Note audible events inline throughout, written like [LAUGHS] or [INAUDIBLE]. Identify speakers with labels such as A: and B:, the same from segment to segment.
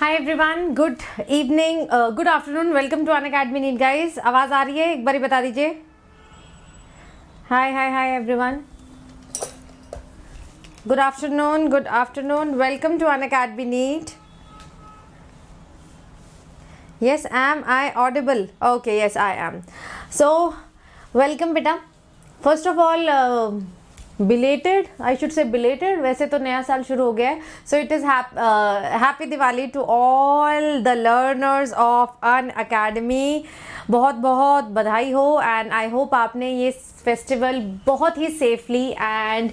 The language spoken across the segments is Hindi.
A: Hi everyone good evening good afternoon welcome to Unacademy NEET guys आवाज़ आ रही है एक बार बता दीजिए hi hi hi everyone good afternoon good afternoon welcome to Unacademy NEET yes am I audible okay yes I am so welcome बेटा first of all belated I should say belated वैसे तो नया साल शुरू हो गया है so it is happy Diwali to all the learners of Unacademy बहुत बहुत बधाई हो एंड आई होप आपने ये फेस्टिवल बहुत ही सेफली एंड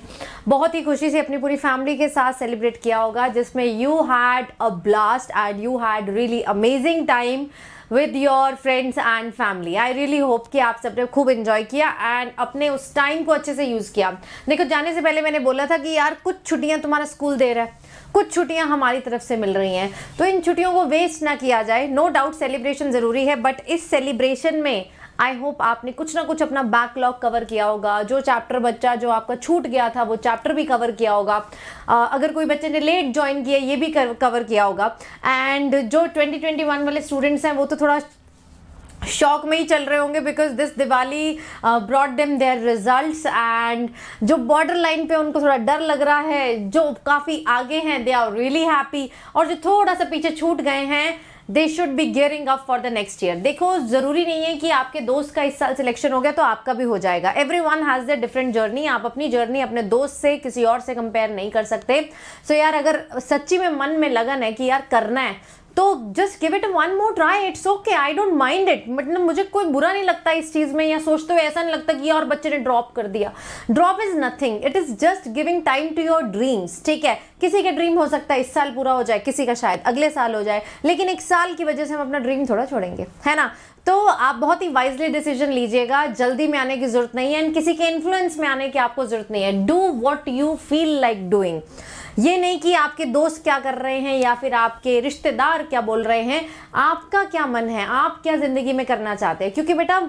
A: बहुत ही खुशी से अपनी पूरी फैमिली के साथ सेलिब्रेट किया होगा जिसमें you had a blast and you had really amazing time with your friends and family I really hope कि आप सबने खूब इन्जॉय किया एंड अपने उस टाइम को अच्छे से यूज़ किया देखो जाने से पहले मैंने बोला था कि यार कुछ छुट्टियाँ तुम्हारा स्कूल दे रहा है कुछ छुट्टियां हमारी तरफ से मिल रही हैं तो इन छुट्टियों को वेस्ट ना किया जाए नो डाउट सेलिब्रेशन ज़रूरी है बट इस सेलिब्रेशन में आई होप आपने कुछ ना कुछ अपना बैकलॉग कवर किया होगा जो चैप्टर बच्चा जो आपका छूट गया था वो चैप्टर भी कवर किया होगा uh, अगर कोई बच्चे ने लेट ज्वाइन किया ये भी कवर किया होगा एंड जो 2021 वाले स्टूडेंट्स हैं वो तो थोड़ा शॉक में ही चल रहे होंगे because this Diwali brought them their results and जो बॉर्डर लाइन पे उनको थोड़ा डर लग रहा है जो काफ़ी आगे हैं दे आर रियली हैप्पी और जो थोड़ा सा पीछे छूट गए हैं they should be gearing up for the next year देखो ज़रूरी नहीं है कि आपके दोस्त का इस साल सिलेक्शन हो गया तो आपका भी हो जाएगा everyone has the different journey आप अपनी जर्नी अपने दोस्त से किसी और से कंपेयर नहीं कर सकते सो so यार अगर सच्ची में मन में लगन है कि यार करना है तो just give it one more try it's okay I don't mind it मतलब मुझे कोई बुरा नहीं लगता इस चीज़ में या सोचते हुए ऐसा नहीं लगता कि और बच्चे ने ड्रॉप कर दिया drop is nothing it is just giving time to your dreams ठीक है किसी का ड्रीम हो सकता है इस साल पूरा हो जाए किसी का शायद अगले साल हो जाए लेकिन एक साल की वजह से हम अपना ड्रीम थोड़ा छोड़ेंगे है ना तो आप बहुत ही वाइजली डिसीजन लीजिएगा जल्दी में आने की जरूरत नहीं है एंड किसी के इन्फ्लुएंस में आने की आपको जरूरत नहीं है do what you feel like doing ये नहीं कि आपके दोस्त क्या कर रहे हैं या फिर आपके रिश्तेदार क्या बोल रहे हैं आपका क्या मन है आप क्या ज़िंदगी में करना चाहते हैं क्योंकि बेटा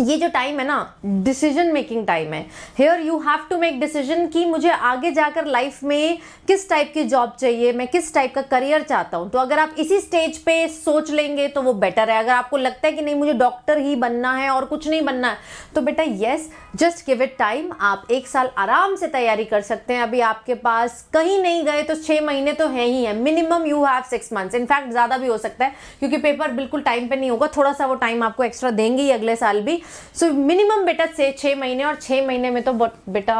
A: ये जो टाइम है ना डिसीजन मेकिंग टाइम है here you have to make decision कि मुझे आगे जाकर लाइफ में किस टाइप की जॉब चाहिए मैं किस टाइप का करियर चाहता हूँ तो अगर आप इसी स्टेज पे सोच लेंगे तो वो बेटर है अगर आपको लगता है कि नहीं मुझे डॉक्टर ही बनना है और कुछ नहीं बनना है तो बेटा yes just give it time आप एक साल आराम से तैयारी कर सकते हैं अभी आपके पास कहीं नहीं गए तो छः महीने तो है ही है minimum you have six months in fact ज़्यादा भी हो सकता है क्योंकि पेपर बिल्कुल टाइम पर नहीं होगा थोड़ा सा वो टाइम आपको एक्स्ट्रा देंगे ही अगले साल भी सो मिनिमम बेटा से छः महीने और छः महीने में तो बेटा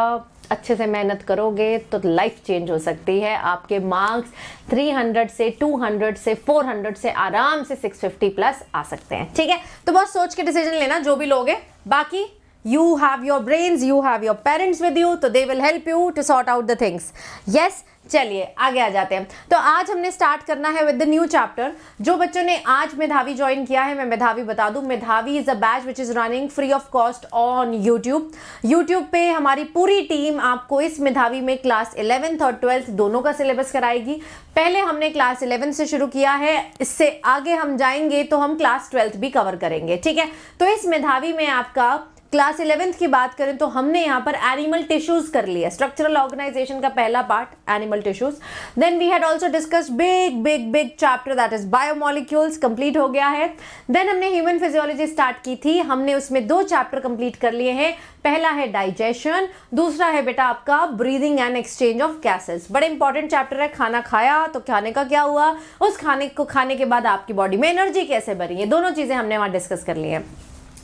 A: अच्छे से मेहनत करोगे तो लाइफ चेंज हो सकती है आपके मार्क्स 300 से 200 से 400 से आराम से 650 प्लस आ सकते हैं ठीक है तो बस सोच के डिसीजन लेना जो भी लोगे बाकी you have your brains you have your parents with you तो they will help you to sort out the things yes चलिए आगे आ जाते हैं तो आज हमने स्टार्ट करना है विद द न्यू चैप्टर जो बच्चों ने आज मेधावी ज्वाइन किया है मैं मेधावी बता दूं Medhavi is a batch which is running free of cost on YouTube YouTube पे हमारी पूरी टीम आपको इस मेधावी में क्लास इलेवेंथ और ट्वेल्थ दोनों का सिलेबस कराएगी पहले हमने क्लास इलेवेंथ से शुरू किया है इससे आगे हम जाएंगे तो हम क्लास ट्वेल्थ भी कवर करेंगे ठीक है तो इस मेधावी में आपका क्लास इलेवेंथ की बात करें तो हमने यहाँ पर एनिमल टिश्यूज कर लिया स्ट्रक्चरल ऑर्गेनाइजेशन का पहला part animal tissues then we had also discuss big big big chapter that is biomolecules complete हो गया है देन हमने ह्यूमन फिजियोलॉजी स्टार्ट की थी हमने उसमें दो चैप्टर कंप्लीट कर लिए हैं पहला है डाइजेशन दूसरा है बेटा आपका breathing and exchange of gases बड़े इंपॉर्टेंट चैप्टर है खाना खाया तो खाने का क्या हुआ उस खाने को खाने के बाद आपकी बॉडी में एनर्जी कैसे बनी है दोनों चीज़ें हमने वहाँ डिस्कस कर ली है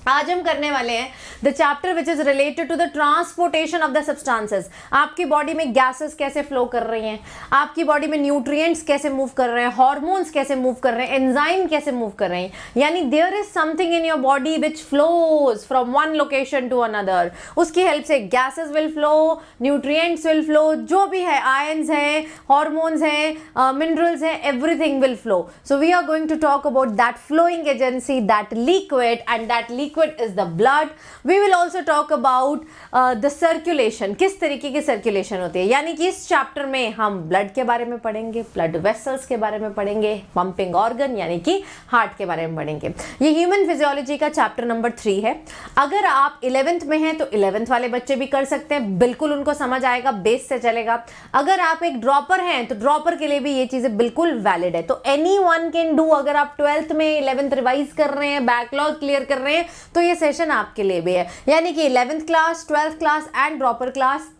A: आज हम करने वाले हैं the chapter which is related to the transportation of the substances आपकी बॉडी में गैसेस कैसे फ्लो कर रही हैं आपकी बॉडी में न्यूट्रिएंट्स कैसे मूव कर रहे हैं हॉर्मोन्स कैसे मूव कर रहे हैं एंजाइम कैसे मूव कर रहे हैं यानी there is something in your body which flows from one location to another उसकी हेल्प से gases will flow nutrients will flow जो भी है आयन्स हैं हॉर्मोन्स हैं मिनरल्स हैं everything will flow so we are going to talk about that flowing agency that liquid and that leak liquid is the blood we will also talk about uh, the circulation किस तरीके की circulation होती है यानी कि इस chapter में हम blood के बारे में पढ़ेंगे blood vessels के बारे में पढ़ेंगे pumping organ यानी कि heart के बारे में पढ़ेंगे ये human physiology का chapter number थ्री है अगर आप इलेवेंथ में हैं तो इलेवेंथ वाले बच्चे भी कर सकते हैं बिल्कुल उनको समझ आएगा बेस से चलेगा अगर आप एक ड्रॉपर हैं तो ड्रॉपर के लिए भी ये चीज़ें बिल्कुल वैलिड है तो एनी वन कैन डू अगर आप ट्वेल्थ में इलेवेंथ रिवाइज कर रहे हैं बैकलॉग क्लियर कर रहे हैं तो ये सेशन आपके लिए भी है यानी कि eleventh class twelfth class and dropper class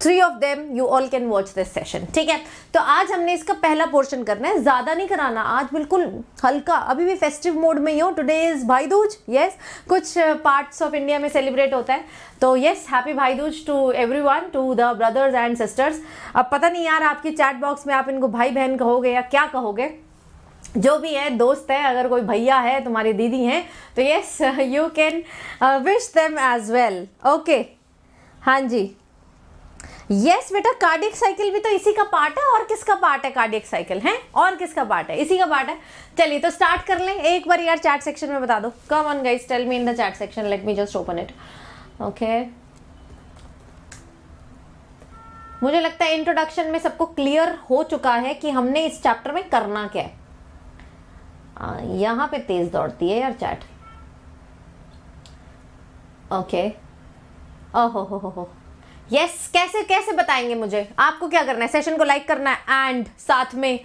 A: three of them you all can watch this session ठीक है तो आज हमने इसका पहला पोर्शन करना है ज़्यादा नहीं कराना आज बिल्कुल हल्का अभी भी फेस्टिव मोड में ही हो today is Bhai Dooj yes कुछ पार्ट्स ऑफ इंडिया में सेलिब्रेट होता है तो yes happy Bhai Dooj to everyone to the brothers and sisters अब पता नहीं यार आपके चैट बॉक्स में आप इनको भाई बहन कहोगे या क्या कहोगे जो भी है दोस्त है अगर कोई भैया है तुम्हारी दीदी हैं तो yes you can wish them as well okay हाँ जी यस yes, बेटा कार्डिक साइकिल भी तो इसी का पार्ट है और किसका पार्ट है कार्डिक साइकिल है और किसका पार्ट है इसी का पार्ट है चलिए तो स्टार्ट कर लें एक बार यार चैट सेक्शन में बता दो come on guys tell me in the chat section let me just open it okay मुझे लगता है इंट्रोडक्शन में सबको क्लियर हो चुका है कि हमने इस चैप्टर में करना क्या है यहाँ पे तेज़ दौड़ती है यार चैट ओके ओहो हो हो यस कैसे कैसे बताएंगे मुझे आपको क्या करना है सेशन को लाइक करना है एंड साथ में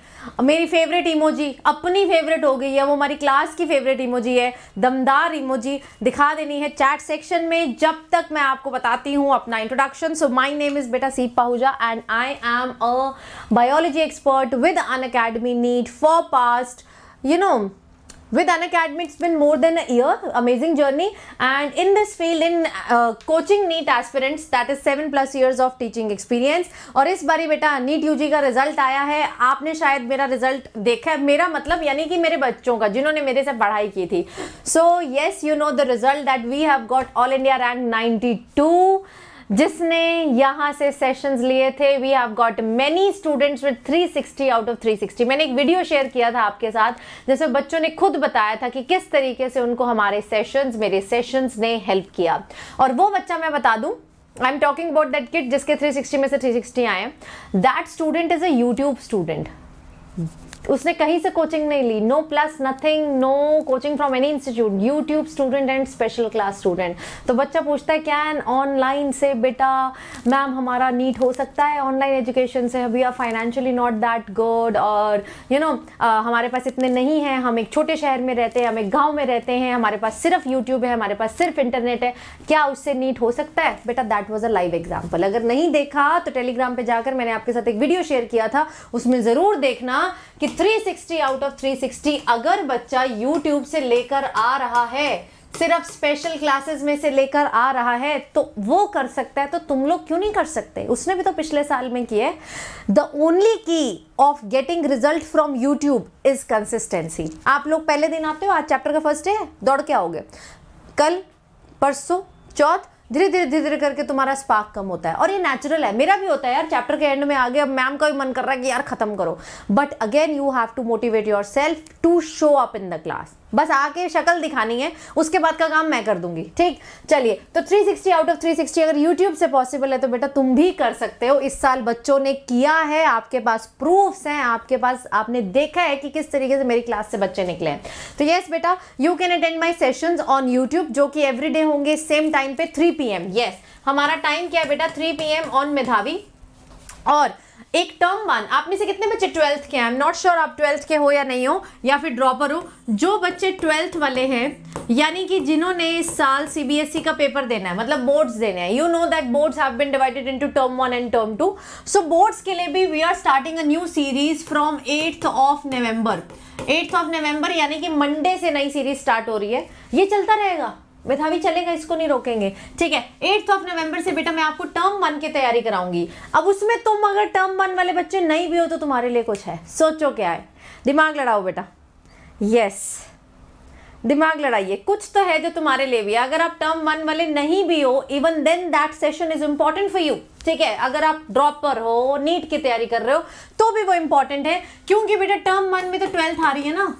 A: मेरी फेवरेट इमोजी अपनी फेवरेट हो गई है वो हमारी क्लास की फेवरेट इमोजी है दमदार इमोजी दिखा देनी है चैट सेक्शन में जब तक मैं आपको बताती हूँ अपना introduction so my name is बेटा Seep Pahuja and I am a biology expert with Unacademy NEET for past you know with Unacademy been more than a year amazing journey and in this field in coaching NEET aspirants that is seven plus years of teaching experience और इस बारी बेटा नीट यू जी का रिजल्ट आया है आपने शायद मेरा रिजल्ट देखा है मेरा मतलब यानी कि मेरे बच्चों का जिन्होंने मेरे से पढ़ाई की थी so yes you know the result that we have got all India rank ninety two जिसने यहाँ से सेशंस लिए थे we have got many students with 360 out of 360 मैंने एक वीडियो शेयर किया था आपके साथ जिसमें बच्चों ने खुद बताया था कि किस तरीके से उनको हमारे सेशंस मेरे सेशंस ने हेल्प किया और वो बच्चा मैं बता दूं I am talking about that kid जिसके 360 में से 360 आए that student is a YouTube student उसने कहीं से कोचिंग नहीं ली no plus nothing no coaching from any institute YouTube student and special class student तो बच्चा पूछता है कैन ऑनलाइन से बेटा मैम हमारा नीट हो सकता है ऑनलाइन एजुकेशन से we are financially not that good और यू you नो know, हमारे पास इतने नहीं हैं हम एक छोटे शहर में रहते हैं हम एक गाँव में रहते हैं हमारे पास सिर्फ यूट्यूब है हमारे पास सिर्फ इंटरनेट है क्या उससे नीट हो सकता है बेटा that was a live example अगर नहीं देखा तो टेलीग्राम पर जाकर मैंने आपके साथ एक वीडियो शेयर किया था उसमें ज़रूर देखना कि 360 आउट ऑफ 360 अगर बच्चा यूट्यूब से लेकर आ रहा है सिर्फ स्पेशल क्लासेस में से लेकर आ रहा है तो वो कर सकता है तो तुम लोग क्यों नहीं कर सकते उसने भी तो पिछले साल में किया है the only key of getting result from YouTube is consistency आप लोग पहले दिन आते हो आज चैप्टर का फर्स्ट डे है दौड़ के आओगे कल परसों चौथ धीरे धीरे धीरे धीरे करके तुम्हारा स्पार्क कम होता है और ये नेचुरल है मेरा भी होता है यार चैप्टर के एंड में आगे अब मैम का भी मन कर रहा है कि यार खत्म करो but again you have to motivate yourself to show up in the class बस आके शक्ल दिखानी है उसके बाद का काम मैं कर दूंगी ठीक चलिए तो 360 आउट ऑफ 360 अगर यूट्यूब से पॉसिबल है तो बेटा तुम भी कर सकते हो इस साल बच्चों ने किया है आपके पास प्रूफ्स हैं आपके पास आपने देखा है कि किस तरीके से मेरी क्लास से बच्चे निकले हैं तो यस बेटा you can attend my session on YouTube जो कि डे होंगे सेम टाइम पे थ्री पी एम हमारा टाइम क्या है बेटा थ्री पी एम ऑन मेधावी और एक टर्म वन आप में से कितने बच्चे ट्वेल्थ के हैं आई एम नॉट श्योर आप ट्वेल्थ के हो या नहीं हो या फिर ड्रॉपर हो जो बच्चे ट्वेल्थ वाले हैं यानी कि जिन्होंने इस साल सीबीएसई e का पेपर देना है मतलब बोर्ड्स देने हैं you know that boards have been divided into term one and term two so boards के लिए भी we are starting a new series from eighth of November eighth of November यानी कि मंडे से नई सीरीज स्टार्ट हो रही है ये चलता रहेगा मेधावी चलेगा इसको नहीं रोकेंगे ठीक है एट्थ ऑफ नवंबर से बेटा मैं आपको टर्म वन की तैयारी कराऊंगी अब उसमें तुम अगर टर्म वन वाले बच्चे नहीं भी हो तो तुम्हारे लिए कुछ है सोचो क्या है दिमाग लड़ाओ बेटा यस दिमाग लड़ाइए कुछ तो है जो तुम्हारे लिए भी अगर आप टर्म वन वाले नहीं भी हो even then that session is important for you ठीक है अगर आप ड्रॉपर हो नीट की तैयारी कर रहे हो तो भी वो इंपॉर्टेंट है क्योंकि बेटा टर्म वन में तो ट्वेल्थ आ रही है ना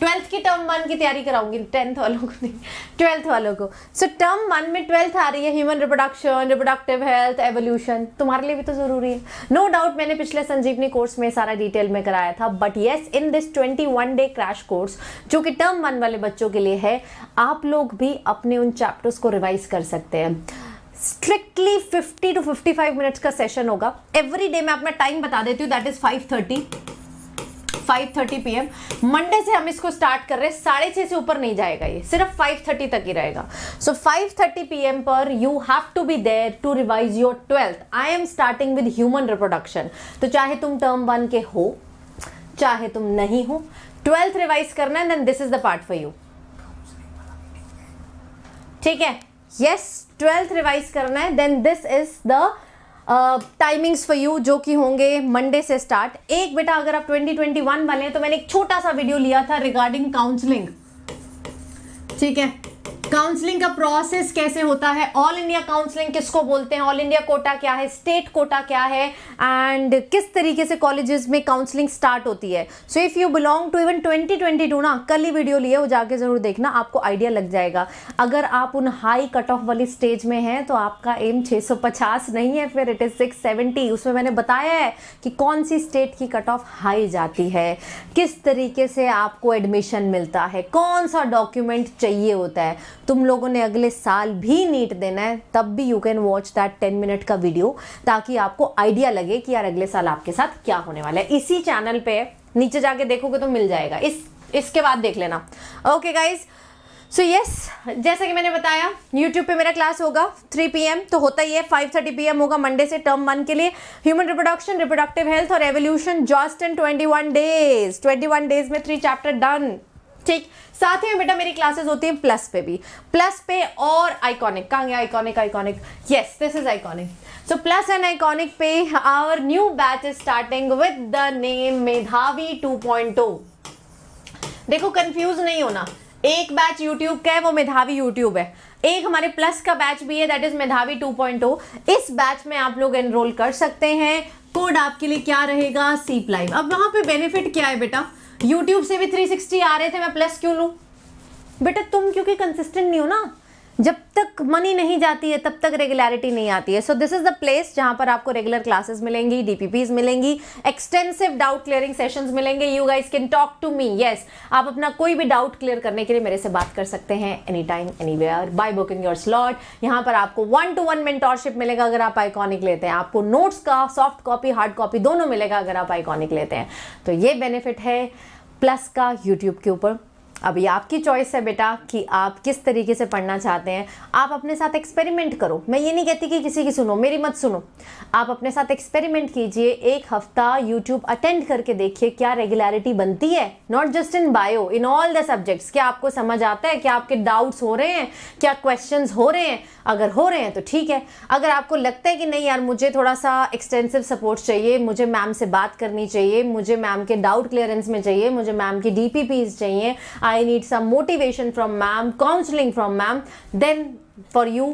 A: ट्वेल्थ की टर्म वन की तैयारी कराऊंगी टेंथ वालों को नहीं ट्वेल्थ वालों को सो टर्म वन में ट्वेल्थ आ रही है human reproduction reproductive health evolution तुम्हारे लिए भी तो ज़रूरी है नो no डाउट मैंने पिछले संजीवनी कोर्स में सारा डिटेल में कराया था but yes in this twenty one day crash course जो कि टर्म वन वाले बच्चों के लिए है आप लोग भी अपने उन चैप्टर्स को रिवाइज कर सकते हैं स्ट्रिक्टली 50 टू 55 मिनट्स का सेशन होगा एवरी डे मैं अपना टाइम बता देती हूँ that is 5:30 five thirty P M Monday से हम इसको स्टार्ट कर रहे हैं साढ़े छः से ऊपर नहीं जाएगा ये सिर्फ फाइव थर्टी तक ही रहेगा so five thirty P M पर you have to be there to revise your twelfth I am starting with human reproduction तो चाहे तुम टर्म वन के हो चाहे तुम नहीं हो ट्वेल्थ रिवाइज करना है then this is the part for you ठीक है यस ट्वेल्थ रिवाइज करना है then this is the timings for you जो कि होंगे मंडे से स्टार्ट एक बेटा अगर आप 2021 वाले हैं तो मैंने एक छोटा सा वीडियो लिया था रिगार्डिंग काउंसलिंग ठीक है काउंसलिंग का प्रोसेस कैसे होता है ऑल इंडिया काउंसलिंग किसको बोलते हैं ऑल इंडिया कोटा क्या है स्टेट कोटा क्या है एंड किस तरीके से कॉलेजेस में काउंसलिंग स्टार्ट होती है so if you belong to even 2022 ना कल ही वीडियो लिए हो जाके ज़रूर देखना आपको आइडिया लग जाएगा अगर आप उन हाई कट ऑफ वाली स्टेज में हैं तो आपका एम छः नहीं है फिर इट इज़ सिक्स उसमें मैंने बताया है कि कौन सी स्टेट की कट ऑफ हाई जाती है किस तरीके से आपको एडमिशन मिलता है कौन सा डॉक्यूमेंट चाहिए होता है तुम लोगों ने अगले साल भी नीट देना है तब भी you can watch that ten minute का वीडियो ताकि आपको आइडिया लगे कि यार अगले साल आपके साथ क्या होने वाला है इसी चैनल पे नीचे जाके देखोगे तो मिल जाएगा इस इसके बाद देख लेना ओके गाइज़ सो यस जैसा कि मैंने बताया यूट्यूब पे मेरा क्लास होगा 3 पी तो होता ही है 5:30 पीएम होगा मंडे से टर्म वन के लिए ह्यूमन रिप्रोडक्शन रिप्रोडक्टिव हेल्थ और evolution just in 21 days 21 days में थ्री चैप्टर डन ठीक साथ ही में बेटा मेरी क्लासेस होती हैं प्लस पे भी प्लस पे और आइकॉनिक कहाँ गया iconic iconic yes this is iconic so plus and iconic पे our new batch is starting with the name Medhavi 2.0 देखो कंफ्यूज नहीं होना एक बैच यूट्यूब का है वो मेधावी यूट्यूब है एक हमारे प्लस का बैच भी है दैट इज मेधावी 2.0 इस बैच में आप लोग एनरोल कर सकते हैं कोड आपके लिए क्या रहेगा सी प्लाइम अब वहां पे बेनिफिट क्या है बेटा यूट्यूब से भी 360 आ रहे थे मैं प्लस क्यों लूँ बेटा तुम क्योंकि कंसिस्टेंट नहीं हो ना जब तक मनी नहीं जाती है तब तक रेगुलरिटी नहीं आती है so this is the place जहाँ पर आपको रेगुलर क्लासेस मिलेंगी डीपीपीज मिलेंगी एक्सटेंसिव डाउट क्लियरिंग सेशंस मिलेंगे you guys can talk to me yes आप अपना कोई भी डाउट क्लियर करने के लिए मेरे से बात कर सकते हैं any time anywhere by booking your slot यहाँ पर आपको वन टू वन मेंटोरशिप मिलेगा अगर आप आइकॉनिक लेते हैं आपको नोट्स का सॉफ्ट कॉपी हार्ड कॉपी दोनों मिलेगा अगर आप आइकॉनिक लेते हैं तो ये बेनिफिट है प्लस का यूट्यूब के ऊपर अभी आपकी चॉइस है बेटा कि आप किस तरीके से पढ़ना चाहते हैं आप अपने साथ एक्सपेरिमेंट करो मैं ये नहीं कहती कि किसी की सुनो मेरी मत सुनो आप अपने साथ एक्सपेरिमेंट कीजिए एक हफ्ता यूट्यूब अटेंड करके देखिए क्या रेगुलरिटी बनती है not just in bio in all the subjects क्या आपको समझ आता है क्या आपके डाउट्स हो रहे हैं क्या क्वेश्चन हो रहे हैं अगर हो रहे हैं तो ठीक है अगर आपको लगता है कि नहीं यार मुझे थोड़ा सा एक्सटेंसिव सपोर्ट चाहिए मुझे मैम से बात करनी चाहिए मुझे मैम के डाउट क्लियरेंस में चाहिए मुझे मैम की डी चाहिए i need some motivation from ma'am counseling from ma'am then for you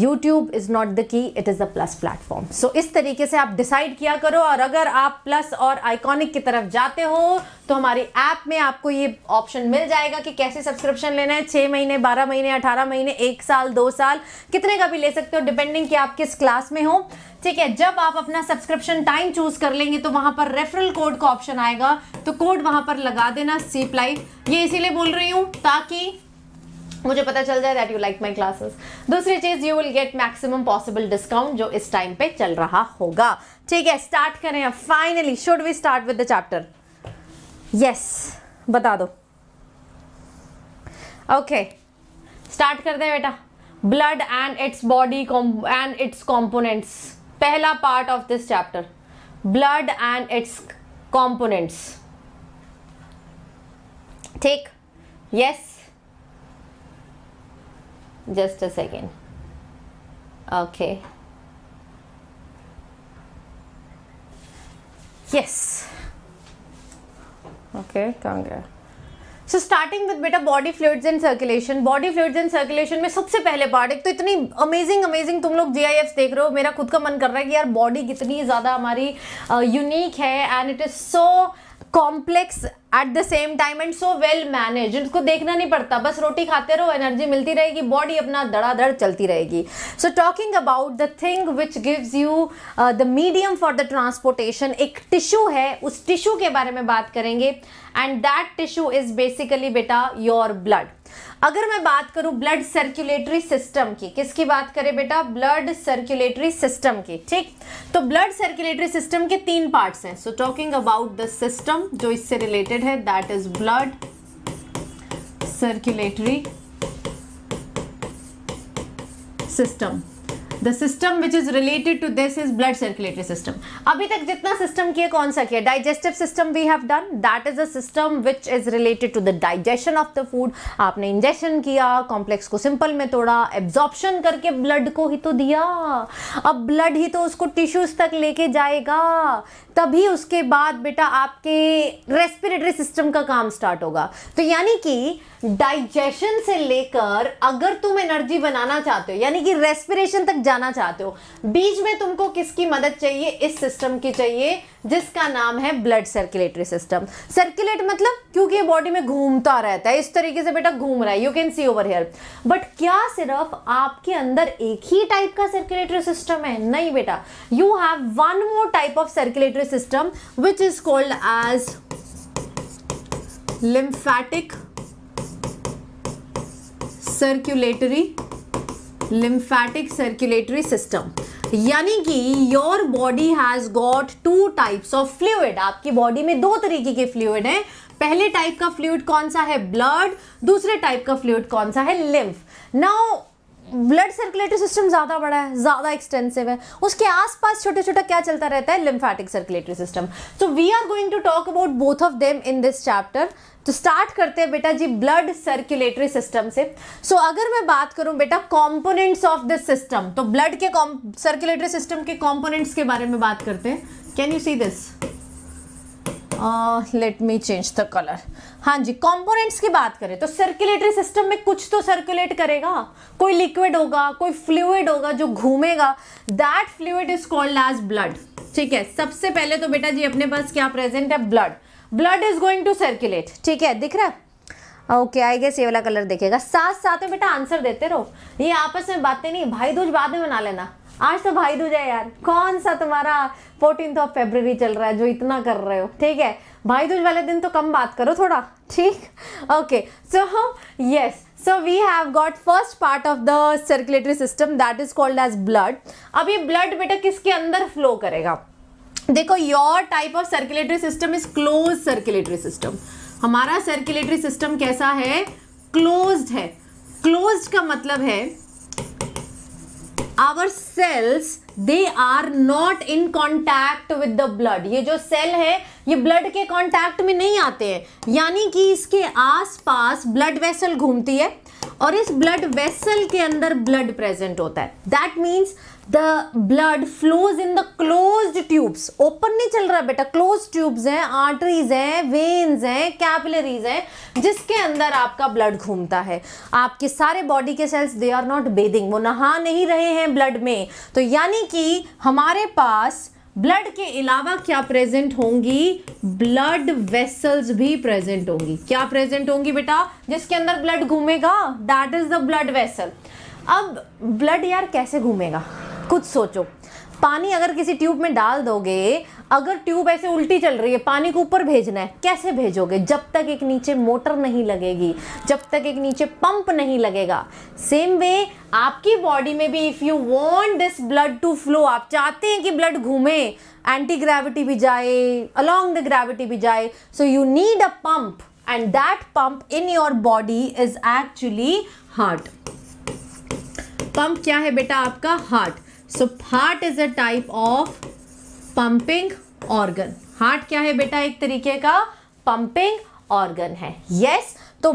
A: YouTube is not the key it is a plus platform so इस तरीके से आप डिसाइड किया करो और अगर आप प्लस और आइकॉनिक की तरफ जाते हो तो हमारी ऐप में आपको ये ऑप्शन मिल जाएगा कि कैसे सब्सक्रिप्शन लेना है छः महीने बारह महीने अठारह महीने एक साल दो साल कितने का भी ले सकते हो डिपेंडिंग कि आप किस क्लास में हो ठीक है जब आप अपना सब्सक्रिप्शन टाइम चूज कर लेंगे तो वहां पर रेफरल कोड का ऑप्शन आएगा तो कोड वहां पर लगा देना सीप ये इसीलिए बोल रही हूँ ताकि मुझे पता चल जाए that you like my classes दूसरी चीज़ you will get maximum possible discount जो इस टाइम पे चल रहा होगा ठीक है स्टार्ट करें अब finally should we start with the chapter yes बता दो ओके स्टार्ट कर दे बेटा blood and its body and its components पहला part of this chapter blood and its components ठीक yes just a second okay yes okay conga so starting with बेटा body fluids and circulation body fluids and circulation में सबसे पहले पार्ट एक तो इतनी अमेजिंग अमेजिंग तुम लोग जी देख रहे हो मेरा खुद का मन कर रहा है कि यार बॉडी कितनी ज़्यादा हमारी यूनिक है and it is so complex at the same time and so well manage उसको देखना नहीं पड़ता बस रोटी खाते रहो एनर्जी मिलती रहेगी बॉडी अपना धड़ाधड़ चलती रहेगी so talking about the thing which gives you the medium for the transportation एक टिश्यू है उस टिश्यू के बारे में बात करेंगे and that tissue is basically बेटा योर ब्लड अगर मैं बात करूं ब्लड सर्कुलेटरी सिस्टम की किसकी बात करें बेटा ब्लड सर्कुलेटरी सिस्टम की ठीक तो ब्लड सर्कुलेटरी सिस्टम के तीन पार्ट्स हैं so talking about the system जो इससे रिलेटेड है that is blood circulatory system the system which is related to this is blood circulatory system अभी तक जितना सिस्टम किया कौन सा किया digestive system we have done that is a system which is related to the digestion of the food आपने इंजेक्शन किया कॉम्प्लेक्स को सिंपल में तोड़ा एब्जॉर्प्शन करके ब्लड को ही तो दिया अब ब्लड ही तो उसको टिश्यूज तक लेके जाएगा तभी उसके बाद बेटा आपके रेस्पिरेटरी सिस्टम का काम स्टार्ट होगा तो यानी कि डाइजेशन से लेकर अगर तुम एनर्जी बनाना चाहते हो यानी कि रेस्पिरेशन तक जाना चाहते हो बीच में तुमको किसकी मदद चाहिए इस सिस्टम की चाहिए जिसका नाम है ब्लड सर्कुलेटरी सिस्टम सर्कुलेट मतलब क्योंकि ये बॉडी में घूमता रहता है इस तरीके से बेटा घूम रहा है you can see over here but क्या सिर्फ आपके अंदर एक ही टाइप का सर्कुलेटरी सिस्टम है नहीं बेटा you have one more type of circulatory circulatory system which is called as lymphatic circulatory lymphatic circulatory system यानी कि your body has got two types of fluid आपकी बॉडी में दो तरीके के फ्लूड हैं पहले टाइप का फ्लूड कौन सा है ब्लड दूसरे टाइप का फ्लूड कौन सा है lymph now blood circulatory system ज़्यादा बड़ा है ज़्यादा एक्सटेंसिव है उसके आसपास छोटा छोटा क्या चलता रहता है lymphatic circulatory system so we are going to talk about both of them in this chapter तो स्टार्ट करते हैं बेटा जी ब्लड सर्कुलेटरी सिस्टम से सो so, अगर मैं बात करूं बेटा कंपोनेंट्स ऑफ दिस सिस्टम तो ब्लड के सर्कुलेटरी सिस्टम के कंपोनेंट्स के बारे में बात करते हैं can you see this let me change the colour हाँ जी कंपोनेंट्स की बात करें तो सर्कुलेटरी सिस्टम में कुछ तो सर्कुलेट करेगा कोई लिक्विड होगा कोई फ्लूड होगा जो घूमेगा that fluid is called as blood ठीक है सबसे पहले तो बेटा जी अपने पास क्या प्रेजेंट है blood blood is going to circulate ठीक है दिख रहा है ओके आई गेस ये वाला कलर देखेगा साथ साथ में बेटा आंसर देते रहो ये आपस में बातें नहीं भाई दूज बाद में बना लेना आज तो भाई दूज है यार कौन सा तुम्हारा फोर्टीन ऑफ फेब्रवरी चल रहा है जो इतना कर रहे हो ठीक है भाई दूज वाले दिन तो कम बात करो थोड़ा ठीक okay so yes so we have got first part of the circulatory system that is called as blood अब ये ब्लड बेटा किसके अंदर फ्लो करेगा देखो your type of circulatory system is close circulatory system हमारा सर्कुलेटरी सिस्टम कैसा है क्लोज्ड है क्लोज्ड का मतलब है our cells they are not in contact with the blood ये जो सेल है ये ब्लड के कॉन्टैक्ट में नहीं आते हैं यानी कि इसके आसपास ब्लड वेसल घूमती है और इस ब्लड वेसल के अंदर ब्लड प्रेजेंट होता है that means the blood flows in the close tubes open नहीं चल रहा बेटा क्लोज ट्यूब्स हैं आर्टरीज हैं वेन्स हैं कैपिलरीज हैं जिसके अंदर आपका ब्लड घूमता है आपके सारे बॉडी के cells they are not bathing वो नहा नहीं रहे हैं ब्लड में तो यानी कि हमारे पास ब्लड के अलावा क्या प्रेजेंट होंगी ब्लड वेसल्स भी प्रेजेंट होंगी क्या प्रेजेंट होंगी बेटा जिसके अंदर ब्लड घूमेगा that is the blood vessel अब ब्लड यार कैसे घूमेगा कुछ सोचो पानी अगर किसी ट्यूब में डाल दोगे अगर ट्यूब ऐसे उल्टी चल रही है पानी को ऊपर भेजना है कैसे भेजोगे जब तक एक नीचे मोटर नहीं लगेगी जब तक एक नीचे पंप नहीं लगेगा सेम वे आपकी बॉडी में भी if you want this blood to flow आप चाहते हैं कि ब्लड घूमे एंटी ग्रेविटी भी जाए अलॉन्ग द ग्रेविटी भी जाए so you need a pump and that pump in your body is actually heart pump क्या है बेटा आपका heart so heart is a type of pumping organ heart क्या है बेटा एक तरीके का पंपिंग ऑर्गन है यस yes, तो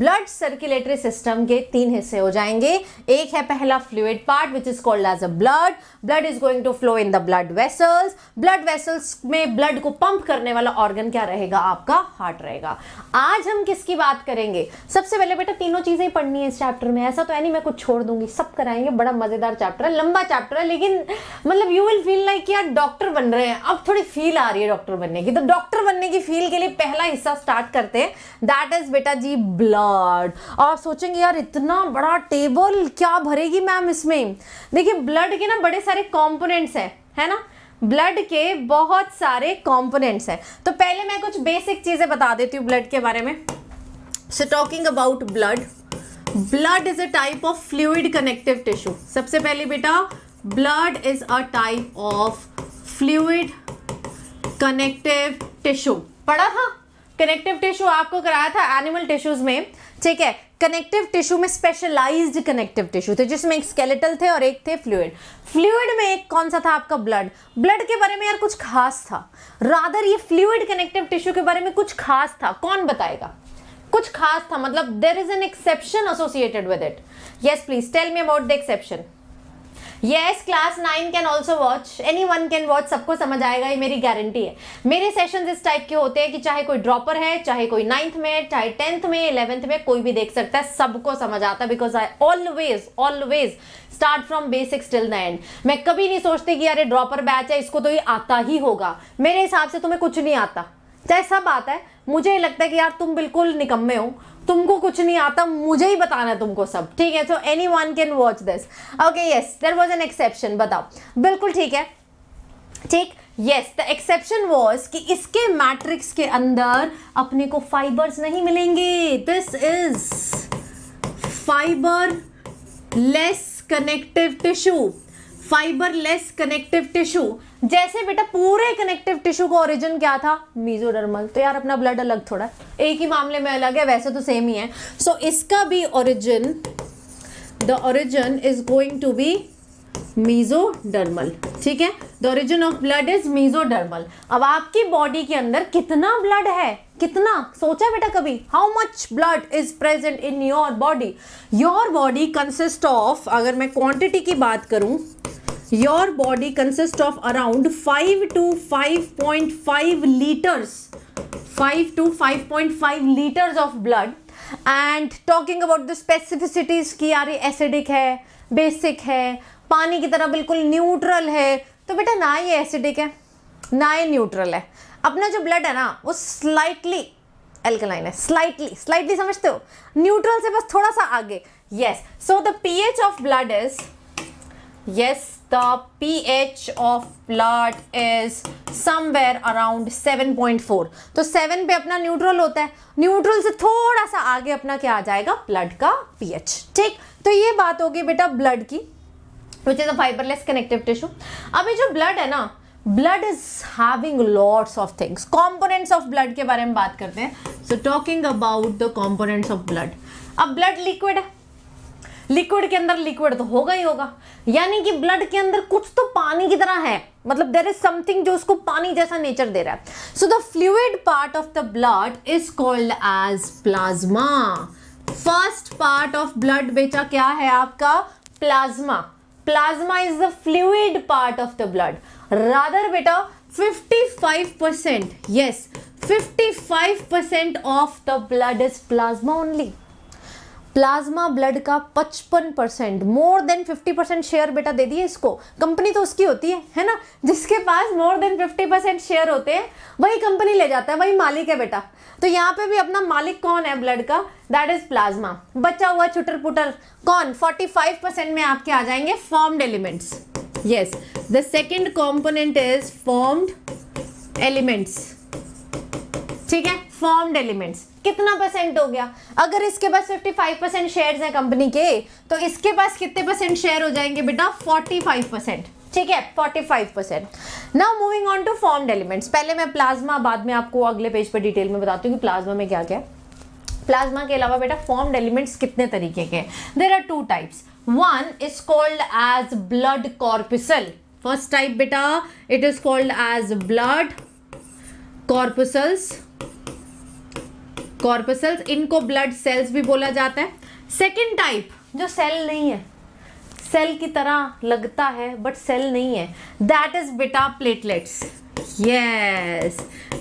A: ब्लड सर्कुलेटरी सिस्टम के तीन हिस्से हो जाएंगे एक है पहला fluid part which is called as a blood blood is going to flow in the blood vessels blood vessels में ब्लड को पंप करने वाला ऑर्गन क्या रहेगा आपका हार्ट रहेगा आज हम किसकी बात करेंगे सबसे पहले बेटा तीनों चीजें पढ़नी है इस चैप्टर में ऐसा तो है नहीं मैं कुछ छोड़ दूंगी सब कराएंगे बड़ा मजेदार चैप्टर है लंबा चैप्टर है लेकिन मतलब यू विल फील लाइक यार डॉक्टर बन रहे हैं अब थोड़ी फील आ रही है डॉक्टर बनने की तो डॉक्टर बनने की फील के लिए पहला हिस्सा स्टार्ट करते हैं दैट इज बेटा जी ब्लड और सोचेंगे यार इतना बड़ा टेबल क्या भरेगी मैम इसमें देखिए ब्लड के ना बड़े सारे कॉम्पोनेंट्स हैं है ना ब्लड के बहुत सारे कॉम्पोनेंट्स हैं तो पहले मैं कुछ बेसिक चीज़ें बता देती हूँ ब्लड के बारे में so talking about blood blood is a type of fluid connective tissue सबसे पहले बेटा blood is a type of fluid connective tissue पढ़ा था कनेक्टिव टिश्यू आपको कराया था एनिमल टिश्यूज में ठीक है कनेक्टिव टिश्यू में स्पेशलाइज्ड कनेक्टिव टिश्यू थे जिसमें एक स्केलेटल थे और एक थे फ्लूड फ्लूड में एक कौन सा था आपका ब्लड ब्लड के बारे में यार कुछ खास था रादर ये फ्लूड कनेक्टिव टिश्यू के बारे में कुछ खास था कौन बताएगा कुछ खास था मतलब there is an exception associated with it yes please tell me about the exception yes class nine can also watch anyone can watch सबको समझ आएगा ये मेरी गारंटी है मेरे सेशन इस टाइप के होते हैं कि चाहे कोई ड्रॉपर है चाहे कोई नाइन्थ में चाहे टेंथ में इलेवेंथ में कोई भी देख सकता है सबको समझ आता है because I always always start from basics till the end मैं कभी नहीं सोचती कि अरे ड्रॉपर बैच है इसको तो ये आता ही होगा मेरे हिसाब से तुम्हें कुछ नहीं आता चाहे सब आता है मुझे लगता है कि यार तुम बिल्कुल निकम्मे हो तुमको कुछ नहीं आता मुझे ही बताना है तुमको सब ठीक है so anyone can watch this okay yes there was an exception बताओ बिल्कुल ठीक है ठीक यस द एक्सेप्शन वॉज कि इसके मैट्रिक्स के अंदर अपने को फाइबर्स नहीं मिलेंगे this is fibreless connective tissue fibreless connective tissue जैसे बेटा पूरे कनेक्टिव टिश्यू का ओरिजिन क्या था मीजोडर्मल तो यार अपना ब्लड अलग थोड़ा एक ही मामले में अलग है वैसे तो सेम ही है सो so, इसका भी origin the origin is going to be mesodermal ठीक है the origin of blood is mesodermal अब आपकी बॉडी के अंदर कितना ब्लड है कितना सोचा बेटा कभी how much blood is present in your body your body consist of अगर मैं क्वांटिटी की बात करूं around five to five point 5 litres 5.5 to five point five litres of blood and talking about the specificities की यार ये एसिडिक है बेसिक है पानी की तरह बिल्कुल न्यूट्रल है तो बेटा ना ये एसिडिक है ना ये न्यूट्रल है अपना जो ब्लड है ना वो स्लाइटली एल्कलाइन है स्लाइटली स्लाइटली समझते हो न्यूट्रल से बस थोड़ा सा आगे yes so the pH of blood is Yes, the pH of blood is somewhere around 7.4. तो 7 पे अपना न्यूट्रल होता है न्यूट्रल से थोड़ा सा आगे अपना क्या आ जाएगा ब्लड का pH. ठीक तो ये बात होगी बेटा ब्लड की which is a fibreless connective tissue अभी जो ब्लड है ना blood is having lots of things components of blood के बारे में बात करते हैं so talking about the components of blood अब ब्लड लिक्विड है लिक्विड के अंदर लिक्विड तो होगा ही होगा यानी कि ब्लड के अंदर कुछ तो पानी की तरह है मतलब देर इज समथिंग जो उसको पानी जैसा नेचर दे रहा है so the fluid part of the blood is called as plasma first part of blood बेचा क्या है आपका plasma plasma is the fluid part of the blood rather बेटा 55 percent yes 55 percent of the blood is plasma only plasma blood का 55 percent more than 50 percent share बेटा दे दिए इसको कंपनी तो उसकी होती है है ना जिसके पास मोर देन 50 परसेंट शेयर होते हैं वही कंपनी ले जाता है वही मालिक है बेटा तो यहाँ पे भी अपना मालिक कौन है ब्लड का दैट इज प्लाज्मा बचा हुआ छुटर पुटर कौन 45 परसेंट में आपके आ जाएंगे formed elements yes the second component is formed elements ठीक है फॉर्म्ड एलिमेंट्स कितना परसेंट हो गया अगर इसके पास 55 परसेंट शेयर हैं कंपनी के तो इसके पास कितने परसेंट शेयर हो जाएंगे बेटा 45 परसेंट ठीक है 45 percent now moving on to formed elements पहले मैं प्लाज्मा बाद में आपको अगले पेज पर डिटेल में बताती हूँ कि प्लाज्मा में क्या क्या है प्लाज्मा के अलावा बेटा फॉर्म्ड एलिमेंट्स कितने तरीके के there are two types one is called as blood corpuscle first type बेटा it is called as blood corpuscles corpuscles इनको ब्लड सेल्स भी बोला जाता है सेकेंड टाइप जो सेल नहीं है सेल की तरह लगता है बट सेल नहीं है दैट इज बेटा प्लेटलेट्स यस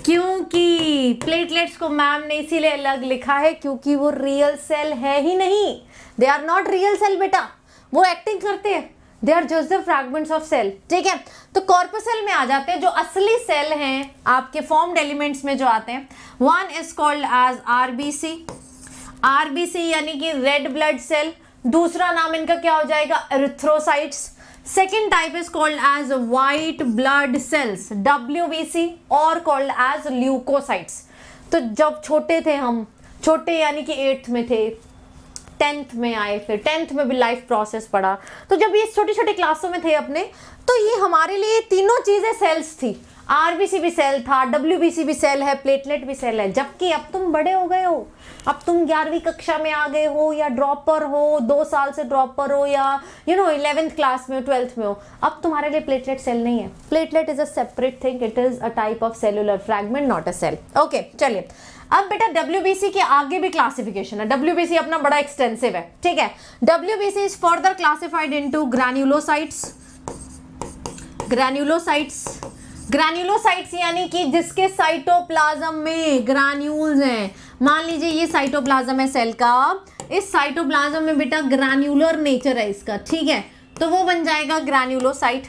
A: क्योंकि प्लेटलेट्स को मैम ने इसीलिए अलग लिखा है क्योंकि वो रियल सेल है ही नहीं they are not real cell बेटा वो एक्टिंग करते हैं they are just the fragments of cell ठीक है तो कॉर्पोसेल में आ जाते हैं जो असली सेल हैं आपके फॉर्म्ड एलिमेंट्स में जो आते हैं one is called as RBC RBC यानी कि रेड ब्लड सेल दूसरा नाम इनका क्या हो जाएगा erythrocytes second type is called as white blood cells W B C और कॉल्ड एज ल्यूकोसाइट्स तो जब छोटे थे हम छोटे यानी कि एट्थ में थे टेंथ में आए फिर टेंथ में भी लाइफ प्रोसेस पढ़ा तो जब ये छोटे छोटे क्लासों में थे अपने तो ये हमारे लिए तीनों चीज़ें सेल्स थी आरबीसी भी सेल था डब्ल्यूबीसी भी सेल है प्लेटलेट भी सेल है जबकि अब तुम बड़े हो गए हो अब तुम ग्यारहवीं कक्षा में आ गए हो या ड्रॉपर हो दो साल से ड्रॉपर हो या यू नो इलेवेंथ क्लास में हो ट्वेल्थ में हो अब तुम्हारे लिए प्लेटलेट सेल नहीं है platelet is a separate thing it is a type of cellular fragment not a cell okay चलिए अब बेटा डब्ल्यू के आगे भी क्लासिफिकेशन है डब्ल्यू अपना बड़ा एक्सटेंसिव है ठीक है W B is further classified into granulocytes granulocytes granulocytes यानी कि जिसके साइटोप्लाज्म में ग्रैन्यूल्स हैं मान लीजिए ये साइटोप्लाज्म है सेल का इस साइटोप्लाज्म में बेटा ग्रैन्यूलर नेचर है इसका ठीक है तो वो बन जाएगा granulocyte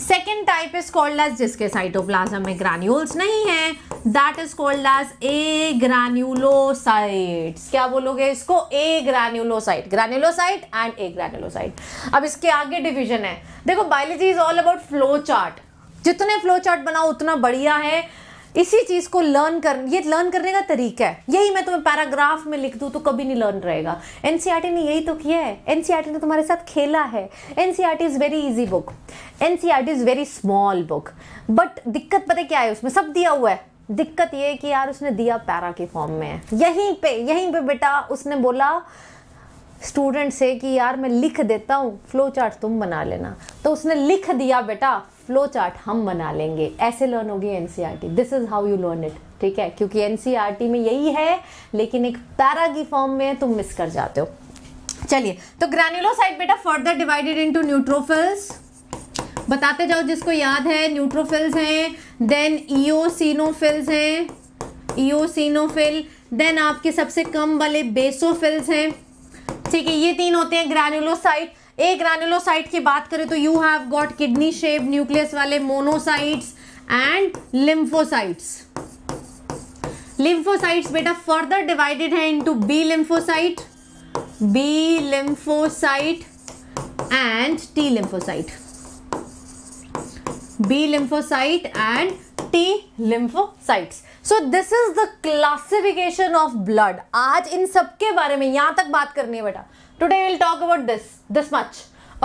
A: second type is called as जिसके साइटोप्लाज्म में ग्रान्यूल्स नहीं है that is called as agranulocyte क्या बोलोगे इसको ए ग्रान्यूलोसाइट ग्रान्यूलोसाइट एंड ए ग्रान्यूलोसाइट अब इसके आगे डिविजन है देखो biology is all about flow chart जितने फ्लो चार्ट बनाओ उतना बढ़िया है इसी चीज़ को लर्न कर ये लर्न करने का तरीका है यही मैं तुम्हें पैराग्राफ में लिख दूँ तो कभी नहीं लर्न रहेगा एनसीआरटी e ने यही तो किया है एनसीआरटी e ने तुम्हारे साथ खेला है NCERT is very easy book NCERT is very small book but दिक्कत पता क्या है उसमें सब दिया हुआ है दिक्कत ये है कि यार उसने दिया पैरा के फॉर्म में यहीं पे यहीं पे बेटा उसने बोला स्टूडेंट से कि यार मैं लिख देता हूँ फ्लो चार्ट तुम बना लेना तो उसने लिख दिया बेटा फ्लो चार्ट हम बना लेंगे ऐसे लर्न होगी and this is how you learn it ठीक है क्योंकि एन e में यही है लेकिन एक पैरा की फॉर्म में तुम मिस कर जाते हो चलिए तो ग्रैन्युलोसाइट बेटा फर्दर डिवाइडेड इनटू न्यूट्रोफिल्स बताते जाओ जिसको याद है न्यूट्रोफिल्स हैं देन ईओसिनोफिल्स हैं ईओसिनोफिल देन आपके सबसे कम वाले बेसोफिल्स हैं ठीक है ये तीन होते हैं ग्रैन्युलोसाइट ए ग्रेनुलोसाइट की बात करें तो you have got kidney shape nucleus वाले मोनोसाइट्स एंड लिम्फोसाइट्स लिम्फोसाइट्स बेटा फर्दर डिवाइडेड है into B lymphocyte B lymphocyte and T lymphocyte B lymphocyte and T lymphocytes so this is the classification of blood आज इन सबके बारे में यहां तक बात करनी है बेटा today will talk about this this much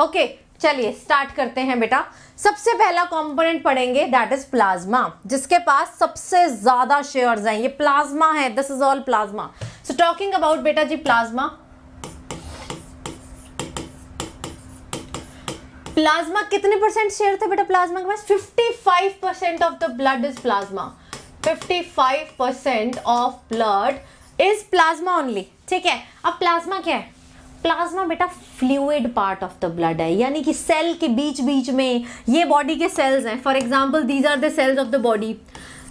A: okay चलिए स्टार्ट करते हैं बेटा सबसे पहला कंपोनेंट पढ़ेंगे दैट इज प्लाज्मा जिसके पास सबसे ज्यादा शेयर्स हैं ये प्लाज्मा है this is all plasma so talking about बेटा जी प्लाज्मा प्लाज्मा कितने परसेंट शेयर थे बेटा प्लाज्मा के पास 55 percent of the blood is plasma 55 percent of blood is plasma only ठीक है अब प्लाज्मा क्या है प्लाज्मा बेटा fluid part of the blood है यानी कि सेल के बीच बीच में ये बॉडी के सेल्स हैं for example these are the cells of the body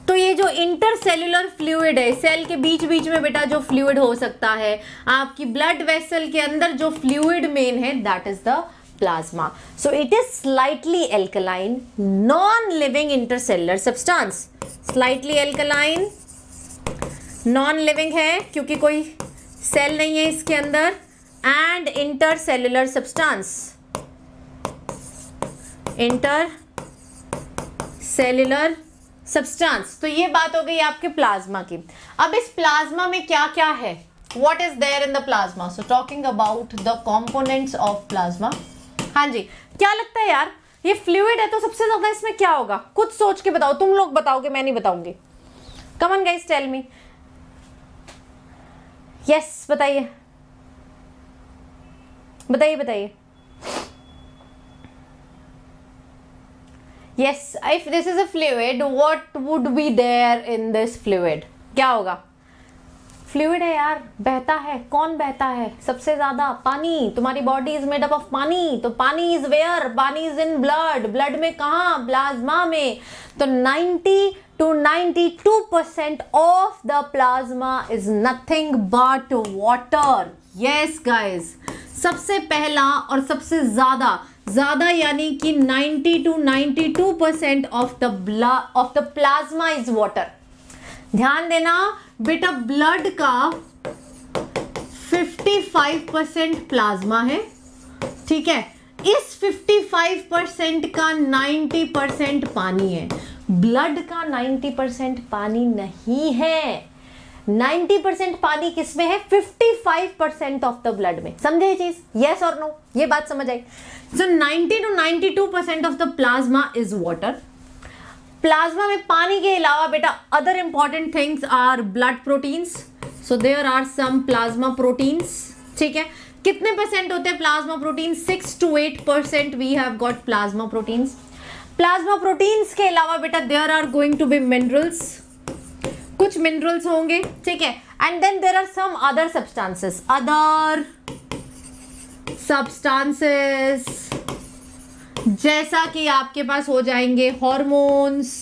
A: तो ये जो इंटरसेल्युलर फ्लूड है सेल के बीच बीच में बेटा जो फ्लूड हो सकता है आपकी ब्लड वेसल के अंदर जो फ्लूड मेन है that is the plasma so it is slightly alkaline non living intercellular substance slightly alkaline non living है क्योंकि कोई सेल नहीं है इसके अंदर and inter and substance inter intercellular substance तो ये बात हो गई आपके प्लाज्मा की अब इस प्लाज्मा में क्या क्या है what is there in the plasma so talking about the components of plasma हाँ जी क्या लगता है यार ये फ्लूड है तो सबसे ज्यादा इसमें क्या होगा कुछ सोच के बताओ तुम लोग बताओगे मैं नहीं बताऊंगी come on guys tell me yes बताइए बताइए बताइए yes if this is a fluid what would be there in this fluid क्या होगा फ्लूड है यार बहता है कौन बहता है सबसे ज्यादा पानी तुम्हारी body is made up of पानी तो पानी इज वेयर पानी इज इन ब्लड ब्लड में कहा प्लाज्मा में तो 90 to 92% of the plasma is nothing but water yes guys सबसे पहला और सबसे ज़्यादा ज़्यादा यानी कि 90 टू 92 परसेंट ऑफ द ब्ला of the plasma is water ध्यान देना बेटा ब्लड का 55 परसेंट प्लाज्मा है ठीक है इस 55 परसेंट का 90 परसेंट पानी है ब्लड का 90 परसेंट पानी नहीं है नाइन्टी परसेंट पानी किसमें है fifty five percent of the blood में समझे चीज यस और नो ये बात समझ आई so ninety two ninety two percent of the plasma is water plasma में पानी के अलावा बेटा other important things are blood proteins so there are some plasma proteins ठीक है कितने परसेंट होते हैं plasma protein six to eight percent we have got plasma proteins plasma proteins के अलावा बेटा there are going to be minerals कुछ मिनरल्स होंगे ठीक है and then there are some other substances other substances जैसा कि आपके पास हो जाएंगे hormones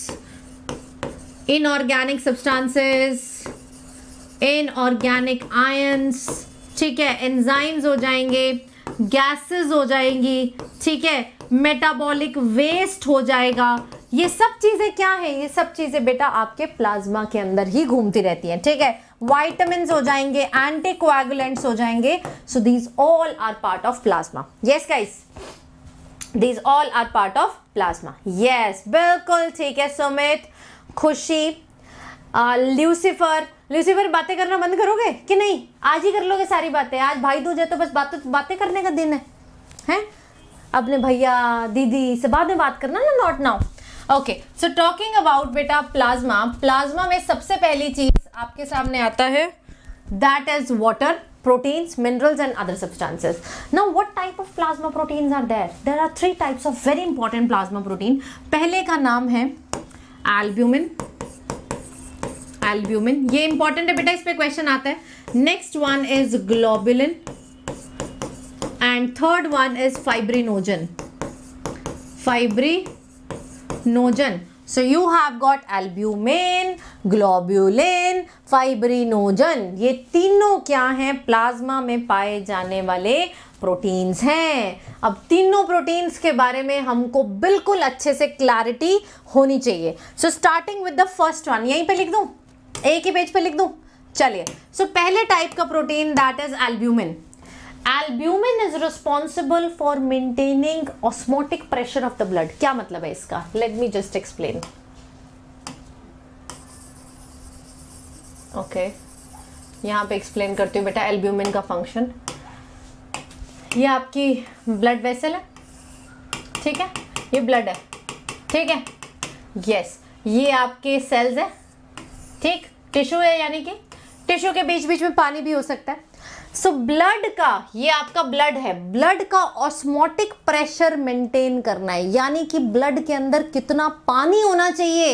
A: inorganic substances inorganic ions ठीक है एंजाइम्स हो जाएंगे गैसेस हो जाएंगी ठीक है मेटाबॉलिक वेस्ट हो जाएगा ये सब चीज़ें क्या है ये सब चीज़ें बेटा आपके प्लाज्मा के अंदर ही घूमती रहती हैं ठीक है वाइटामिन हो जाएंगे एंटी हो जाएंगे so these all are part of plasma yes guys these all are part of plasma yes बिल्कुल ठीक है सुमित खुशी ल्यूसीफर ल्यूसीफर बातें करना बंद करोगे कि नहीं आज ही कर लोगे सारी बातें आज भाई दूज है तो बस बातें बातें करने का दिन है हैं अपने भैया दीदी से बाद में बात करना ना not now okay so talking about बेटा प्लाज्मा प्लाज्मा में सबसे पहली चीज आपके सामने आता है that is water proteins minerals and other substances now what type of plasma proteins are there there are three types of very important plasma protein pehle ka naam hai albumin albumin ye important hai beta is pe question aata hai next one is globulin and third one is fibrinogen fibrin fibrinogen. So you have got albumin, globulin, fibrinogen. ये तीनों क्या हैं प्लाज्मा में पाए जाने वाले प्रोटीन्स हैं अब तीनों प्रोटीन्स के बारे में हमको बिल्कुल अच्छे से क्लैरिटी होनी चाहिए so starting with the first one यहीं पे लिख दूँ एक ही पेज पे लिख दूँ चलिए सो so, पहले टाइप का protein that is albumin albumin is responsible for maintaining osmotic pressure of the blood क्या मतलब है इसका let me just explain okay यहां पे एक्सप्लेन करती हूँ बेटा एल्ब्यूमिन का फंक्शन ये आपकी ब्लड वेसल है ठीक है ये ब्लड है ठीक है यस yes. ये आपके सेल्स है ठीक टिश्यू है यानी कि टिश्यू के बीच बीच में पानी भी हो सकता है सो so, ब्लड का ये आपका ब्लड है ब्लड का ऑस्मोटिक प्रेशर मेंटेन करना है यानी कि ब्लड के अंदर कितना पानी होना चाहिए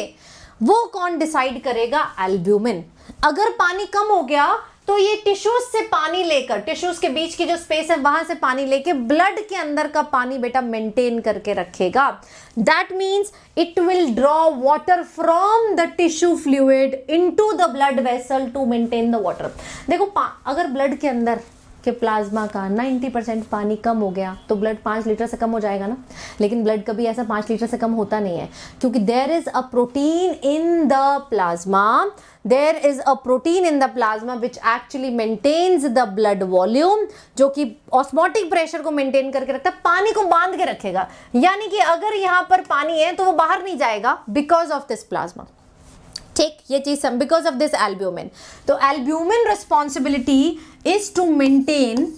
A: वो कौन डिसाइड करेगा एल्ब्यूमिन अगर पानी कम हो गया तो ये टिश्यूज से पानी लेकर टिश्यूज के बीच की जो स्पेस है वहां से पानी लेके ब्लड के अंदर का पानी बेटा मेंटेन करके रखेगा that means it will draw water from the tissue fluid into the blood vessel to maintain the water देखो अगर ब्लड के अंदर के प्लाज्मा का 90 परसेंट पानी कम हो गया तो ब्लड पांच लीटर से कम हो जाएगा ना लेकिन ब्लड कभी ऐसा पांच लीटर से कम होता नहीं है क्योंकि there is a protein in the plasma there is a protein in the plasma which actually maintains the blood volume जो कि ऑस्मोटिक प्रेशर को मेंटेन करके रखता है पानी को बांध के रखेगा यानी कि अगर यहाँ पर पानी है तो वो बाहर नहीं जाएगा बिकॉज ऑफ दिस प्लाज्मा ठीक ये चीज बिकॉज ऑफ दिस एल्ब्यूमिन तो albumin responsibility is to maintain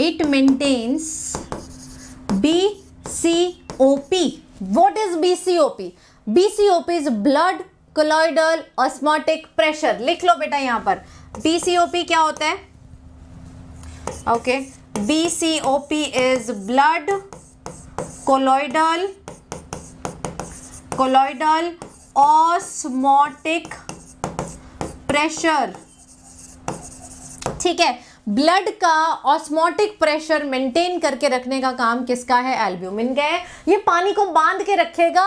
A: it maintains B C O P what is B C O P B C O P is blood colloidal osmotic pressure लिख लो बेटा यहां पर बीसीओपी क्या होता है okay BCOP is blood colloidal colloidal osmotic pressure ठीक है ब्लड का ऑस्मोटिक प्रेशर मेंटेन करके रखने का काम किसका है एल्ब्यूमिन का है ये पानी को बांध के रखेगा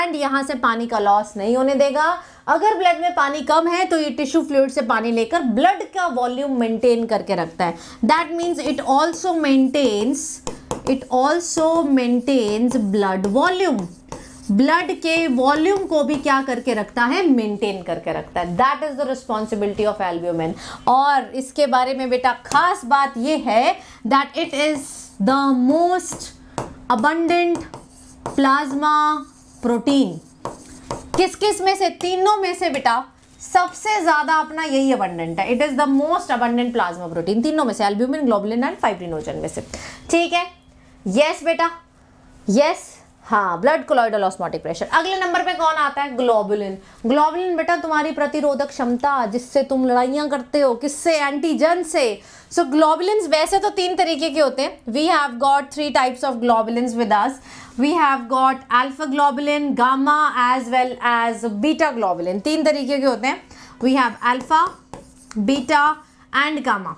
A: एंड यहाँ से पानी का लॉस नहीं होने देगा अगर ब्लड में पानी कम है तो ये टिश्यू फ्लूड से पानी लेकर ब्लड का वॉल्यूम मेंटेन करके रखता है that means it also maintains it also maintains blood volume blood के वॉल्यूम को भी क्या करके रखता है मेंटेन करके रखता है that is the responsibility of albumin और इसके बारे में बेटा खास बात यह है that it is the most abundant plasma protein किस किस में से तीनों में से बेटा सबसे ज्यादा अपना यही अबंडेंट है it is the most abundant plasma protein तीनों में से एल्ब्यूमिन ग्लोबलिन एंड फाइब्रिनोजन में से ठीक है यस yes, बेटा यस yes. हाँ ब्लड कोलोइडल ऑस्मोटिक प्रेशर अगले नंबर पे कौन आता है ग्लोबुलिन ग्लोबुलिन बेटा तुम्हारी प्रतिरोधक क्षमता जिससे तुम लड़ाइयाँ करते हो किससे एंटीजन से सो so, वैसे तो तीन तरीके के होते हैं we have got three types of globulin with us we have got alpha globulin gamma as well as beta globulin तीन तरीके के होते हैं we have alpha beta and gamma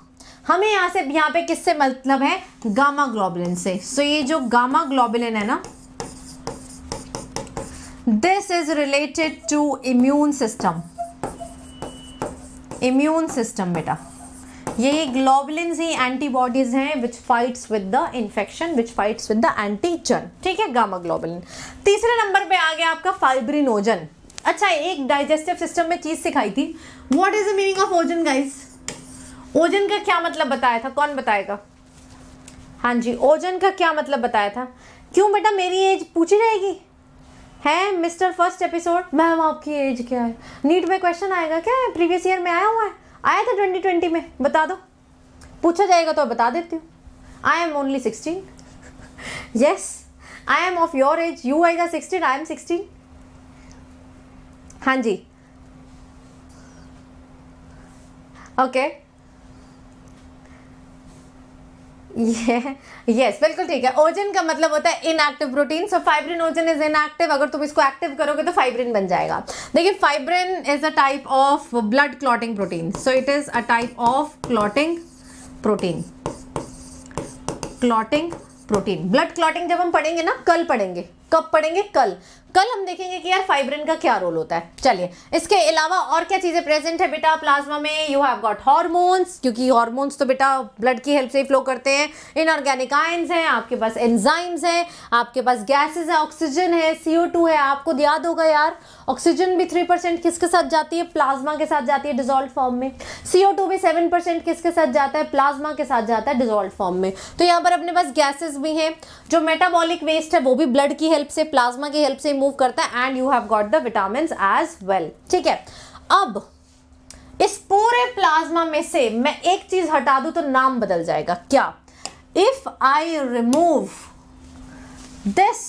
A: हमें यहाँ से यहाँ पे किससे मतलब है गामा ग्लोबुलिन से सो so, ये जो गामा ग्लोबुलिन है ना this is related to immune system immune system बेटा ये ग्लोबलिन ही एंटीबॉडीज हैं which fights with the infection which fights with the antigen ठीक है गामा ग्लोबलिन तीसरे नंबर पे आ गया आपका फाइब्रिनोजन अच्छा एक डाइजेस्टिव सिस्टम में चीज़ सिखाई थी what is the meaning of ogen guys ogen का क्या मतलब बताया था कौन बताएगा हाँ जी ओजन का क्या मतलब बताया था क्यों बेटा मेरी एज पूछी जाएगी है मिस्टर फर्स्ट एपिसोड मैम आपकी एज क्या है नीट में क्वेश्चन आएगा क्या है प्रीवियस ईयर में आया हुआ है आया था ट्वेंटी ट्वेंटी में बता दो पूछा जाएगा तो बता देती हूँ I am only sixteen yes I am of your age you आएगा सिक्सटीन आई एम सिक्सटीन हाँ जी ओके okay. यस बिल्कुल ठीक है ओजन का मतलब होता है inactive protein so fibrinogen is inactive अगर तुम इसको एक्टिव करोगे तो फाइब्रिन बन जाएगा देखिए fibrin is a type of blood clotting protein so it is a type of clotting protein clotting protein blood clotting जब हम पढ़ेंगे ना कल पढ़ेंगे कब पढ़ेंगे कल कल हम देखेंगे कि यार फाइब्रिन का क्या रोल होता है चलिए इसके अलावा और क्या चीज़ें प्रेजेंट है बेटा प्लाज्मा में यू हैव गॉट हॉर्मोन्स क्योंकि हॉर्मोन्स तो बेटा ब्लड की हेल्प से ही फ्लो करते हैं इनऑर्गेनिक आयन्स हैं आपके पास एंजाइम्स हैं आपके पास गैसेज है ऑक्सीजन है सी है आपको याद होगा यार ऑक्सीजन भी थ्री परसेंट किसके साथ जाती है प्लाज्मा के साथ जाती है डिजोल्व फॉर्म में सी भी सेवन परसेंट किसके साथ जाता है प्लाज्मा के साथ जाता है डिजोल्व फॉर्म में तो यहाँ पर अपने पास गैसेज भी हैं जो मेटाबॉलिक वेस्ट है वो भी ब्लड की हेल्प से प्लाज्मा की हेल्प से रिमूव करता है and you have got the vitamin as well ठीक है अब इस पूरे प्लाज्मा में से मैं एक चीज हटा दू तो नाम बदल जाएगा क्या if I remove this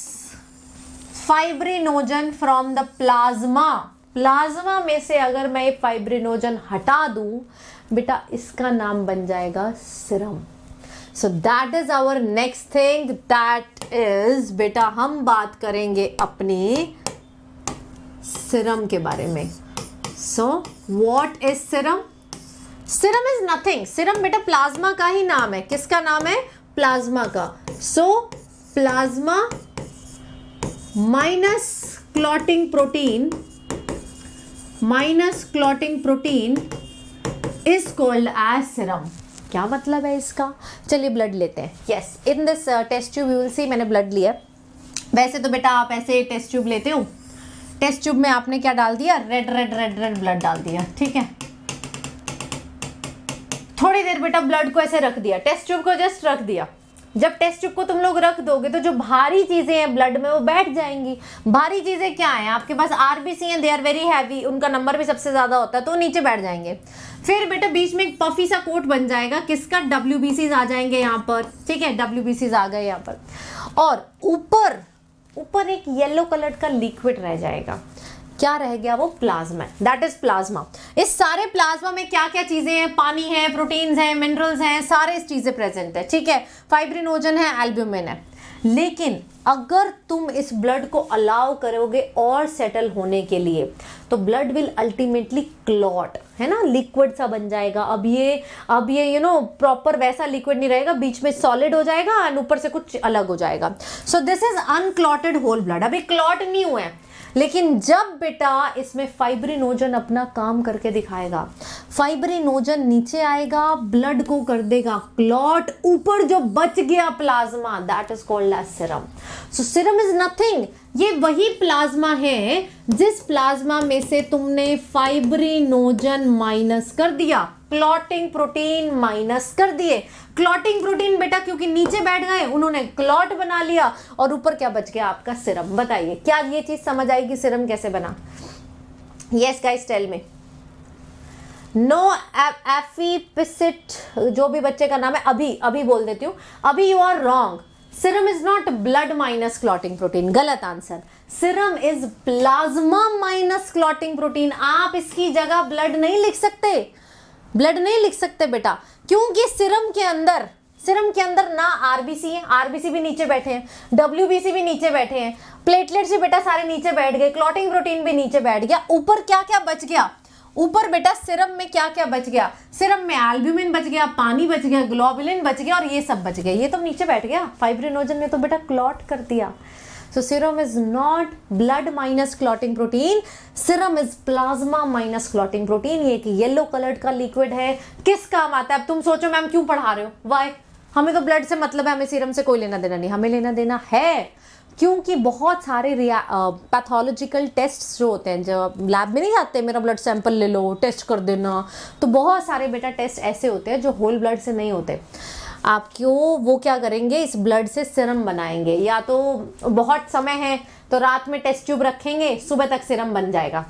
A: fibrinogen from the plasma plasma में से अगर मैं फाइब्रिनोजन हटा दू बेटा इसका नाम बन जाएगा serum so that is our next thing that is बेटा हम बात करेंगे अपने सिरम के बारे में सो what is serum serum is nothing serum बेटा प्लाज्मा का ही नाम है किसका नाम है प्लाज्मा का so plasma minus clotting protein minus clotting protein is called as serum क्या मतलब है इसका चलिए ब्लड लेते हैं yes in this test tube you will see मैंने ब्लड लिया वैसे तो बेटा आप ऐसे टेस्ट ट्यूब लेते हो टेस्ट ट्यूब में आपने क्या डाल दिया red red red red blood डाल दिया ठीक है थोड़ी देर बेटा ब्लड को ऐसे रख दिया टेस्ट ट्यूब को जस्ट रख दिया जब टेस्ट ट्यूब को तुम लोग रख दोगे तो जो भारी चीज़ें हैं ब्लड में वो बैठ जाएंगी भारी चीज़ें क्या हैं आपके पास आरबीसी हैं दे आर वेरी हैवी उनका नंबर भी सबसे ज़्यादा होता है तो नीचे बैठ जाएंगे फिर बेटा बीच में एक पफी सा कोट बन जाएगा किसका डब्ल्यू आ जाएंगे यहाँ पर ठीक है डब्ल्यू बी सीज आ गए यहाँ पर और ऊपर ऊपर एक येलो कलर का लिक्विड रह जाएगा क्या रह गया वो प्लाज्मा दैट इज प्लाज्मा इस सारे प्लाज्मा में क्या क्या चीजें हैं पानी है प्रोटीन्स हैं मिनरल्स हैं सारे चीजें प्रेजेंट है ठीक है फाइब्रिनोजन है एल्ब्यूमिन है लेकिन अगर तुम इस ब्लड को अलाउ करोगे और सेटल होने के लिए तो ब्लड विल अल्टीमेटली क्लॉट है ना लिक्विड सा बन जाएगा अब ये अब ये यू नो प्रॉपर वैसा लिक्विड नहीं रहेगा बीच में सॉलिड हो जाएगा एंड ऊपर से कुछ अलग हो जाएगा so this is unclotted whole blood अभी क्लॉट नहीं हुआ है लेकिन जब बेटा इसमें फाइब्रिनोजन अपना काम करके दिखाएगा फाइब्रिनोजन नीचे आएगा ब्लड को कर देगा क्लॉट ऊपर जो बच गया plasma that is called as serum so serum is nothing ये वही प्लाज्मा है जिस प्लाज्मा में से तुमने फाइब्रिनोजन माइनस कर दिया क्लॉटिंग प्रोटीन माइनस कर दिए क्लॉटिंग प्रोटीन बेटा क्योंकि नीचे बैठ गए उन्होंने क्लॉट बना लिया और ऊपर क्या बच गया आपका सिरम बताइए क्या ये चीज समझ आई कि सिरम कैसे बना yes guys tell me no एफीपिसिट जो भी बच्चे का नाम है अभी अभी बोल देती हूँ अभी you are wrong serum is not blood minus clotting protein गलत answer serum is plasma minus clotting protein आप इसकी जगह ब्लड नहीं लिख सकते ब्लड नहीं लिख सकते बेटा क्योंकि सिरम के अंदर सिरम के अंदर ना आरबीसी है आरबीसी भी नीचे बैठे हैं डब्ल्यूबीसी भी नीचे बैठे हैं प्लेटलेट से बेटा सारे नीचे बैठ गए क्लॉटिंग प्रोटीन भी नीचे बैठ गया ऊपर क्या क्या बच गया ऊपर बेटा सिरम में क्या क्या बच गया सिरम में एल्ब्यूमिन बच गया पानी बच गया ग्लोबुलिन बच गया और ये सब बच गया ये तो नीचे बैठ गया फाइब्रिनोजन ने तो बेटा क्लॉट कर दिया so serum is not blood minus clotting protein serum is plasma minus clotting protein ये एक येलो कलर्ड का लिक्विड है किस काम आता है अब तुम सोचो मैम क्यों पढ़ा रहे हो वाई हमें तो ब्लड से मतलब है हमें सीरम से कोई लेना देना नहीं हमें लेना देना है क्योंकि बहुत सारे पैथोलॉजिकल टेस्ट जो होते हैं जब लैब में नहीं आते मेरा ब्लड सैंपल ले लो टेस्ट कर देना तो बहुत सारे बेटा टेस्ट ऐसे होते हैं जो होल ब्लड से नहीं होते आप क्यों वो क्या करेंगे इस ब्लड से सिरम बनाएंगे या तो बहुत समय है तो रात में टेस्ट ट्यूब रखेंगे सुबह तक सिरम बन जाएगा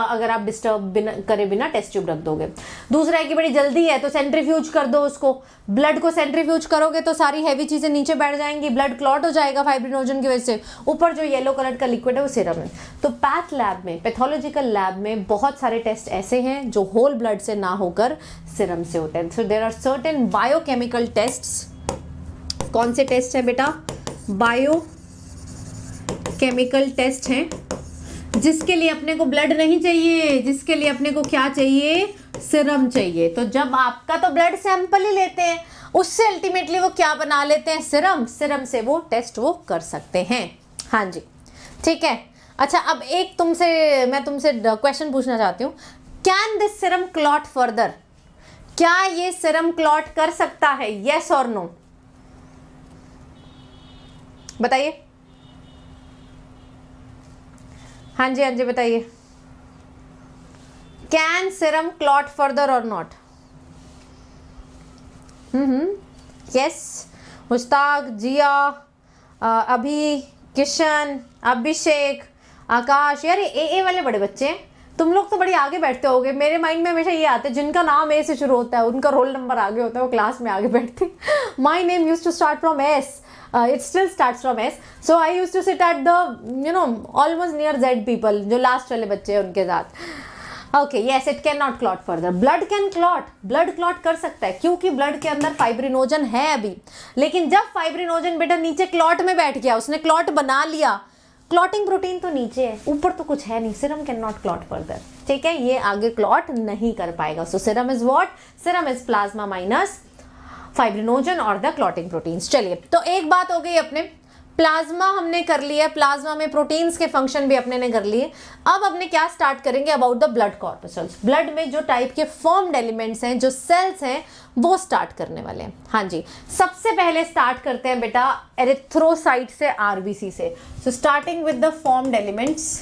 A: अगर आप डिस्टर्ब बिना करे बिना टेस्ट ट्यूब रख दोगे दूसरा है कि बड़ी जल्दी है तो सेंट्रीफ्यूज कर दो उसको ब्लड को सेंट्रीफ्यूज करोगे तो सारी हैवी चीज़ें नीचे बैठ जाएंगी ब्लड क्लॉट हो जाएगा फाइब्रिनोजन की वजह से ऊपर जो येलो कलर का लिक्विड है वो सिरम है तो पैथ लैब में पैथोलॉजिकल लैब में बहुत सारे टेस्ट ऐसे हैं जो होल ब्लड से ना होकर सिरम से होते हैं so there are certain biochemical test कौन से टेस्ट है बेटा बायो केमिकल टेस्ट हैं जिसके लिए अपने को ब्लड नहीं चाहिए जिसके लिए अपने को क्या चाहिए सिरम चाहिए तो जब आपका तो ब्लड सैंपल ही लेते हैं उससे अल्टीमेटली वो क्या बना लेते हैं सिरम सिरम से वो टेस्ट वो कर सकते हैं हाँ जी ठीक है अच्छा अब एक तुमसे मैं तुमसे क्वेश्चन पूछना चाहती हूँ can this serum clot further क्या ये सिरम क्लॉट कर सकता है येस और नो बताइए हाँ जी हाँ जी बताइए can serum clot further or not yes Mushtaq Zia अभी किशन अभिषेक आकाश यार ए ए वाले बड़े बच्चे हैं तुम लोग तो बड़ी आगे बैठते होगे मेरे माइंड में हमेशा ये आते हैं जिनका नाम ए से शुरू होता है उनका रोल नंबर आगे होता है वो क्लास में आगे बैठते my name use to start from S uh, it still starts from S. So I used to sit at the, you know, almost near Z people, जो last वाले बच्चे हैं उनके साथ okay yes it can not clot further blood can clot blood clot कर सकता है क्योंकि ब्लड के अंदर फाइब्रिनोजन है अभी लेकिन जब फाइब्रिनोजन बेटा नीचे क्लॉट में बैठ गया उसने क्लॉट बना लिया क्लॉटिंग प्रोटीन तो नीचे है ऊपर तो कुछ है नहीं serum can not clot further ठीक है ये आगे क्लॉट नहीं कर पाएगा so serum is what serum is plasma minus fibrinogen और द क्लॉटिंग प्रोटीन्स चलिए तो एक बात हो गई अपने प्लाज्मा हमने कर लिया प्लाज्मा में प्रोटीन्स के फंक्शन भी अपने ने कर लिए अब अपने क्या स्टार्ट करेंगे about the blood corpuscles blood में जो टाइप के फॉर्म्ड एलिमेंट्स हैं जो सेल्स हैं वो स्टार्ट करने वाले हैं हाँ जी सबसे पहले स्टार्ट करते हैं बेटा एरिथ्रोसाइट से आरबीसी से so starting with the formed elements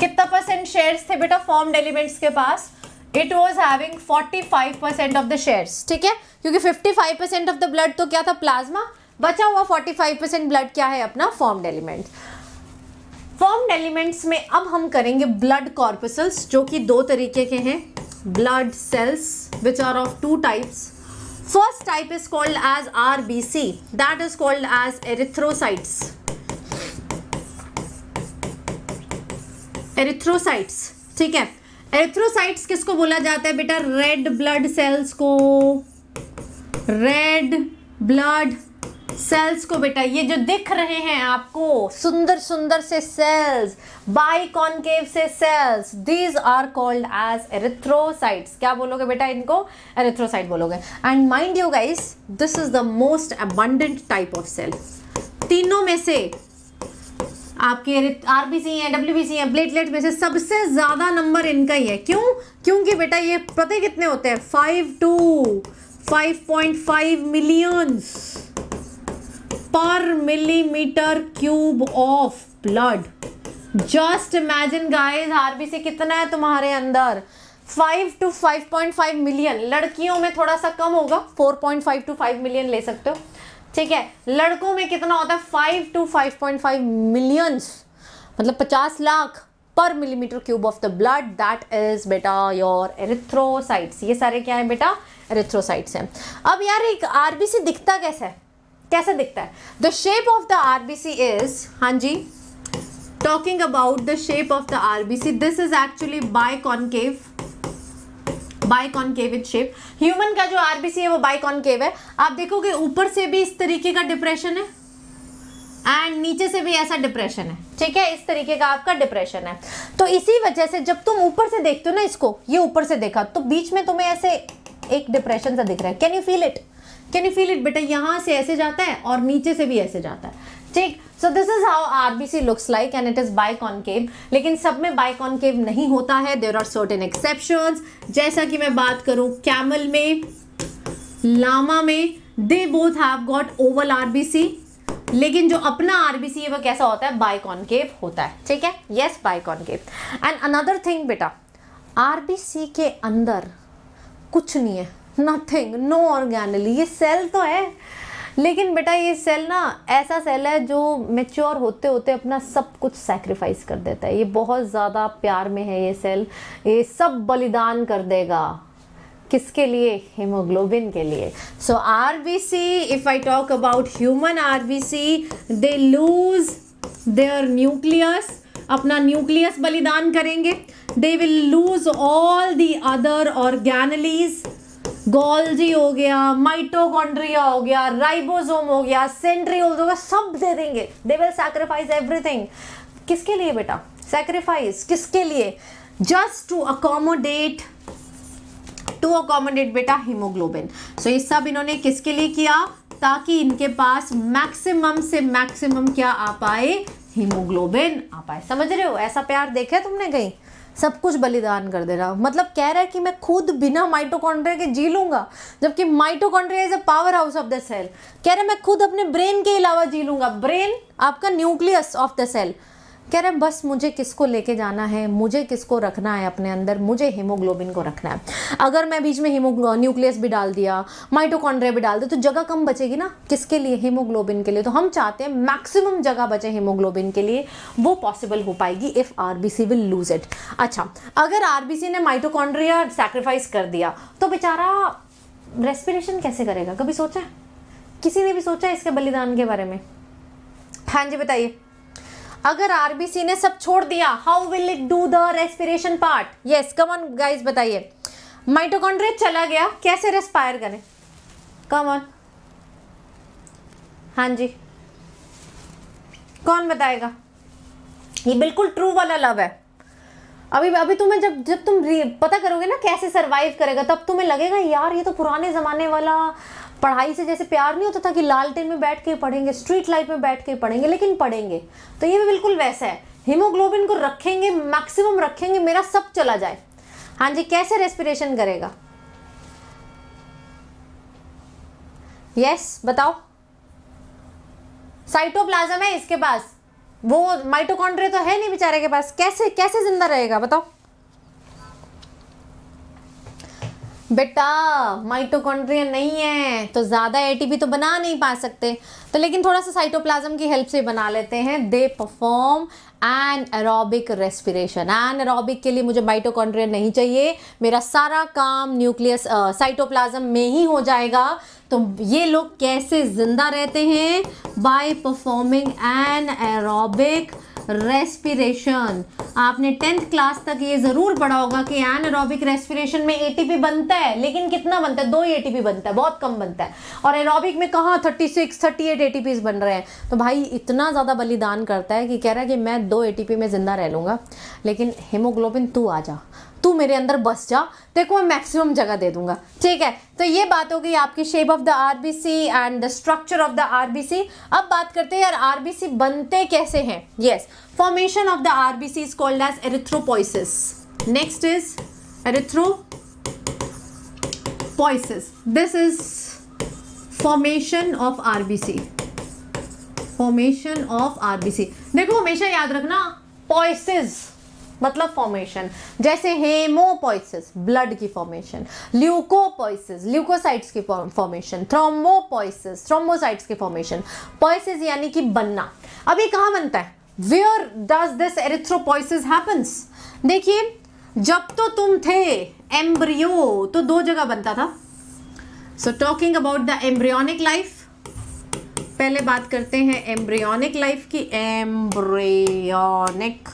A: कितना परसेंट शेयर्स थे बेटा फॉर्म्ड एलिमेंट्स के पास it was having 45 percent of the shares ठीक है क्योंकि 55 परसेंट ऑफ द ब्लड तो क्या था प्लाज्मा बचा हुआ 45 परसेंट ब्लड क्या है अपना फॉर्म्ड एलिमेंट फॉर्म्ड एलिमेंट्स में अब हम करेंगे ब्लड कॉर्पसल्स जो कि दो तरीके के हैं blood cells which are of two types first type is called as R B C that is called as erythrocytes erythrocytes ठीक है एथ्रोसाइट्स किसको बोला जाता है बेटा रेड ब्लड सेल्स को रेड ब्लड सेल्स को बेटा ये जो दिख रहे हैं आपको सुंदर सुंदर से सेल्स बाई कॉनकेव से cells these are called as erythrocytes क्या बोलोगे बेटा इनको एरिथ्रोसाइट बोलोगे and mind you guys this is the most abundant type of cell तीनों में से आपके आरबीसी हैं डब्ल्यूबीसी है प्लेटलेट में से सबसे ज़्यादा नंबर इनका ही है क्यों क्योंकि बेटा ये पते कितने होते हैं five to five point five millions per millimetre cube of blood just imagine guys RBC कितना है तुम्हारे अंदर 5 टू 5.5 मिलियन लड़कियों में थोड़ा सा कम होगा 4.5 टू 5 मिलियन ले सकते हो ठीक है लड़कों में कितना होता है five to five point five millions मतलब पचास lakh per millimetre cube of the blood that is बेटा योर एरिथ्रोसाइट्स ये सारे क्या है बेटा एरिथ्रोसाइट्स हैं अब यार एक आरबीसी दिखता कैसा है कैसा दिखता है the shape of the RBC is हाँ जी talking about the shape of the RBC this is actually biconcave bi biconcave in shape human का जो आरबीसी है वो बाई बाइकॉनकेव है आप देखोगे ऊपर से भी इस तरीके का डिप्रेशन है एंड नीचे से भी ऐसा डिप्रेशन है ठीक है इस तरीके का आपका डिप्रेशन है तो इसी वजह से जब तुम ऊपर से देखते हो ना इसको ये ऊपर से देखा तो बीच में तुम्हें ऐसे एक डिप्रेशन सा दिख रहा है can you feel it can you feel it बेटा यहाँ से ऐसे जाता है और नीचे से भी ऐसे जाता है ठीक so this is how RBC looks like and it is biconcave लेकिन सब में बाई कॉन्केव नहीं होता है देर आर सर्टेन एक्सेप्शन जैसा कि मैं बात करूं कैमल में लामा में they both have got oval RBC लेकिन जो अपना आरबीसी है वो कैसा होता है बाई कॉन्केव होता है ठीक है yes biconcave and another thing बेटा आरबीसी के अंदर कुछ नहीं है नथिंग नो ऑर्गेनली ये सेल तो है लेकिन बेटा ये सेल ना ऐसा सेल है जो मेच्योर होते होते अपना सब कुछ सेक्रीफाइस कर देता है ये बहुत ज़्यादा प्यार में है ये सेल ये सब बलिदान कर देगा किसके लिए हीमोग्लोबिन के लिए so R B C if I talk about human R B C they lose their nucleus अपना न्यूक्लियस बलिदान करेंगे they will lose all the other organelles Golgi हो गया माइटोकॉन्ड्रिया हो गया राइबोसोम हो गया सेंट्रियोल हो गया सब दे देंगे दे विल सैक्रिफाइस एवरीथिंग किसके लिए बेटा सैक्रिफाइस किसके लिए just to accommodate to accommodate बेटा हीमोग्लोबिन सो ये सब इन्होंने किसके लिए किया ताकि इनके पास मैक्सिमम से मैक्सिमम क्या आ पाए हीमोग्लोबिन आ पाए समझ रहे हो ऐसा प्यार देखा है तुमने कहीं सब कुछ बलिदान कर दे रहा मतलब कह रहा है कि मैं खुद बिना माइटोकॉन्ड्रिया के जी लूंगा जबकि mitochondria is a powerhouse of the cell कह रहा है मैं खुद अपने ब्रेन के अलावा जी लूंगा ब्रेन आपका न्यूक्लियस ऑफ द सेल कह रहे हैं बस मुझे किसको लेके जाना है मुझे किसको रखना है अपने अंदर मुझे हीमोग्लोबिन को रखना है अगर मैं बीच में हीमोग्लो न्यूक्लियस भी डाल दिया माइटोकॉन्ड्रिया भी डाल दिया तो जगह कम बचेगी ना किसके लिए हीमोग्लोबिन के लिए तो हम चाहते हैं मैक्सिमम जगह बचे हीमोग्लोबिन के लिए वो पॉसिबल हो पाएगी if R will lose it अच्छा अगर आर ने माइटोकॉन्ड्रिया सेक्रीफाइस कर दिया तो बेचारा रेस्पिरेशन कैसे करेगा कभी सोचा किसी ने भी सोचा इसके बलिदान के बारे में हाँ जी बताइए अगर आरबीसी ने सब छोड़ दिया how will it do the respiration part yes come on guys बताइए माइटोकॉन्ड्रिया चला गया कैसे रेस्पायर करें कम ऑन हाँ जी कौन बताएगा ये बिल्कुल ट्रू वाला लव है अभी अभी तुम्हें जब जब तुम पता करोगे ना कैसे सरवाइव करेगा तब तुम्हें लगेगा यार ये तो पुराने ज़माने वाला पढ़ाई से जैसे प्यार नहीं होता था कि लालटेन में बैठ के पढ़ेंगे स्ट्रीट लाइट में बैठ के पढ़ेंगे लेकिन पढ़ेंगे तो ये भी बिल्कुल वैसा है हीमोग्लोबिन को रखेंगे मैक्सिमम रखेंगे मेरा सब चला जाए हाँ जी कैसे रेस्पिरेशन करेगा यस yes, बताओ साइटोप्लाज्म है इसके पास वो माइटोकॉन्ड्रिया तो है नहीं बेचारे के पास कैसे कैसे जिंदा रहेगा बताओ बेटा माइटोकॉन्ड्रिया तो नहीं है तो ज़्यादा एटीपी तो बना नहीं पा सकते तो लेकिन थोड़ा सा साइटोप्लाज्म की हेल्प से बना लेते हैं they perform anaerobic respiration anaerobic के लिए मुझे माइटोकॉन्ड्रिया नहीं चाहिए मेरा सारा काम न्यूक्लियस साइटोप्लाज्म में ही हो जाएगा तो ये लोग कैसे ज़िंदा रहते हैं by performing anaerobic respiration आपने टेंथ क्लास तक ये ज़रूर पढ़ा होगा कि एनएरोबिक रेस्पिरेशन में एटीपी बनता है लेकिन कितना बनता है दो ही एटीपी बनता है बहुत कम बनता है और एरोबिक में कहाँ thirty six thirty eight ATP बन रहे हैं तो भाई इतना ज़्यादा बलिदान करता है कि कह रहा है कि मैं दो एटीपी में ज़िंदा रह लूँगा लेकिन हीमोग्लोबिन तू आ जा तू मेरे अंदर बस जा तेरे को मैं मैक्सिमम जगह दे दूंगा ठीक है तो ये बात हो गई आपकी shape of the RBC and the structure of the RBC अब बात करते हैं यार आरबीसी बनते कैसे हैं yes formation of the RBC is called as erythropoiesis next is erythropoiesis this is formation of RBC formation of RBC देखो हमेशा याद रखना पॉइसिस मतलब फॉर्मेशन जैसे हेमोपोइसिस ब्लड की फॉर्मेशन ल्यूकोपोइसिस ल्यूकोसाइट्स की फॉर्मेशन थ्रोमोपोइसिस थ्रोमोसाइट्स की फॉर्मेशन पॉइसिस यानी कि बनना अब ये कहाँ बनता है where does this erythropoiesis happens देखिए जब तो तुम थे एम्ब्रियो तो दो जगह बनता था so talking about the embryonic life पहले बात करते हैं एम्ब्रियोनिक लाइफ की embryonic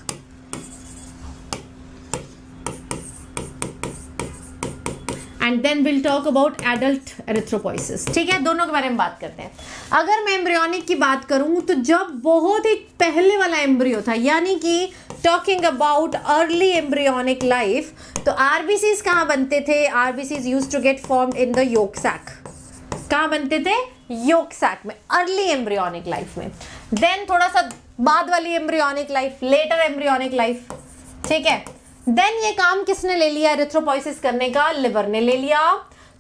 A: and then will talk about adult erythropoiesis ठीक है दोनों के बारे में बात करते हैं अगर मैं एम्ब्रियोनिक की बात करूँ तो जब बहुत ही पहले वाला एम्ब्रियो था यानी कि talking about early embryonic life तो सीज कहाँ बनते थे these use to get form in the yolk sac कहाँ बनते थे योग सैक में अर्ली एम्ब्रियोनिक लाइफ में देन थोड़ा सा बाद वाली embryonic life later embryonic life ठीक है देन ये काम किसने ले लिया एरिथ्रोपोइसिस करने का लिवर ने ले लिया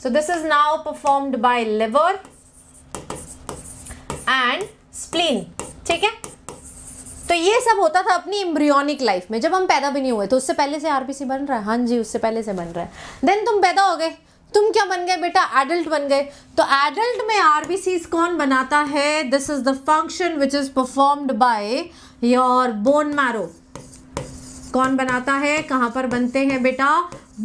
A: so this is now performed by liver and spleen ठीक है तो ये सब होता था अपनी इम्ब्रियोनिक लाइफ में जब हम पैदा भी नहीं हुए तो उससे पहले से आरबीसी बन रहा है हाँ जी उससे पहले से बन रहा है देन तुम पैदा हो गए तुम क्या बन गए बेटा एडल्ट बन गए तो एडल्ट में आरबीसी कौन बनाता है this is the function which is performed by your bone marrow कौन बनाता है कहां पर बनते हैं बेटा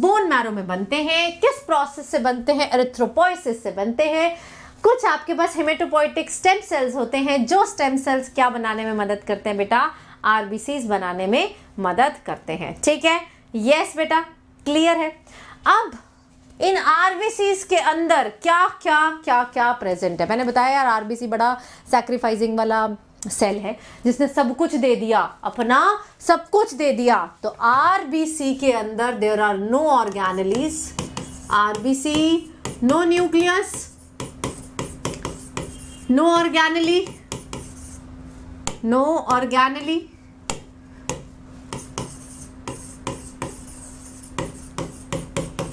A: बोन मैरो में बनते हैं किस प्रोसेस से बनते हैं एरिथ्रोपोइसिस से बनते हैं कुछ आपके पास हेमेटोपोइटिक स्टेम सेल्स होते हैं जो स्टेम सेल्स क्या बनाने में मदद करते हैं बेटा आरबीसीज बनाने में मदद करते हैं ठीक है यस बेटा क्लियर है अब इन आरबीसीज के अंदर क्या क्या क्या क्या प्रेजेंट है मैंने बताया यार आरबीसी बड़ा सैक्रिफाइसिंग वाला सेल है जिसने सब कुछ दे दिया अपना सब कुछ दे दिया तो आरबीसी के अंदर there are no B RBC no nucleus no organelle no organelle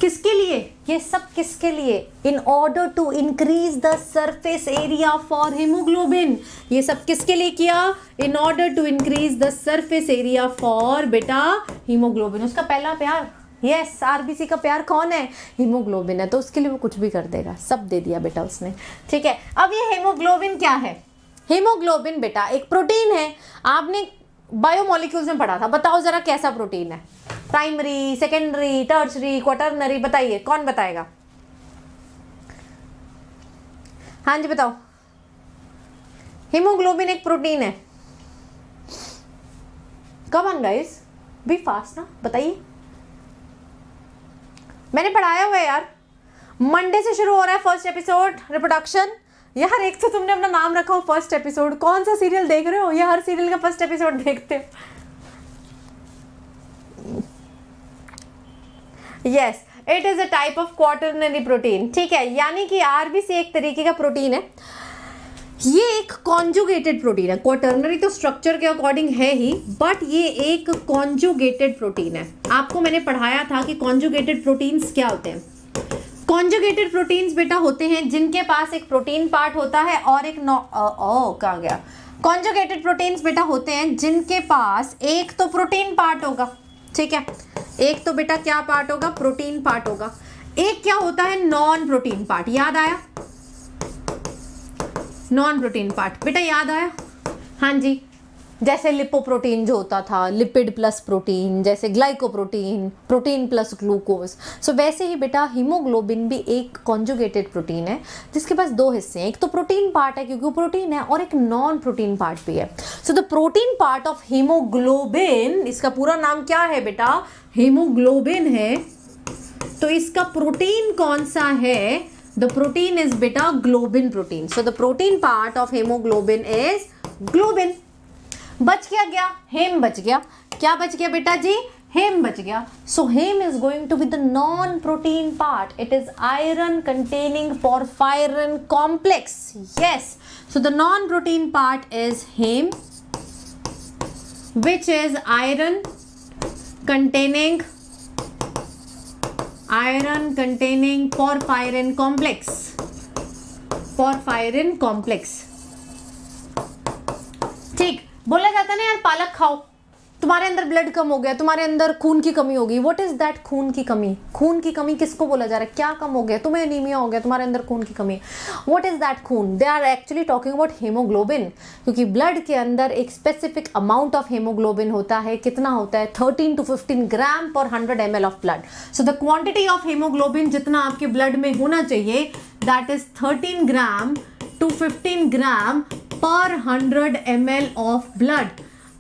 A: किसके लिए ये सब किसके लिए in order to increase the surface area for haemoglobin ये सब किसके लिए किया in order to increase the surface area for बेटा हीमोग्लोबिन उसका पहला प्यार यस yes, आरबीसी का प्यार कौन है हीमोग्लोबिन है तो उसके लिए वो कुछ भी कर देगा सब दे दिया बेटा उसने ठीक है अब ये हीमोग्लोबिन क्या है हीमोग्लोबिन बेटा एक प्रोटीन है आपने बायोमोलिक्यूल्स में पढ़ा था बताओ ज़रा कैसा प्रोटीन है प्राइमरी सेकेंडरी टर्सरी क्वार्टरनरी बताइए कौन बताएगा हाँ जी बताओ हीमोग्लोबिन एक प्रोटीन है come on guys be fast ना बताइए मैंने पढ़ाया हुआ है यार मंडे से शुरू हो रहा है फर्स्ट एपिसोड रिप्रोडक्शन यार एक तो तुमने अपना नाम रखा हो फर्स्ट एपिसोड कौन सा सीरियल देख रहे हो या हर सीरियल का फर्स्ट एपिसोड देखते हो yes it is a type of quaternary protein ठीक है यानी कि आरबीसी एक तरीके का प्रोटीन है ये एक कॉन्जुगेटेड प्रोटीन है क्वार्टरनरी तो स्ट्रक्चर के अकॉर्डिंग है ही बट ये एक कॉन्जुगेटेड प्रोटीन है आपको मैंने पढ़ाया था कि कॉन्जुगेटेड प्रोटीन्स क्या होते हैं कॉन्जुगेटेड प्रोटीन्स बेटा होते हैं जिनके पास एक प्रोटीन पार्ट होता है और एक नॉ ओ कहा गया कॉन्जुगेटेड प्रोटीन्स बेटा होते हैं जिनके पास एक तो प्रोटीन पार्ट होगा ठीक है एक तो बेटा क्या पार्ट होगा प्रोटीन पार्ट होगा एक क्या होता है नॉन प्रोटीन पार्ट याद आया नॉन प्रोटीन पार्ट बेटा याद आया हाँ जी जैसे लिपोप्रोटीन जो होता था लिपिड प्लस प्रोटीन जैसे glycoprotein protein plus glucose so वैसे ही बेटा हीमोग्लोबिन भी एक कॉन्जुगेटेड प्रोटीन है जिसके पास दो हिस्से हैं एक तो प्रोटीन पार्ट है क्योंकि वो प्रोटीन है और एक नॉन प्रोटीन पार्ट भी है so the protein part of haemoglobin इसका पूरा नाम क्या है बेटा हीमोग्लोबिन है तो इसका प्रोटीन कौन सा है द प्रोटीन इज बेटा globin protein so the protein part of haemoglobin is globin बच क्या गया हेम बच गया क्या बच गया बेटा जी हेम बच गया so haem is going to be the non protein part it is iron containing porphyrin complex yes so the non protein part is haem iron containing iron containing iron containing porphyrin complex porphyrin complex ठीक बोला जाता है ना यार पालक खाओ तुम्हारे अंदर ब्लड कम हो गया तुम्हारे अंदर खून की कमी होगी वट इज़ दैट खून की कमी खून की कमी किसको बोला जा रहा है क्या कम हो गया तुम्हें एनीमिया हो गया तुम्हारे अंदर खून की कमी वट इज़ दैट खून they are actually talking about haemoglobin क्योंकि ब्लड के अंदर एक स्पेसिफिक अमाउंट ऑफ हेमोग्लोबिन होता है कितना होता है thirteen to fifteen gram per hundred M of blood so the quantity of haemoglobin जितना आपके ब्लड में होना चाहिए that is thirteen gram to fifteen gram per hundred M of blood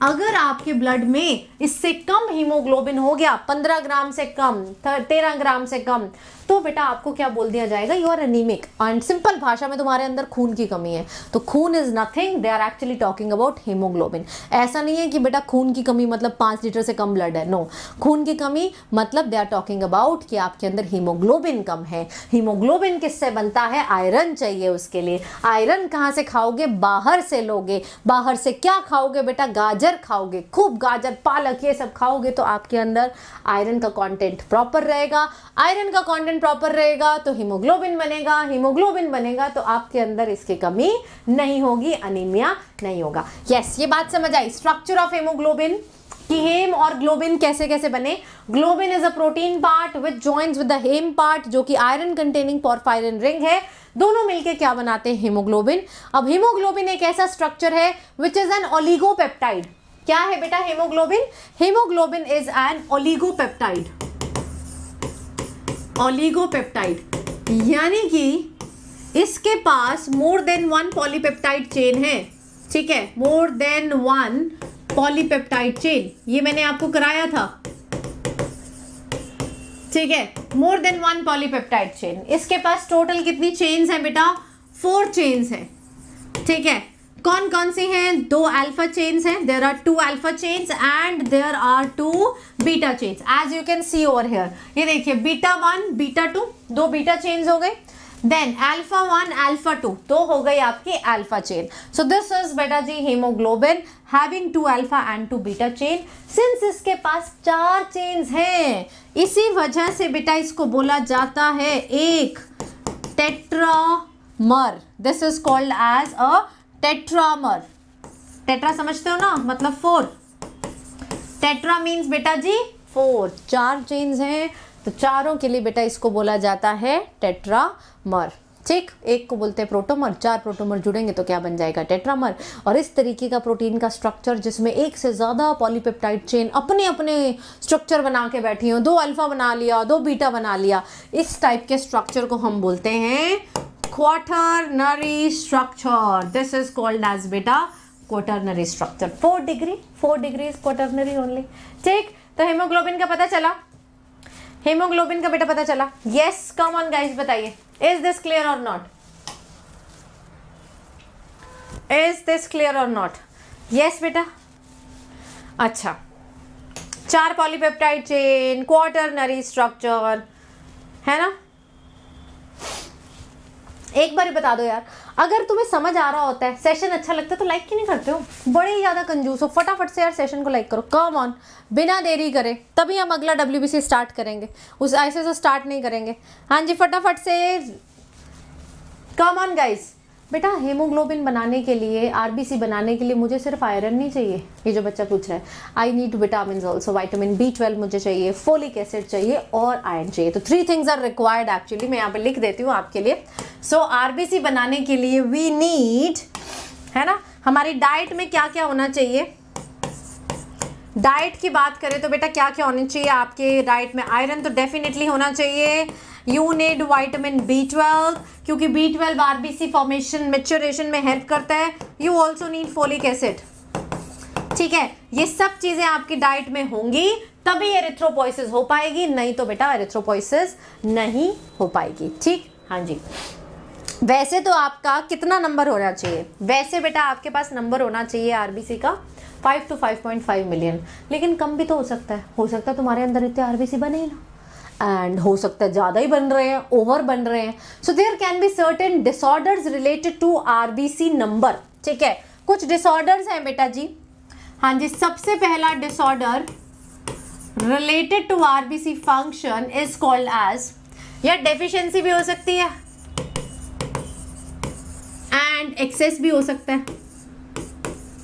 A: अगर आपके ब्लड में इससे कम हीमोग्लोबिन हो गया 15 ग्राम से कम 13 ग्राम से कम तो बेटा आपको क्या बोल दिया जाएगा you are anaemic and simple भाषा में तुम्हारे अंदर खून की कमी है तो खून is nothing they are actually talking about haemoglobin ऐसा नहीं है कि बेटा खून की कमी मतलब पांच लीटर से कम ब्लड है नो no. खून की कमी मतलब दे आर टॉकिंग अबाउट कि आपके अंदर हीमोग्लोबिन कम है हीमोग्लोबिन किससे बनता है आयरन चाहिए उसके लिए आयरन कहाँ से खाओगे बाहर से लोगे बाहर से क्या खाओगे बेटा गाजर खाओगे खूब गाजर पालक ये सब खाओगे तो आपके अंदर आयरन का कॉन्टेंट प्रॉपर रहेगा आयरन का कॉन्टेंट प्रॉपर रहेगा तो हीमोग्लोबिन बनेगा हीमोग्लोबिन बनेगा तो आपके अंदर इसकी कमी नहीं होगी अनिमिया नहीं होगा यस yes, ये बात समझ आई स्ट्रक्चर ऑफ हीमोग्लोबिन कि हेम और ग्लोबिन कैसे कैसे बने globin is a protein part with joints with the haem part जो कि आयरन कंटेनिंग पॉरफायरन रिंग है दोनों मिलके क्या बनाते हैं हीमोग्लोबिन अब हीमोग्लोबिन एक ऐसा स्ट्रक्चर है विच इज एन ओलिगोपेप्टाइड क्या है बेटा haemoglobin haemoglobin is an oligopeptide oligopeptide यानी कि इसके पास more than one polypeptide chain है ठीक है more than one polypeptide chain ये मैंने आपको कराया था ठीक है more than one polypeptide chain इसके पास टोटल कितनी चेन्स हैं बेटा फोर चेन्स हैं ठीक है कौन कौन से हैं दो अल्फा चेन्स हैं there are two alpha chains and there are two beta chains as you can see over here ये देखिए बीटा वन बीटा टू दो बीटा चेन्स हो गए देन अल्फा वन अल्फा टू तो हो गई आपकी alpha chain so this is बेटा जी haemoglobin having two alpha and two beta chain since इसके पास चार चेन्स हैं इसी वजह से बेटा इसको बोला जाता है एक tetramer this is called as a tetramer tetra समझते हो ना मतलब फोर टेट्रा मीन्स बेटा जी फोर चार चेन्स हैं तो चारों के लिए बेटा इसको बोला जाता है टेट्रामर ठीक एक को बोलते हैं प्रोटोमर चार प्रोटोमर जुड़ेंगे तो क्या बन जाएगा टेट्रामर और इस तरीके का प्रोटीन का स्ट्रक्चर जिसमें एक से ज़्यादा पॉलीपेप्टाइड चेन अपने अपने स्ट्रक्चर बना के बैठी हो दो अल्फ़ा बना लिया दो बीटा बना लिया इस टाइप के स्ट्रक्चर को हम बोलते हैं quaternary structure this is called as बेटा quaternary structure four degree four degree is quaternary only ठीक तो हेमोग्लोबिन का पता चला हेमोग्लोबिन का बेटा पता चला यस कम ऑन गाइस बताइए is this clear or not is this clear or not yes बेटा अच्छा चार पॉलीपेप्टाइड चेन क्वार्टरनरी स्ट्रक्चर है ना एक बार बता दो यार अगर तुम्हें समझ आ रहा होता है सेशन अच्छा लगता है तो लाइक क्यों नहीं करते हो बड़े ही ज़्यादा कंजूस हो फटाफट से यार सेशन को लाइक करो कम ऑन बिना देरी करें तभी हम अगला डब्ल्यू स्टार्ट करेंगे उस ऐसे से स्टार्ट नहीं करेंगे हाँ जी फटाफट से कम ऑन गाइज़ बेटा हेमोग्लोबिन बनाने के लिए आरबीसी बनाने के लिए मुझे सिर्फ आयरन नहीं चाहिए ये जो बच्चा पूछ रहा है I need vitamin also vitamin B twelve मुझे चाहिए फोलिक एसिड चाहिए और आयरन चाहिए तो three things are required actually मैं यहाँ पर लिख देती हूँ आपके लिए सो so, आरबीसी बनाने के लिए वी नीड है ना हमारी डाइट में क्या क्या होना चाहिए डाइट की बात करें तो बेटा क्या क्या होनी चाहिए आपके डाइट में आयरन तो डेफिनेटली होना चाहिए you need vitamin B twelve क्योंकि B twelve RBC formation maturation में हेल्प करता है you also need folic acid ठीक है ये सब चीज़ें आपकी डाइट में होंगी तभी एरिथ्रोपोइसिस हो पाएगी नहीं तो बेटा एरिथ्रोपोइसिस नहीं हो पाएगी ठीक हाँ जी वैसे तो आपका कितना नंबर होना चाहिए वैसे बेटा आपके पास नंबर होना चाहिए आरबीसी का five to five point five million लेकिन कम भी तो हो सकता है हो सकता है तुम्हारे अंदर इतने आरबीसी बने ही ना एंड हो सकता है ज़्यादा ही बन रहे हैं ओवर बन रहे हैं so there can be certain disorders related to RBC number ठीक है कुछ डिसऑर्डर्स हैं बेटा जी हाँ जी सबसे पहला disorder related to RBC function is called as या डेफिशिएंसी भी हो सकती है एंड एक्सेस भी हो सकता है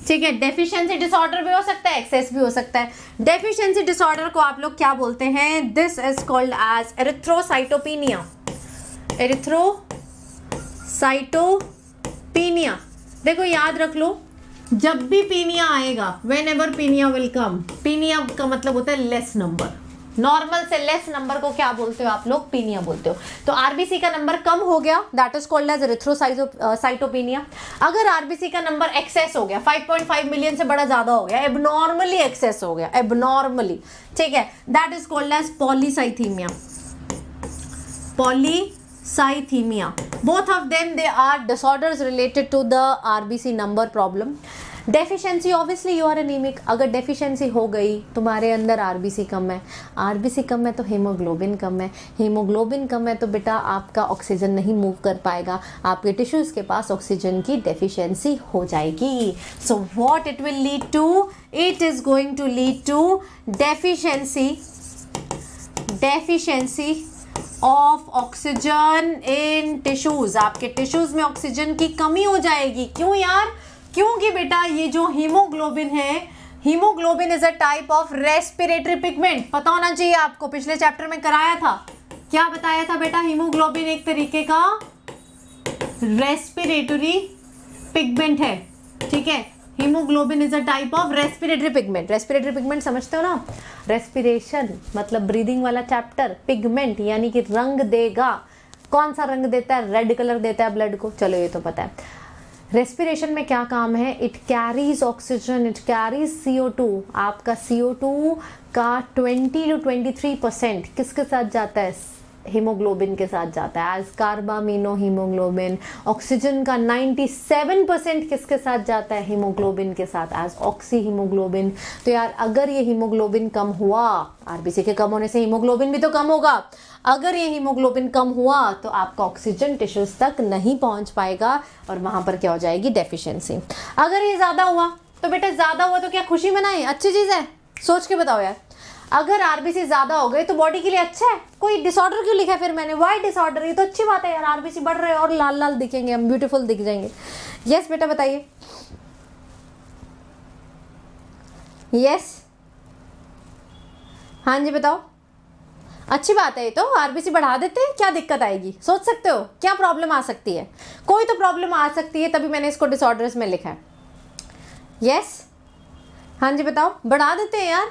A: ठीक है डेफिशिएंसी डिसऑर्डर भी हो सकता है एक्सेस भी हो सकता है डेफिशिएंसी डिसऑर्डर को आप लोग क्या बोलते हैं this is called as erythrocytopenia erythrocytopenia देखो याद रख लो जब भी पीनिया आएगा whenever penia will come penia का मतलब होता है लेस नंबर नॉर्मल से लेस नंबर को क्या बोलते हो आप लोग पीनिया बोलते हो तो आरबीसी का नंबर कम हो गया that is called as erythrocytopenia अगर आरबीसी का नंबर एक्सेस हो गया 5.5 मिलियन से बड़ा ज्यादा हो गया एबनॉर्मली एक्सेस हो गया एबनॉर्मली ठीक है that is called as polycythemia polycythemia both of them they are disorders related to the RBC number problem deficiency obviously you are anaemic अगर डेफिशिएंसी हो गई तुम्हारे अंदर आरबीसी कम है आरबीसी कम है तो हीमोग्लोबिन कम है हीमोग्लोबिन कम है तो बेटा आपका ऑक्सीजन नहीं मूव कर पाएगा आपके टिश्यूज़ के पास ऑक्सीजन की डेफिशिएंसी हो जाएगी so what it will lead to it is going to lead to deficiency deficiency of oxygen in tissues आपके टिश्यूज में ऑक्सीजन की कमी हो जाएगी क्यों यार क्योंकि बेटा ये जो हीमोग्लोबिन है haemoglobin is a type of respiratory pigment पता होना चाहिए आपको पिछले चैप्टर में कराया था क्या बताया था बेटा हीमोग्लोबिन एक तरीके का रेस्पिरेटरी पिगमेंट है ठीक है haemoglobin is a type of respiratory pigment respiratory pigment समझते हो ना रेस्पिरेशन मतलब ब्रीदिंग वाला चैप्टर पिगमेंट यानी कि रंग देगा कौन सा रंग देता है रेड कलर देता है ब्लड को चलो ये तो पता है रेस्पिरेशन में क्या काम है it carries oxygen it carries to आपका टू का 20 टू 23 परसेंट किसके साथ जाता है हीमोग्लोबिन के साथ जाता है एज कार्बामिनो हीमोग्लोबिन ऑक्सीजन का 97 परसेंट किसके साथ जाता है हीमोग्लोबिन के साथ एज ऑक्सी हीमोग्लोबिन तो यार अगर ये हीमोग्लोबिन कम हुआ आरबीसी के कम होने से हीमोग्लोबिन भी तो कम होगा अगर ये हीमोग्लोबिन कम हुआ तो आपका ऑक्सीजन टिश्यूज तक नहीं पहुंच पाएगा और वहां पर क्या हो जाएगी डेफिशिएंसी अगर ये ज़्यादा हुआ तो बेटा ज़्यादा हुआ तो क्या खुशी मनाएं अच्छी चीज़ है सोच के बताओ यार अगर आरबीसी ज़्यादा हो गई तो बॉडी के लिए अच्छा है कोई डिसऑर्डर क्यों लिखा है फिर मैंने वाई डिसऑर्डर ये तो अच्छी बात है यार आरबीसी बढ़ रहे और लाल लाल दिखेंगे हम ब्यूटीफुल दिख जाएंगे यस बेटा बताइए यस हाँ जी बताओ अच्छी बात है ये तो आरबीसी बढ़ा देते हैं क्या दिक्कत आएगी सोच सकते हो क्या प्रॉब्लम आ सकती है कोई तो प्रॉब्लम आ सकती है तभी मैंने इसको डिसऑर्डर्स में लिखा है यस हाँ जी बताओ बढ़ा देते हैं यार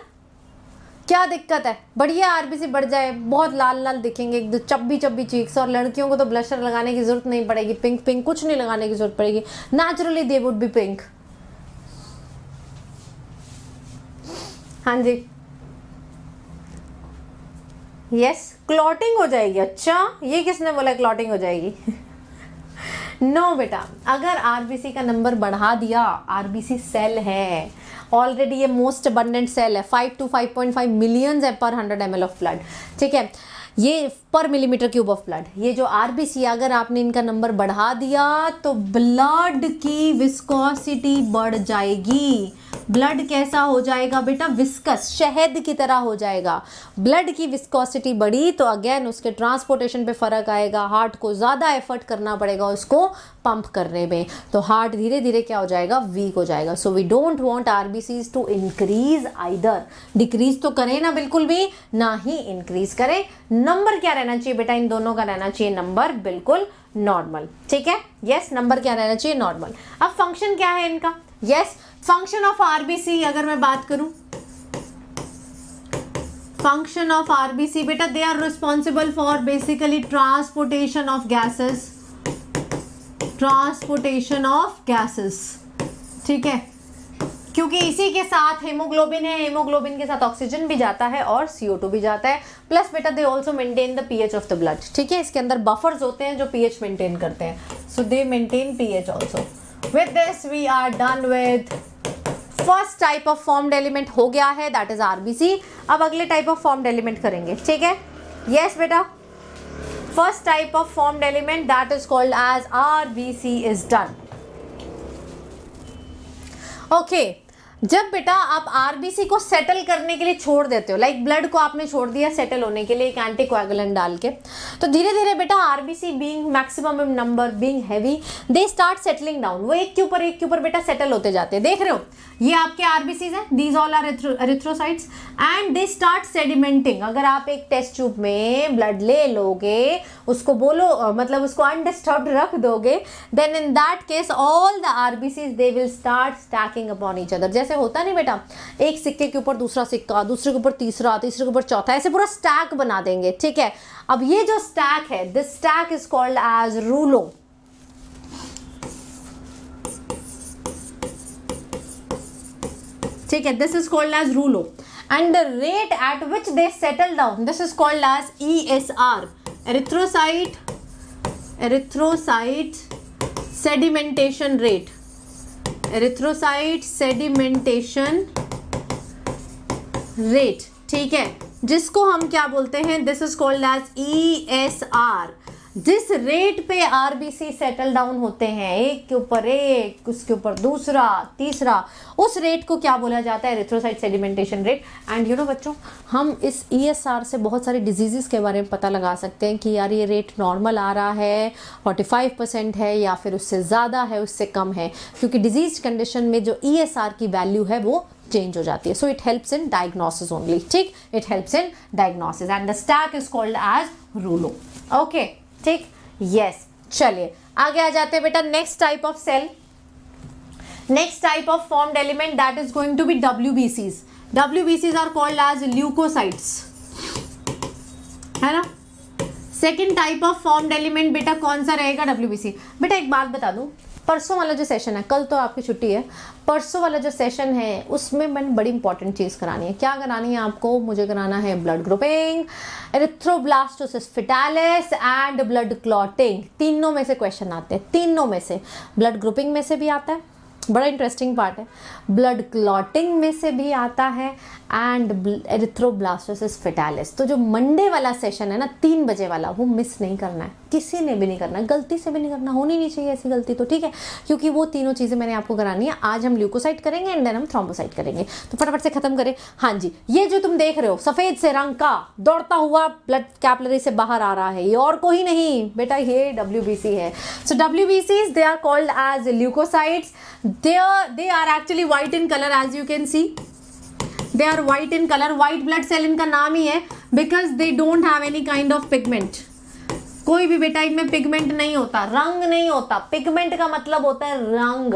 A: क्या दिक्कत है बढ़िया आरबीसी बढ़ जाए बहुत लाल लाल दिखेंगे एक चब्बी चब्बी चीक्स और लड़कियों को तो ब्लशर लगाने की जरूरत नहीं पड़ेगी पिंक पिंक कुछ नहीं लगाने की जरूरत पड़ेगी naturally they would be pink हाँ जी यस क्लॉटिंग हो जाएगी अच्छा ये किसने बोला क्लॉटिंग हो जाएगी नो [LAUGHS] no, बेटा अगर आरबीसी का नंबर बढ़ा दिया आरबीसी सेल है ऑलरेडी ये मोस्ट अबंडेंट सेल है five to five point five millions है पर हंड्रेड एम ऑफ ब्लड ठीक है ये पर मिलीमीटर क्यूब ऑफ ब्लड ये जो आरबीसी अगर आपने इनका नंबर बढ़ा दिया तो ब्लड की विस्कोसिटी बढ़ जाएगी ब्लड कैसा हो जाएगा बेटा विस्कस शहद की तरह हो जाएगा ब्लड की विस्कोसिटी बढ़ी तो अगेन उसके ट्रांसपोर्टेशन पे फ़र्क आएगा हार्ट को ज़्यादा एफर्ट करना पड़ेगा उसको पंप करने में तो हार्ट धीरे धीरे क्या हो जाएगा वीक हो जाएगा so we don't want are to increase either decrease तो करें ना बिल्कुल भी ना ही इंक्रीज करें नंबर क्या रहना चाहिए बेटा इन दोनों का रहना चाहिए नंबर बिल्कुल नॉर्मल ठीक है यस yes, नंबर क्या रहना चाहिए नॉर्मल अब फंक्शन क्या है इनका यस फंक्शन ऑफ आरबीसी अगर मैं बात करूं फंक्शन ऑफ आरबीसी बेटा they are responsible for basically transportation of gases transportation of gases ठीक है क्योंकि इसी के साथ हेमोग्लोबिन है हेमोग्लोबिन के साथ ऑक्सीजन भी जाता है और टू भी जाता है प्लस बेटा they also maintain the pH of the blood ठीक है इसके अंदर बफर्स होते हैं जो पीएच मेंटेन करते हैं so they maintain pH also with this we are done with first type of formed element हो गया है दैट इज आरबीसी अब अगले टाइप ऑफ फॉर्म्ड एलिमेंट करेंगे ठीक है यस yes, बेटा First type of formed element that is called as RBC is done. Okay, जब बेटा आप आरबीसी को सेटल करने के लिए छोड़ देते हो लाइक ब्लड को आपने छोड़ दिया सेटल होने के लिए एक एंटी कोएगुलेंट डाल के तो धीरे धीरे बेटा RBC being maximum number being heavy they start settling down वो एक के ऊपर एक के ऊपर बेटा सेटल होते जाते हैं देख रहे हो ये आपके आरबीसीज हैं these all are erythrocytes and they start sedimenting अगर आप एक टेस्ट ट्यूब में ब्लड ले लोगे उसको बोलो मतलब उसको अनडिस्टर्ब रख दोगे then in that case all the RBCs they will start stacking upon each other जैसे ऐसे होता नहीं बेटा एक सिक्के के ऊपर दूसरा सिक्का दूसरे के ऊपर तीसरा तीसरे के ऊपर चौथा ऐसे पूरा स्टैक बना देंगे ठीक है अब ये जो स्टैक है this stack is called as रूलो ठीक है दिस इज कॉल्ड एज रूलो and the rate at which they settle down this is called as E S R erythrocyte erythrocyte sedimentation rate erythrocyte sedimentation rate ठीक है जिसको हम क्या बोलते हैं this is called as E S R जिस रेट पे आरबीसी सेटल डाउन होते हैं एक के ऊपर एक उसके ऊपर दूसरा तीसरा उस रेट को क्या बोला जाता है erythrocyte sedimentation rate and you know बच्चों हम इस ईएसआर e से बहुत सारी डिजीजेस के बारे में पता लगा सकते हैं कि यार ये रेट नॉर्मल आ रहा है 45 परसेंट है या फिर उससे ज़्यादा है उससे कम है क्योंकि डिजीज कंडीशन में जो ई e की वैल्यू है वो चेंज हो जाती है so it helps in diagnosis only ठीक it helps in diagnosis and the stack is called as रूलो ओके ठीक यस चलिए आगे आ जाते हैं बेटा next type of cell next type of formed element that is going to be W B Cs W B Cs are called as leukocytes है ना second type of formed element बेटा कौन सा रहेगा डब्ल्यू बी सी बेटा एक बात बता दू परसों वाला जो सेशन है कल तो आपकी छुट्टी है परसों वाला जो सेशन है उसमें मैंने बड़ी इंपॉर्टेंट चीज़ करानी है क्या करानी है आपको मुझे कराना है blood grouping erythroblastosis fetalis and blood clotting तीनों में से क्वेश्चन आते हैं तीनों में से ब्लड ग्रुपिंग में से भी आता है बड़ा इंटरेस्टिंग पार्ट है ब्लड क्लॉटिंग में से भी आता है एंड एरिथ्रोब्लास्टोसिस फिटालिस तो जो मंडे वाला सेशन है ना तीन बजे वाला वो मिस नहीं करना है किसी ने भी नहीं करना गलती से भी नहीं करना होनी नहीं चाहिए ऐसी गलती तो ठीक है क्योंकि वो तीनों चीज़ें मैंने आपको करानी है आज हम ल्यूकोसाइट करेंगे एंड देन हम थ्रोम्बोसाइट करेंगे तो फटाफट से ख़त्म करें हाँ जी ये जो तुम देख रहे हो सफ़ेद से रंग का दौड़ता हुआ ब्लड कैपलरी से बाहर आ रहा है ये और कोई नहीं बेटा ये डब्ल्यू है so W they are called as leukocytes they are actually white in colour as you can see they are white in colour white blood cell इनका नाम ही है because they don't have any kind of pigment कोई भी बेटा इनमें पिगमेंट नहीं होता रंग नहीं होता पिगमेंट का मतलब होता है रंग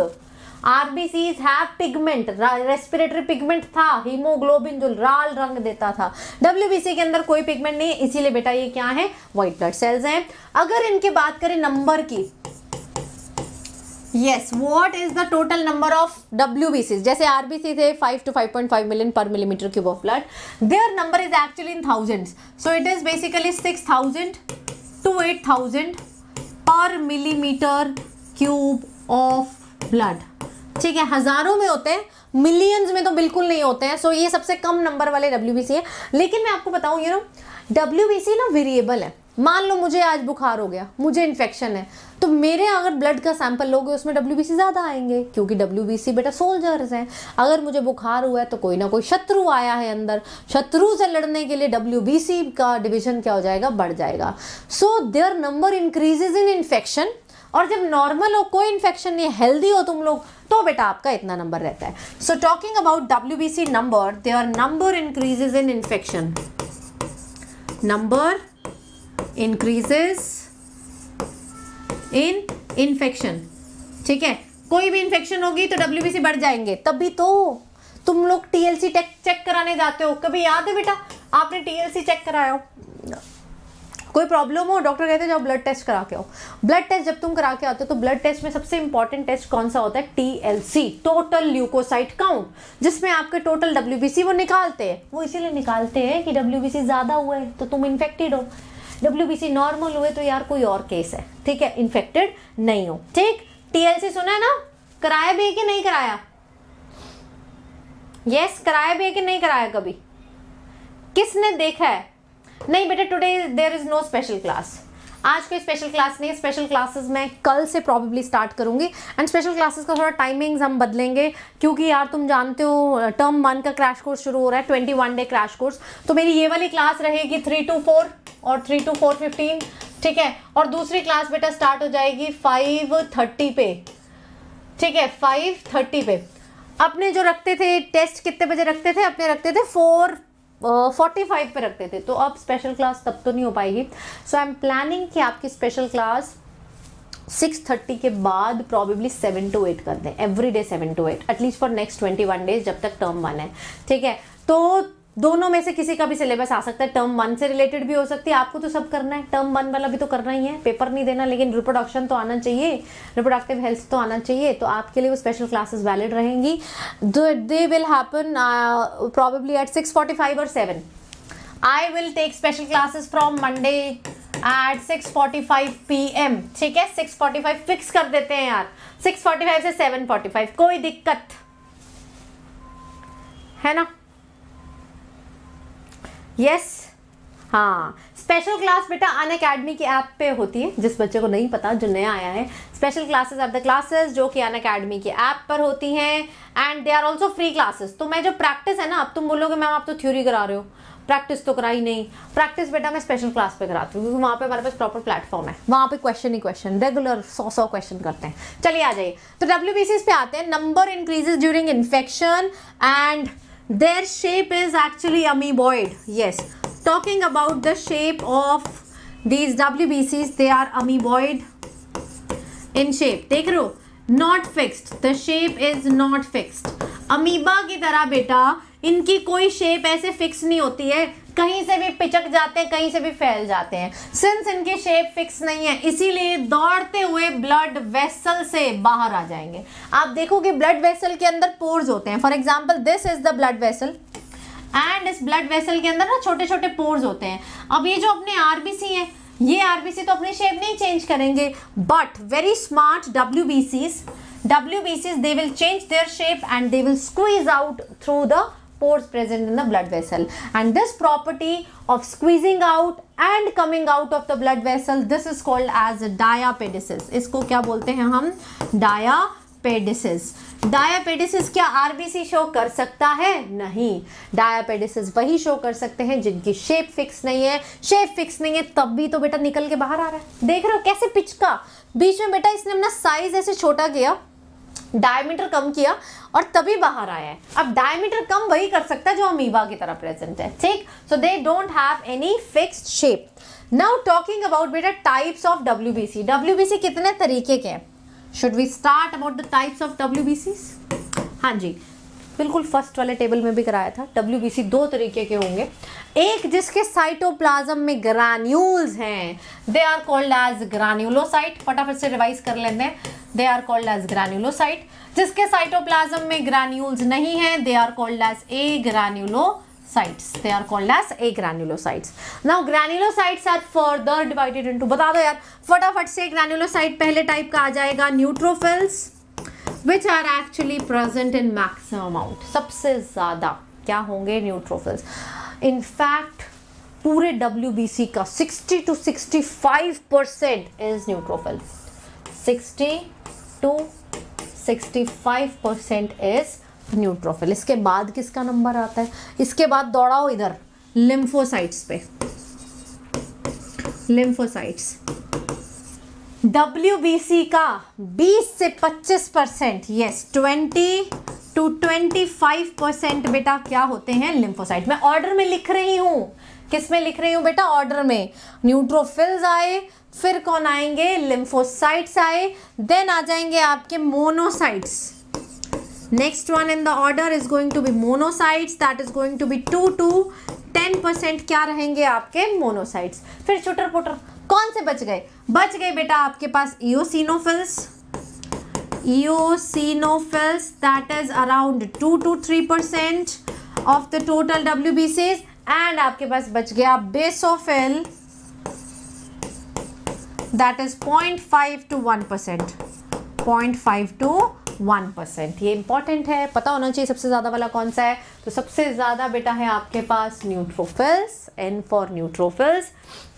A: RBCs have pigment respiratory pigment था हीमोग्लोबिन जो लाल रंग देता था डब्ल्यूबीसी के अंदर कोई पिगमेंट नहीं है इसीलिए बेटा ये क्या है वाइट ब्लड सेल्स हैं अगर इनके बात करें नंबर की yes what is the total number of W जैसे आरबीसी थे 5 to 5.5 million per millimetre cube of blood their number is actually in thousand so it is basically 6000 to 8000 per millimetre cube of blood ठीक है हजारों में होते हैं मिलियंस में तो बिल्कुल नहीं होते हैं सो so ये सबसे कम नंबर वाले डब्ल्यू बी है लेकिन मैं आपको बताऊँ यू नो डब्ल्यू बी ना वेरिएबल है मान लो मुझे आज बुखार हो गया मुझे इन्फेक्शन है तो मेरे अगर ब्लड का सैंपल लोगे उसमें डब्ल्यू ज़्यादा आएंगे क्योंकि डब्ल्यू बेटा सोल्जर्स हैं अगर मुझे बुखार हुआ है तो कोई ना कोई शत्रु आया है अंदर शत्रु से लड़ने के लिए डब्ल्यू का डिविजन क्या हो जाएगा बढ़ जाएगा so their number increases in infection और जब नॉर्मल हो कोई इन्फेक्शन नहीं हेल्दी हो तुम लोग तो बेटा आपका इतना नंबर रहता है so talking about W B C number their number increases in infection number increases in infection ठीक है कोई भी इन्फेक्शन होगी तो डब्ल्यू बढ़ जाएंगे तभी तो तुम लोग टीएलसी टेक चेक कराने जाते हो कभी याद है बेटा आपने टीएलसी चेक कराया हो कोई प्रॉब्लम हो डॉक्टर कहते हैं जाओ ब्लड टेस्ट करा के आओ ब्लड टेस्ट जब तुम करा के आते हो तो ब्लड टेस्ट में सबसे इंपॉर्टेंट टेस्ट कौन सा होता है टीएलसी टोटल ल्यूकोसाइट काउंट जिसमें आपके टोटल सी वो निकालते हैं वो इसीलिए निकालते हैं कि सी ज़्यादा हुआ है तो तुम इन्फेक्टेड हो डब्ल्यू नॉर्मल हुए तो यार कोई और केस है ठीक है इन्फेक्टेड नहीं हो ठीक टीएलसी सुना है ना कराया भी है कि नहीं कराया यस yes, कराया भी है कि नहीं कराया कभी किसने देखा है नहीं बेटा today there is no special class आज कोई स्पेशल क्लास नहीं स्पेशल क्लासेस मैं कल से प्रॉबेबली स्टार्ट करूँगी एंड स्पेशल क्लासेस का थोड़ा टाइमिंग्स हम बदलेंगे क्योंकि यार तुम जानते हो टर्म वन का क्रैश कोर्स शुरू हो रहा है twenty one day crash course तो मेरी ये वाली क्लास रहेगी थ्री टू फोर और थ्री टू फोर फिफ्टीन ठीक है और दूसरी क्लास बेटा स्टार्ट हो जाएगी फाइव थर्टी पे ठीक है फाइव थर्टी पे अपने जो रखते थे टेस्ट कितने बजे रखते थे अपने रखते थे फोर फोर्टी फाइव पे रखते थे तो अब स्पेशल क्लास तब तो नहीं हो पाएगी सो आई एम प्लानिंग कि आपकी स्पेशल क्लास सिक्स थर्टी के बाद प्रॉबेबली सेवन टू एट कर दें every day seven to eight at least for next twenty one days जब तक टर्म वन है ठीक है तो दोनों में से किसी का भी सिलेबस आ सकता है टर्म वन से रिलेटेड भी हो सकती है आपको तो सब करना है टर्म वन वाला भी तो करना ही है पेपर नहीं देना लेकिन रिप्रोडक्शन तो आना चाहिए रिप्रोडक्टिव हेल्थ तो आना चाहिए तो आपके लिए वो स्पेशल क्लासेस वैलिड रहेंगी they will happen probably at six forty five और seven I will take special classes from Monday at six forty five P M ठीक है सिक्स फोर्टी फाइव फिक्स कर देते हैं यार सिक्स फोर्टी फाइव से सेवन फोर्टी फाइव कोई दिक्कत है ना यस हाँ स्पेशल क्लास बेटा अन अकेडमी के ऐप पे होती है जिस बच्चे को नहीं पता जो नया आया है special classes are the classes जो कि अन अकेडमी के ऐप पर होती हैं and they are also free classes तो मैं जो प्रैक्टिस है ना अब तुम बोलोगे मैम आप तो थ्योरी करा रहे हो प्रैक्टिस तो कराई नहीं प्रैक्टिस बेटा मैं स्पेशल क्लास पे कराती हूँ क्योंकि वहाँ पे हमारे पास प्रॉपर प्लेटफॉर्म है वहाँ पे क्वेश्चन ही क्वेश्चन रेगुलर सौ सौ क्वेश्चन करते हैं चलिए आ जाइए तो डब्ल्यू पे आते हैं number increases during infection and their shape is actually amoeboid yes talking about the shape of these wbcs they are amoeboid in shape dekh lo not fixed the shape is not fixed amoeba ki tarah beta बेटा इनकी कोई शेप ऐसे फिक्स नहीं होती है कहीं से भी पिचक जाते हैं कहीं से भी फैल जाते हैं सिंस इनकी शेप फिक्स नहीं है इसीलिए दौड़ते हुए ब्लड वेसल से बाहर आ जाएंगे आप देखोगे ब्लड वेसल के अंदर पोर्स होते हैं for example this is the blood vessel and इस ब्लड वेसल के अंदर ना छोटे छोटे पोर्स होते हैं अब ये जो अपने आरबीसी हैं ये आरबीसी तो अपनी शेप नहीं चेंज करेंगे but very smart W B Cs W B Cs they will change their shape and they will squeeze out through the pores present in the blood vessel and this property of squeezing out and coming out of the blood vessel this is called as diapedesis isko kya bolte hain hum dia pedesis diapedesis क्या आरबीसी शो कर सकता है नहीं डायापेडिसिस वही शो कर सकते हैं जिनकी शेप फिक्स नहीं है शेप फिक्स नहीं है तब भी तो बेटा निकल के बाहर आ रहा है देख रहे हो कैसे पिचका बीच में बेटा इसने अपना साइज ऐसे छोटा किया डायमीटर कम किया और तभी बाहर आया है अब डायमीटर कम वही कर सकता है जो अमीबा की तरह प्रेजेंट है ठीक so they don't have any fix shape now talking about बेटा types of W B C W B C कितने तरीके के हैं should we start about the types of W B C हाँ जी बिल्कुल फर्स्ट वाले टेबल में भी कराया था डब्ल्यू दो तरीके के होंगे एक जिसके साइटोप्लाज्म में ग्रान्यूल्स हैं they are called as granulocyte फटाफट से रिवाइज कर लेते हैं they are called as granulocyte जिसके साइटोप्लाज्म में ग्रैन्यूल्स नहीं है they are called as agranulocytes they are called as agranulocytes now granulocytes are further divided into बता दो यार फटाफट से ग्रैन्यूलोसाइट पहले टाइप का आ जाएगा neutrophils which are actually present in maximum amount सबसे ज़्यादा क्या होंगे न्यूट्रोफिल्स इन फैक्ट पूरे डब्ल्यू का sixty to sixty five percent is neutrophils sixty to 65 is is neutrophil इसके बाद किसका नंबर आता है इसके बाद दौड़ाओ इधर लिम्फोसाइट्स पे लिम्फोसाइट्स डब्ल्यू का 20 से 25 परसेंट यस 20 टू 25 परसेंट बेटा क्या होते हैं लिम्फोसाइट मैं ऑर्डर में लिख रही हूं किस में लिख रही हूं बेटा ऑर्डर में न्यूट्रोफिल्स आए फिर कौन आएंगे लिम्फोसाइट्स आए देन आ जाएंगे आपके monocytes next one in the order is going to be monocytes that is going to be two to ten percent क्या रहेंगे आपके मोनोसाइट्स फिर छुटर पुटर कौन से बच गए बच गए बेटा आपके पास eosinophils eosinophils that is two to to 3 percent of the total WBCs and आपके पास बच गया basophils that is point five to one percent point five to one percent ये इंपॉर्टेंट है पता होना चाहिए सबसे ज़्यादा वाला कौन सा है तो सबसे ज़्यादा बेटा है आपके पास neutrophils N for neutrophils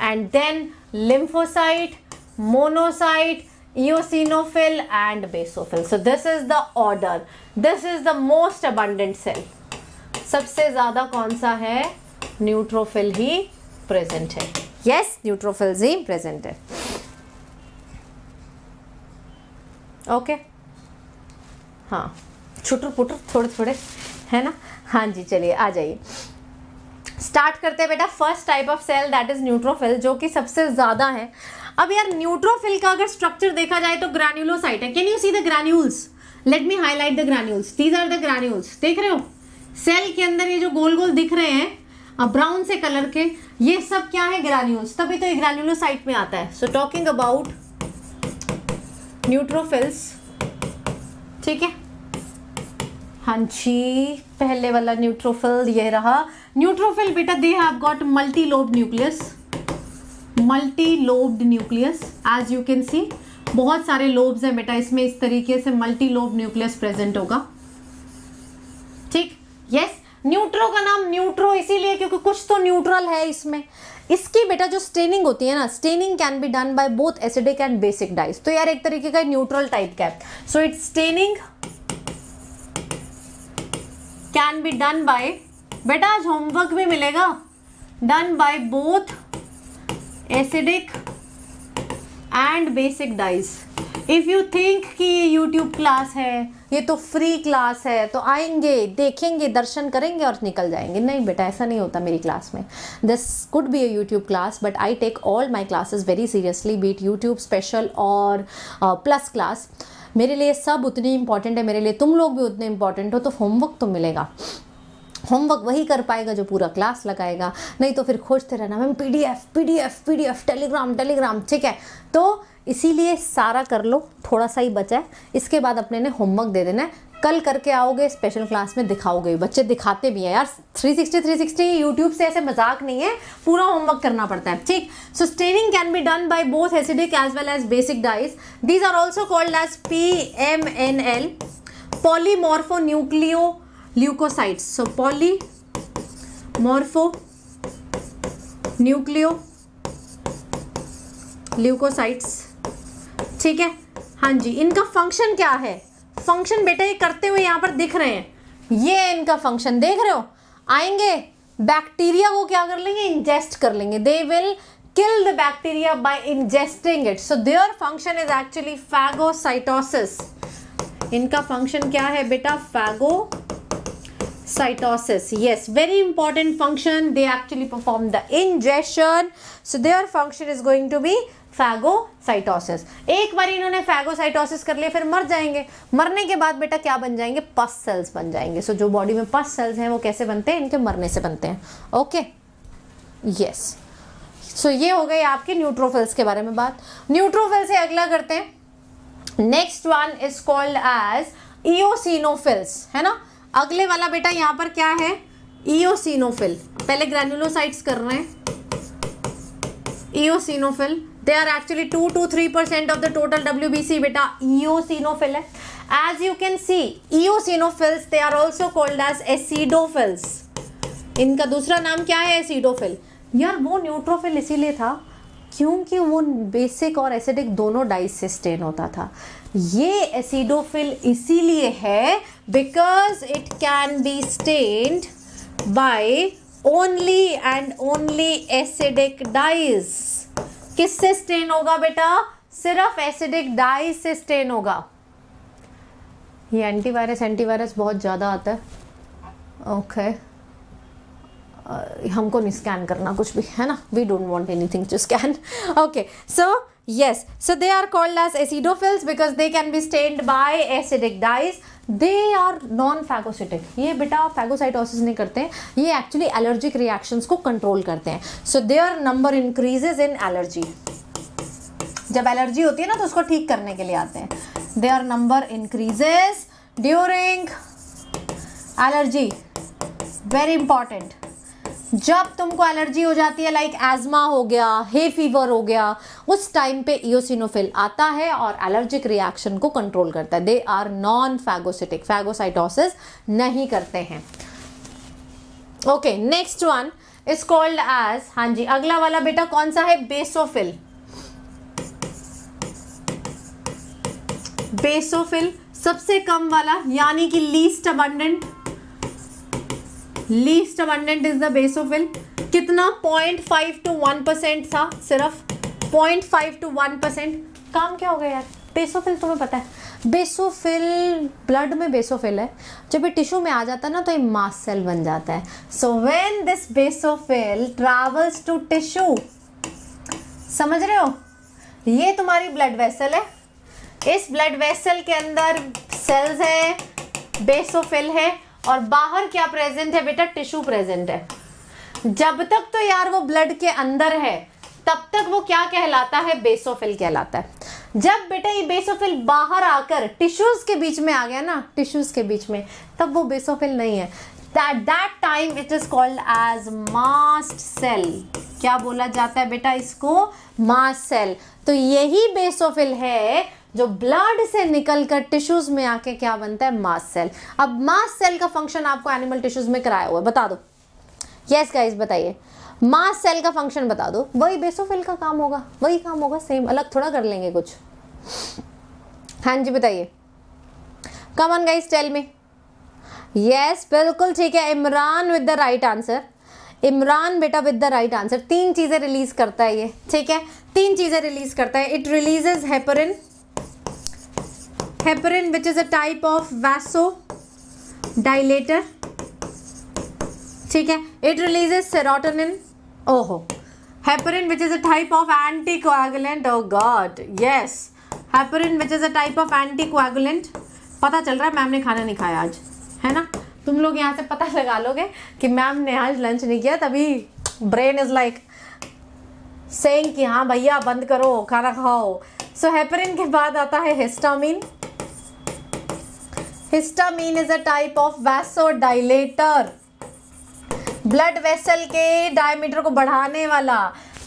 A: and then lymphocyte monocyte eosinophil and basophil so this is the order this is the most abundant cell सबसे ज़्यादा कौन सा है न्यूट्रोफिल ही प्रेजेंट है यस न्यूट्रोफिल्स ही प्रेजेंट है ओके हाँ छुटर पुटर थोड़े थोड़े है ना हाँ जी चलिए आ जाइए स्टार्ट करते हैं बेटा first type of cell that is neutrophil जो कि सबसे ज़्यादा है अब यार न्यूट्रोफिल का अगर स्ट्रक्चर देखा जाए तो ग्रैन्यूलोसाइट है can you see the granules let me highlight the granules these are the granules देख रहे हो सेल के अंदर ये जो गोल गोल दिख रहे हैं ब्राउन से कलर के ये सब क्या है ग्रैन्यूल्स तभी तो ये ग्रैन्यूलोसाइट में आता है सो टॉकिंग अबाउट न्यूट्रोफिल्स ठीक है हाँ जी पहले वाला न्यूट्रोफिल ये रहा न्यूट्रोफिल बेटा they have got multi lobed nucleus multi lobed nucleus as you can see बहुत सारे लोब्स हैं बेटा इसमें इस तरीके से मल्टी लोब न्यूक्लियस प्रेजेंट होगा ठीक यस न्यूट्रो का नाम न्यूट्रो इसीलिए क्योंकि कुछ तो न्यूट्रल है इसमें इसकी बेटा जो स्टेनिंग होती है ना staining can be done by both acidic and basic dyes तो यार एक तरीके का न्यूट्रल टाइप का है so it's staining can be done by बेटा आज होमवर्क भी मिलेगा done by both acidic and basic dyes if you think कि ये यूट्यूब क्लास है ये तो फ्री क्लास है तो आएंगे देखेंगे दर्शन करेंगे और निकल जाएंगे नहीं बेटा ऐसा नहीं होता मेरी क्लास में this could be a YouTube class but I take all my classes very seriously beat YouTube special और प्लस uh, क्लास मेरे लिए सब उतने इंपॉर्टेंट है मेरे लिए तुम लोग भी उतने इंपॉर्टेंट हो तो होमवर्क तो मिलेगा होमवर्क वही कर पाएगा जो पूरा क्लास लगाएगा नहीं तो फिर खोजते रहना ma'am PDF PDF PDF Telegram Telegram ठीक है तो इसीलिए सारा कर लो थोड़ा सा ही बचा है इसके बाद अपने ने होमवर्क दे देना है कल करके आओगे स्पेशल क्लास में दिखाओगे बच्चे दिखाते भी हैं यार 360 360 यूट्यूब से ऐसे मजाक नहीं है पूरा होमवर्क करना पड़ता है ठीक sustaining can be done by both acidic as well as basic dyes these are also called as P M N L polymorpho nucleo leukocytes so poly morpho nucleo leukocytes ठीक है हाँ जी इनका फंक्शन क्या है फंक्शन बेटा ये करते हुए यहाँ पर दिख रहे हैं ये इनका फंक्शन देख रहे हो आएंगे बैक्टीरिया को क्या कर लेंगे इंजेस्ट कर लेंगे they will kill the bacteria by ingesting it so their function is actually phagocytosis इनका फंक्शन क्या है बेटा phagocytosis yes very important function they actually perform the ingestion so their function is going to be phagocytosis एक बार इन्होंने फैगोसाइटोसिस कर लिया फिर मर जाएंगे मरने के बाद बेटा क्या बन जाएंगे पस सेल्स बन जाएंगे सो so, जो बॉडी में पस सेल्स हैं वो कैसे बनते हैं इनके मरने से बनते हैं ओके यस सो ये हो गई आपके न्यूट्रोफिल्स के बारे में बात न्यूट्रोफिल से अगला करते हैं next one is called as eosinophils है ना अगले वाला बेटा यहां पर क्या है ईओसिनोफिल पहले ग्रेनुलोसाइट्स कर रहे हैं eosinophil they are actually two to three percent of the total W B C बेटा ईओसिनोफिल है as you can see eosinophils they are also called as acidophils इनका दूसरा नाम क्या है एसिडोफिल यार वो न्यूट्रोफिल इसीलिए था क्योंकि वो बेसिक और एसिडिक दोनों डाइस से स्टेन होता था ये एसिडोफिल इसीलिए है because it can be stain by only and only acidic dyes किससे स्टेन होगा बेटा सिर्फ एसिडिक डाई से स्टेन होगा ये एंटीवायरस एंटीवायरस बहुत ज़्यादा आता है ओके okay. हमको नहीं स्कैन करना कुछ भी है ना we don't want anything to scan okay so yes so they are called as acidophils because they can be stained by acidic dyes they are non phagocytic ये बेटा फैगोसाइटोसिस नहीं करते हैं ये एक्चुअली एलर्जिक रिएक्शंस को कंट्रोल करते हैं so they are number increases in allergy जब एलर्जी होती है ना तो उसको ठीक करने के लिए आते हैं they are number increases during allergy very important जब तुमको एलर्जी हो जाती है लाइक एजमा हो गया हे फीवर हो गया उस टाइम पे ईओसिनोफिल आता है और एलर्जिक रिएक्शन को कंट्रोल करता है they are non phagocytic phagocytosis नहीं करते हैं okay next one is called as हाँ जी अगला वाला बेटा कौन सा है बेसोफिल बेसोफिल सबसे कम वाला यानी कि least abundant least abundant is the base of will कितना point five to one percent था सिर्फ point five to one percent काम क्या हो गया यार बेसोफिल तुम्हें पता है बेसोफिल ब्लड में बेसोफिल है जब ये टिश्यू में आ जाता है ना तो ये मास सेल बन जाता है so when this basophil travels to tissue समझ रहे हो ये तुम्हारी ब्लड वेसल है इस ब्लड वेसल के अंदर सेल्स है बेसोफिल है और बाहर क्या प्रेजेंट है बेटा टिश्यू प्रेजेंट है जब तक तो यार वो ब्लड के अंदर है तब तक वो क्या कहलाता है बेसोफिल कहलाता है जब बेटा ये बेसोफिल बाहर आकर टिश्यूज के बीच में आ गया ना टिश्यूज के बीच में तब वो बेसोफिल नहीं है that that time it is called as mast cell क्या बोला जाता है बेटा इसको मास्ट सेल तो यही बेसोफिल है जो ब्लड से निकलकर टिश्यूज में आके क्या बनता है मास सेल अब मास सेल का फंक्शन आपको एनिमल टिश्यूज में कराया हुआ है बता दो यस गाइस बताइए मास सेल का फंक्शन बता दो वही बेसोफिल का काम होगा वही काम होगा सेम अलग थोड़ा कर लेंगे कुछ हाँ जी बताइए come on guys tell me yes बिल्कुल ठीक है Imran with the right answer Imran बेटा विद द राइट आंसर तीन चीज़ें रिलीज करता है ये ठीक है तीन चीज़ें रिलीज करता है it releases heparin heparin which is a type of vasodilator ठीक है it releases serotonin ओहो heparin which is a type of anticoagulant oh god yes heparin which is a type of anticoagulant पता चल रहा है मैम ने खाना नहीं खाया आज है ना तुम लोग यहाँ से पता लगा लोगे कि मैम ने आज लंच नहीं किया तभी ब्रेन इज़ लाइक सेइंग कि हाँ भैया बंद करो खाना खाओ सो so, हेपरिन के बाद आता है histamine histamine is a type of vasodilator blood vessel के डायमीटर को बढ़ाने वाला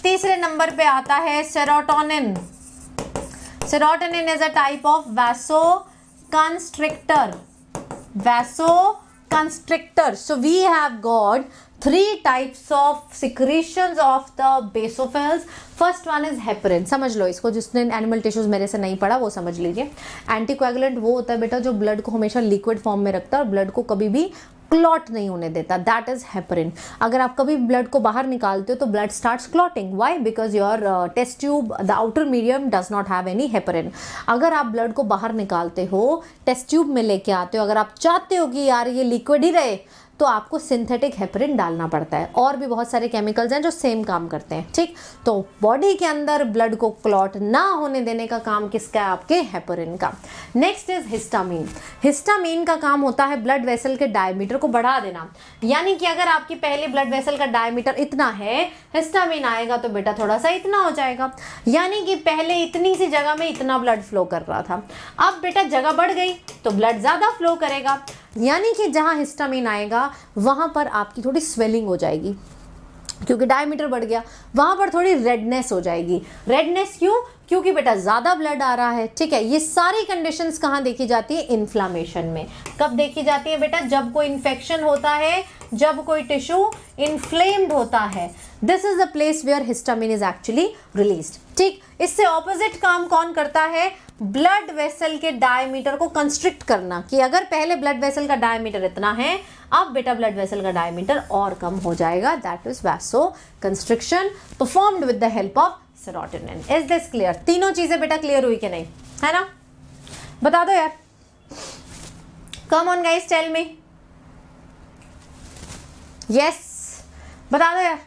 A: तीसरे नंबर पे आता है serotonin serotonin is a type of vasoconstrictor vasoconstrictor so we have got three types of secretion of the basophils first one is heparin समझ लो इसको जिसने एनिमल टिश्यूज मेरे से नहीं पढ़ा वो समझ लीजिए एंटीकोएगुलेंट वो होता है बेटा जो ब्लड को हमेशा लिक्विड फॉर्म में रखता है और ब्लड को कभी भी क्लॉट नहीं होने देता दैट इज हेपरिन अगर आप कभी ब्लड को बाहर निकालते हो तो blood starts clotting why because your test tube the outer medium does not have any heparin अगर आप ब्लड को बाहर निकालते हो टेस्ट ट्यूब में लेके आते हो अगर आप चाहते हो कि यार ये लिक्विड ही रहे तो आपको सिंथेटिक हेपरिन डालना पड़ता है और भी बहुत सारे केमिकल्स हैं जो सेम काम करते हैं ठीक तो बॉडी के अंदर ब्लड को क्लॉट ना होने देने का काम किसका है आपके हेपरिन का नेक्स्ट इज हिस्टामिन हिस्टामीन का काम होता है ब्लड वेसल के डायमीटर को बढ़ा देना यानी कि अगर आपके पहले ब्लड वेसल का डायमीटर इतना है हिस्टामीन आएगा तो बेटा थोड़ा सा इतना हो जाएगा यानी कि पहले इतनी सी जगह में इतना ब्लड फ्लो कर रहा था अब बेटा जगह बढ़ गई तो ब्लड ज़्यादा फ्लो करेगा यानी कि जहाँ हिस्टामिन आएगा वहाँ पर आपकी थोड़ी स्वेलिंग हो जाएगी क्योंकि डायमीटर बढ़ गया वहाँ पर थोड़ी रेडनेस हो जाएगी रेडनेस क्यों क्योंकि बेटा ज़्यादा ब्लड आ रहा है ठीक है ये सारी कंडीशंस कहाँ देखी जाती है इन्फ्लामेशन में कब देखी जाती है बेटा जब कोई इन्फेक्शन होता है जब कोई टिश्यू इन्फ्लेम्ड होता है this is the place where histamine is actually release ठीक इससे ऑपोजिट काम कौन करता है ब्लड वेसल के डायमीटर को कंस्ट्रिक्ट करना कि अगर पहले ब्लड वेसल का डायमीटर इतना है अब बेटा ब्लड वेसल का डायमीटर और कम हो जाएगा that is vasoconstriction performed with the help of serotonin is this clear तीनों चीज़ें बेटा क्लियर हुई कि नहीं है ना बता दो यार come on guys tell me yes बता दो यार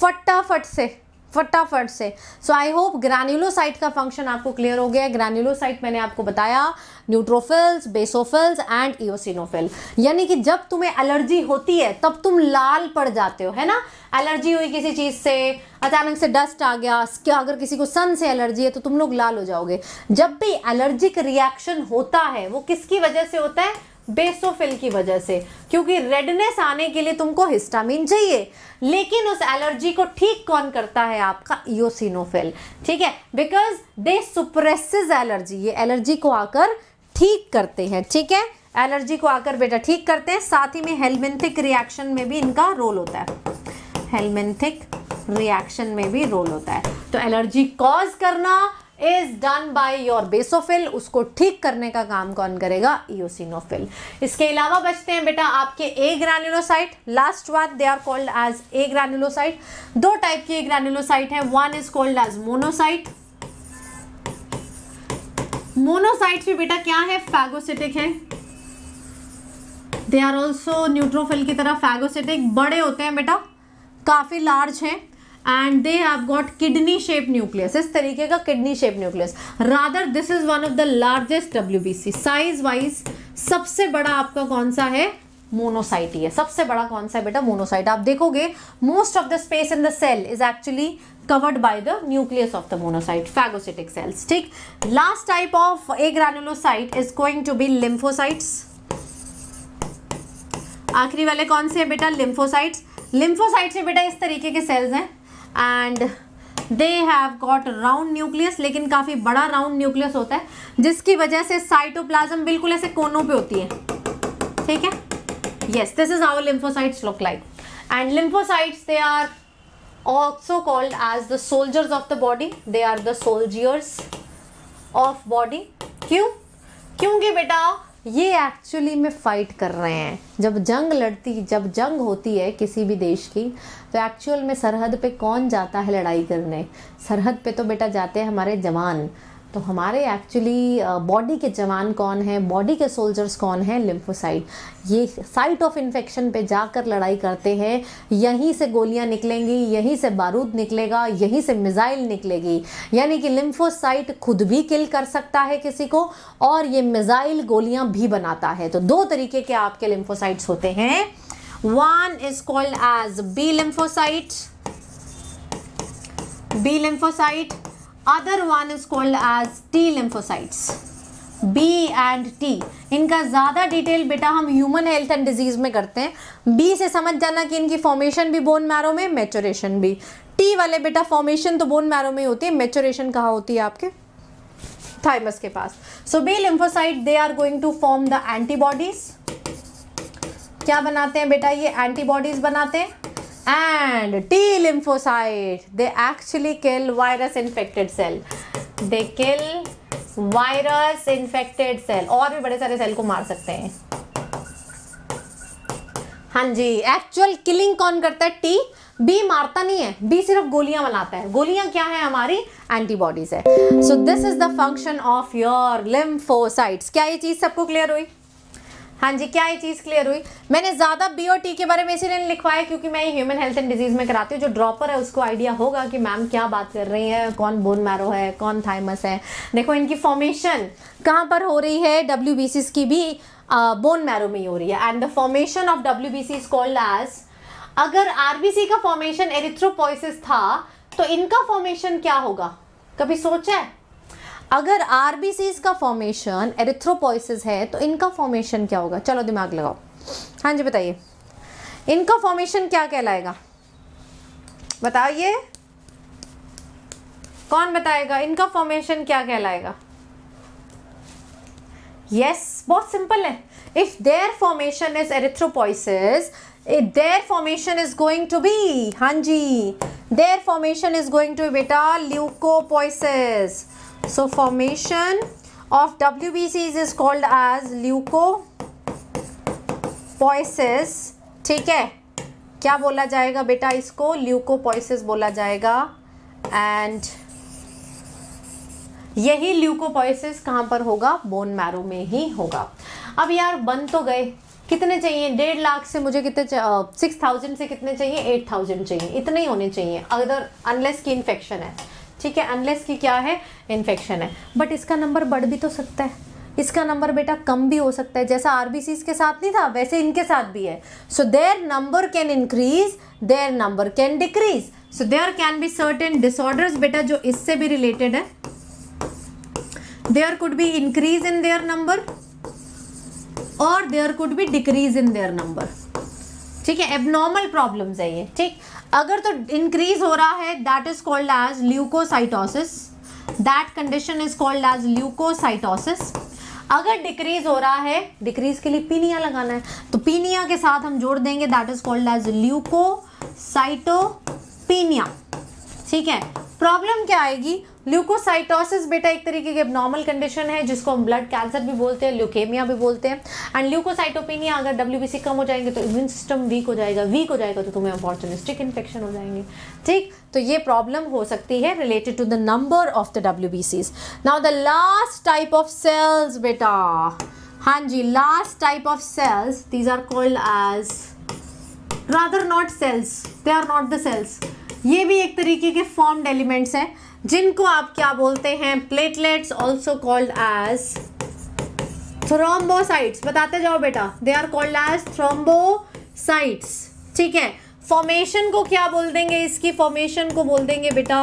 A: फटाफट से फटाफट से सो आई होप ग्रैन्यूलोसाइट का फंक्शन आपको क्लियर हो गया ग्रैन्यूलोसाइट मैंने आपको बताया न्यूट्रोफिल्स बेसोफिल्स एंड इोसिनोफिल यानी कि जब तुम्हें एलर्जी होती है तब तुम लाल पड़ जाते हो है ना एलर्जी हुई किसी चीज़ से अचानक से डस्ट आ गया क्या अगर किसी को सन से एलर्जी है तो तुम लोग लाल हो जाओगे जब भी एलर्जिक रिएक्शन होता है वो किसकी वजह से होता है बेसोफिल की वजह से क्योंकि रेडनेस आने के लिए तुमको हिस्टामिन चाहिए लेकिन उस एलर्जी को ठीक कौन करता है आपका इोसिनोफिल ठीक है बिकॉज दे सुप्रेसिस एलर्जी ये एलर्जी को आकर ठीक करते हैं ठीक है एलर्जी को आकर बेटा ठीक करते हैं साथ ही में हेलमेंथिक रिएक्शन में भी इनका रोल होता है हेलमेंथिक रिएक्शन में भी रोल होता है तो एलर्जी कॉज करना is done by your basophil उसको ठीक करने का काम कौन करेगा ईओसिनोफिल इसके अलावा बचते हैं बेटा आपके ए ग्रैन्युलोसाइट लास्ट बात they are called as agranulocyte दो टाइप की ए ग्रैनुलोसाइट है one is called as monocyte monocyte भी बेटा क्या है फैगोसिटिक है दे आर ऑल्सो न्यूट्रोफिल की तरह फैगोसिटिक बड़े होते हैं बेटा काफ़ी लार्ज हैं and they have got kidney shape nucleus इस तरीके का kidney shape nucleus rather this is one of the largest W size wise सबसे बड़ा आपका कौन सा है मोनोसाइट ही है सबसे बड़ा कौन सा है बेटा मोनोसाइट आप देखोगे most of the space in the cell is actually covered by the nucleus of the monocyte phagocytic cells ठीक type of a agranolocyte is going to be lymphocytes आखिरी वाले कौन से हैं बेटा लिम्फोसाइट्स लिम्फोसाइट्स में बेटा इस तरीके के सेल्स हैं and they have got round nucleus लेकिन काफ़ी बड़ा राउंड न्यूक्लियस होता है जिसकी वजह से साइटोप्लाज्म बिल्कुल ऐसे कोनों पे होती है ठीक है yes this is our lymphocytes look like and lymphocytes they are also called as the soldiers of the body they are the soldiers of body क्यों क्योंकि बेटा ये एक्चुअली में फ़ाइट कर रहे हैं जब जंग लड़ती जब जंग होती है किसी भी देश की तो एक्चुअल में सरहद पे कौन जाता है लड़ाई करने सरहद पे तो बेटा जाते हैं हमारे जवान तो हमारे एक्चुअली बॉडी के जवान कौन हैं बॉडी के सोल्जर्स कौन हैं लिम्फोसाइट ये साइट ऑफ इन्फेक्शन पे जाकर लड़ाई करते हैं यहीं से गोलियां निकलेंगी यहीं से बारूद निकलेगा यहीं से मिज़ाइल निकलेगी यानी कि लिम्फोसाइट खुद भी किल कर सकता है किसी को और ये मिज़ाइल गोलियां भी बनाता है तो दो तरीके के आपके लिम्फोसाइट्स होते हैं one is called as B lymphocyte B lymphocyte other one is called as T lymphocytes. B and T इनका ज़्यादा डिटेल बेटा हम ह्यूमन हेल्थ एंड डिजीज़ में करते हैं बी से समझ जाना कि इनकी फॉर्मेशन भी बोन मैरो में मेचोरेशन भी टी वाले बेटा फॉर्मेशन तो बोन मैरो में होती है मेचोरेशन कहाँ होती है आपके थाइमस के पास so B lymphocyte they are going to form the antibodies क्या बनाते हैं बेटा ये एंटीबॉडीज बनाते हैं and T lymphocyte they actually kill virus infected cell they kill virus infected cell और भी बड़े सारे सेल को मार सकते हैं हाँ जी एक्चुअल किलिंग कौन करता है टी बी मारता नहीं है बी सिर्फ गोलियां बनाता है गोलियां क्या है हमारी एंटीबॉडीज है so this is the function of your lymphocytes क्या ये चीज सबको क्लियर हुई हाँ जी क्या ये चीज़ क्लियर हुई मैंने ज़्यादा बी और टी के बारे में इसीलिए लिखवाया क्योंकि मैं ह्यूमन हेल्थ एंड डिजीज़ में कराती हूँ जो ड्रॉपर है उसको आइडिया होगा कि मैम क्या बात कर रही है कौन बोन मैरो है कौन थाइमस है देखो इनकी फॉर्मेशन कहाँ पर हो रही है डब्ल्यू बी सीज की भी बोन uh, मैरो में ही हो रही है and the formation of W B C is called as अगर आर का फॉर्मेशन एरिथ्रोपोइसिस था तो इनका फॉर्मेशन क्या होगा कभी सोचा है अगर आरबीसीज का फॉर्मेशन एरिथ्रोपोइसिस है तो इनका फॉर्मेशन क्या होगा चलो दिमाग लगाओ हाँ जी बताइए इनका फॉर्मेशन क्या कहलाएगा बताइए कौन बताएगा इनका फॉर्मेशन क्या कहलाएगा यस yes, बहुत सिंपल है if their formation is erythropoiesis their formation is going to be हाँ जी their formation is going to बेटा leukopoiesis so formation of WBCs is called as ल्यूकोपोइसिस ठीक है क्या बोला जाएगा बेटा इसको ल्यूकोपोइसिस बोला जाएगा and यही ल्यूकोपोइसिस कहां पर होगा बोन मैरो में ही होगा अब यार बन तो गए कितने चाहिए डेढ़ लाख से मुझे कितने सिक्स थाउजेंड से कितने चाहिए एट थाउजेंड चाहिए इतने ही होने चाहिए अगर अनलेस की इन्फेक्शन है ठीक है अनलेस की क्या है इन्फेक्शन है बट इसका नंबर बढ़ भी तो सकता है इसका नंबर बेटा कम भी हो सकता है जैसा आर के साथ नहीं था वैसे इनके साथ भी है so their number can increase their number can decrease so there can be certain disorders बेटा जो इससे भी रिलेटेड है there could be increase in their number और there could be decrease in their number ठीक है एबनॉर्मल प्रॉब्लम्स है ये ठीक अगर तो इंक्रीज हो रहा है that is called as leukocytosis that condition is called as leukocytosis अगर डिक्रीज हो रहा है डिक्रीज के लिए पीनिया लगाना है तो पीनिया के साथ हम जोड़ देंगे that is called as leukocytopenia ठीक है प्रॉब्लम क्या आएगी ल्यूकोसाइटोसिस बेटा एक तरीके की एबनॉर्मल कंडीशन है जिसको हम ब्लड कैंसर भी बोलते हैं ल्यूकेमिया भी बोलते हैं एंड ल्यूकोसाइटोपेनिया अगर डब्ल्यू कम हो जाएंगे तो इम्यून सिस्टम वीक हो जाएगा वीक हो जाएगा तो तुम्हें अपॉर्चुनिस्टिक इन्फेक्शन हो जाएंगे ठीक तो ये प्रॉब्लम हो सकती है related to the number of the W now the last type of cells बेटा हाँ जी last type of cells these are called as rather not cells they are not the cells ये भी एक तरीके के फॉर्म्ड एलिमेंट्स हैं जिनको आप क्या बोलते हैं platelets also called as thrombocytes बताते जाओ बेटा they are called as thrombocytes ठीक है फॉर्मेशन को क्या बोल देंगे इसकी फॉर्मेशन को बोल देंगे बेटा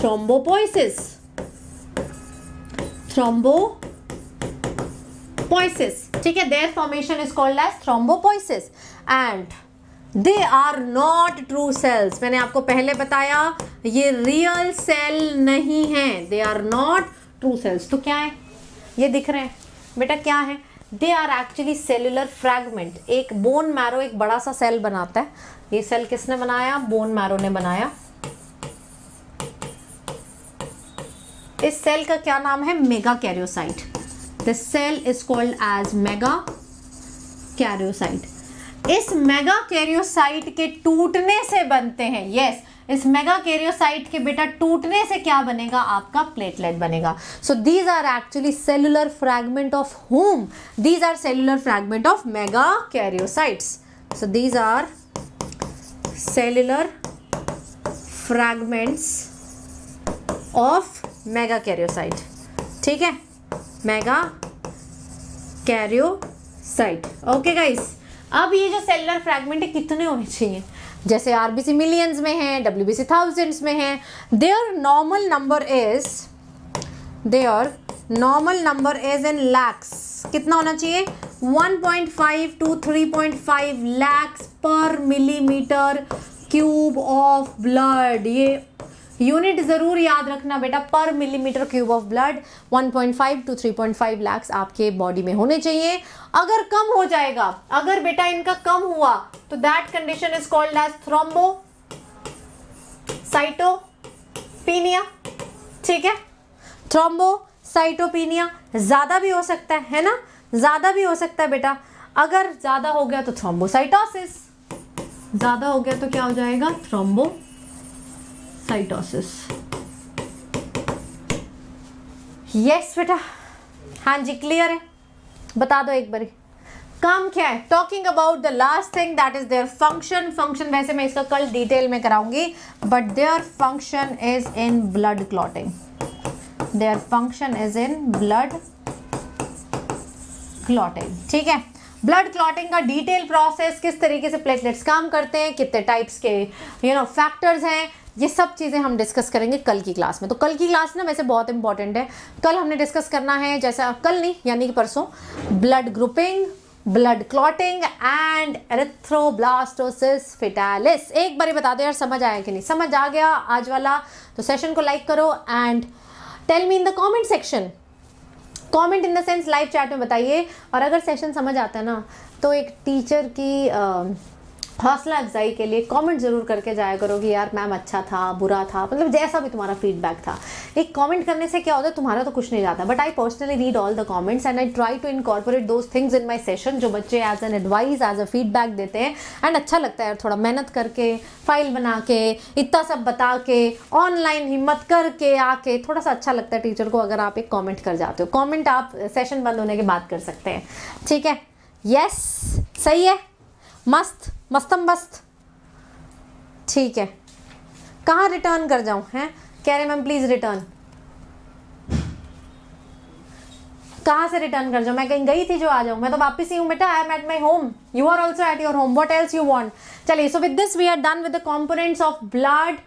A: थ्रोम्बोपोइसिस थ्रोम्बोपोइसिस ठीक है their formation is called as thrombopoiesis and they are not true cells मैंने आपको पहले बताया ये रियल सेल नहीं है they are not true cells तो क्या है ये दिख रहे हैं बेटा क्या है they are actually cellular fragment एक बोन मैरो एक बड़ा सा सेल बनाता है ये सेल किसने बनाया बोन मैरो ने बनाया इस सेल का क्या नाम है megakaryocyte this cell is called as megakaryocyte इस मेगा कैरियोसाइट के टूटने से बनते हैं यस इस मेगा कैरियोसाइट के बेटा टूटने से क्या बनेगा आपका प्लेटलेट बनेगा so these are actually cellular fragment of home these are cellular fragment of megakaryocytes so these are cellular fragments of megakaryocyte ठीक है मेगा कैरियोसाइट ओके गाइस अब ये जो सेलुलर फ्रैगमेंट है कितने होने चाहिए जैसे आर बी सी मिलियंस में है डब्ल्यू बी सी थाउजेंड्स में है their normal number is their normal number is in lakhs कितना होना चाहिए 1.5 to 3.5 lakhs per millimetre cube of blood ये यूनिट ज़रूर याद रखना बेटा per millimetre cube of blood 1.5 to 3.5 lakh आपके बॉडी में होने चाहिए अगर कम हो जाएगा अगर बेटा इनका कम हुआ तो that condition is called as thrombocytopenia ठीक है थ्रोम्बो साइटोपीनिया ज़्यादा भी हो सकता है है ना ज़्यादा भी हो सकता है बेटा अगर ज़्यादा हो गया तो थ्रोम्बोसाइटोसिस ज़्यादा हो गया तो क्या हो जाएगा थ्रोम्बो साइटोसिस यस बेटा हाँ जी क्लियर है बता दो एक बारी काम क्या है talking about the last thing that is their function function वैसे मैं इसका कल डिटेल में कराऊंगी but their function is in blood clotting their function is in blood clotting ठीक है ब्लड क्लॉटिंग का डिटेल प्रोसेस किस तरीके से प्लेटलेट्स काम करते हैं कितने टाइप्स के यू नो फैक्टर्स हैं ये सब चीज़ें हम डिस्कस करेंगे कल की क्लास में तो कल की क्लास ना वैसे बहुत इंपॉर्टेंट है कल हमने डिस्कस करना है जैसा कल नहीं यानी कि परसों blood grouping blood clotting and erythroblastosis fetalis एक बार बता दो यार समझ आया कि नहीं समझ आ गया आज वाला तो सेशन को लाइक करो and tell me in the comment section comment in the sense live chat में बताइए और अगर सेशन समझ आता है ना तो एक टीचर की uh, हौसला अफजाई के लिए कमेंट ज़रूर करके जाया करो कि यार मैम अच्छा था बुरा था मतलब जैसा भी तुम्हारा फीडबैक था एक कमेंट करने से क्या होता है तुम्हारा तो कुछ नहीं जाता but I personally read all the comments and I try to incorporate those things in my session जो बच्चे as an advice as a feedback देते हैं एंड अच्छा लगता है यार थोड़ा मेहनत करके फाइल बना के इतना सब बता के ऑनलाइन हिम्मत करके आके थोड़ा सा अच्छा लगता है टीचर को अगर आप एक कॉमेंट कर जाते हो कॉमेंट आप सेशन बंद होने के बाद कर सकते हैं ठीक है यस yes, सही है मस्त मस्तम मस्त ठीक है कहाँ रिटर्न कर जाऊँ हैं कह रहे मैम प्लीज़ रिटर्न कहाँ से रिटर्न कर जाऊँ मैं कहीं गई थी जो आ जाऊँ मैं तो वापस ही हूँ बेटा I am at my home you are also at your home what else you want चलिए so with this we are done with the components of blood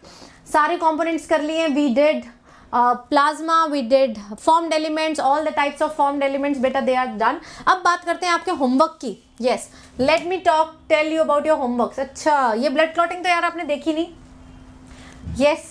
A: सारे कॉम्पोनेंट्स कर लिए we did plasma we did did elements all the types of of elements बेटा दे आर डन अब बात करते हैं आपके होमवर्क की yes let me talk tell you about your homework अच्छा ये ब्लड क्लॉटिंग तो यार आपने देखी नहीं yes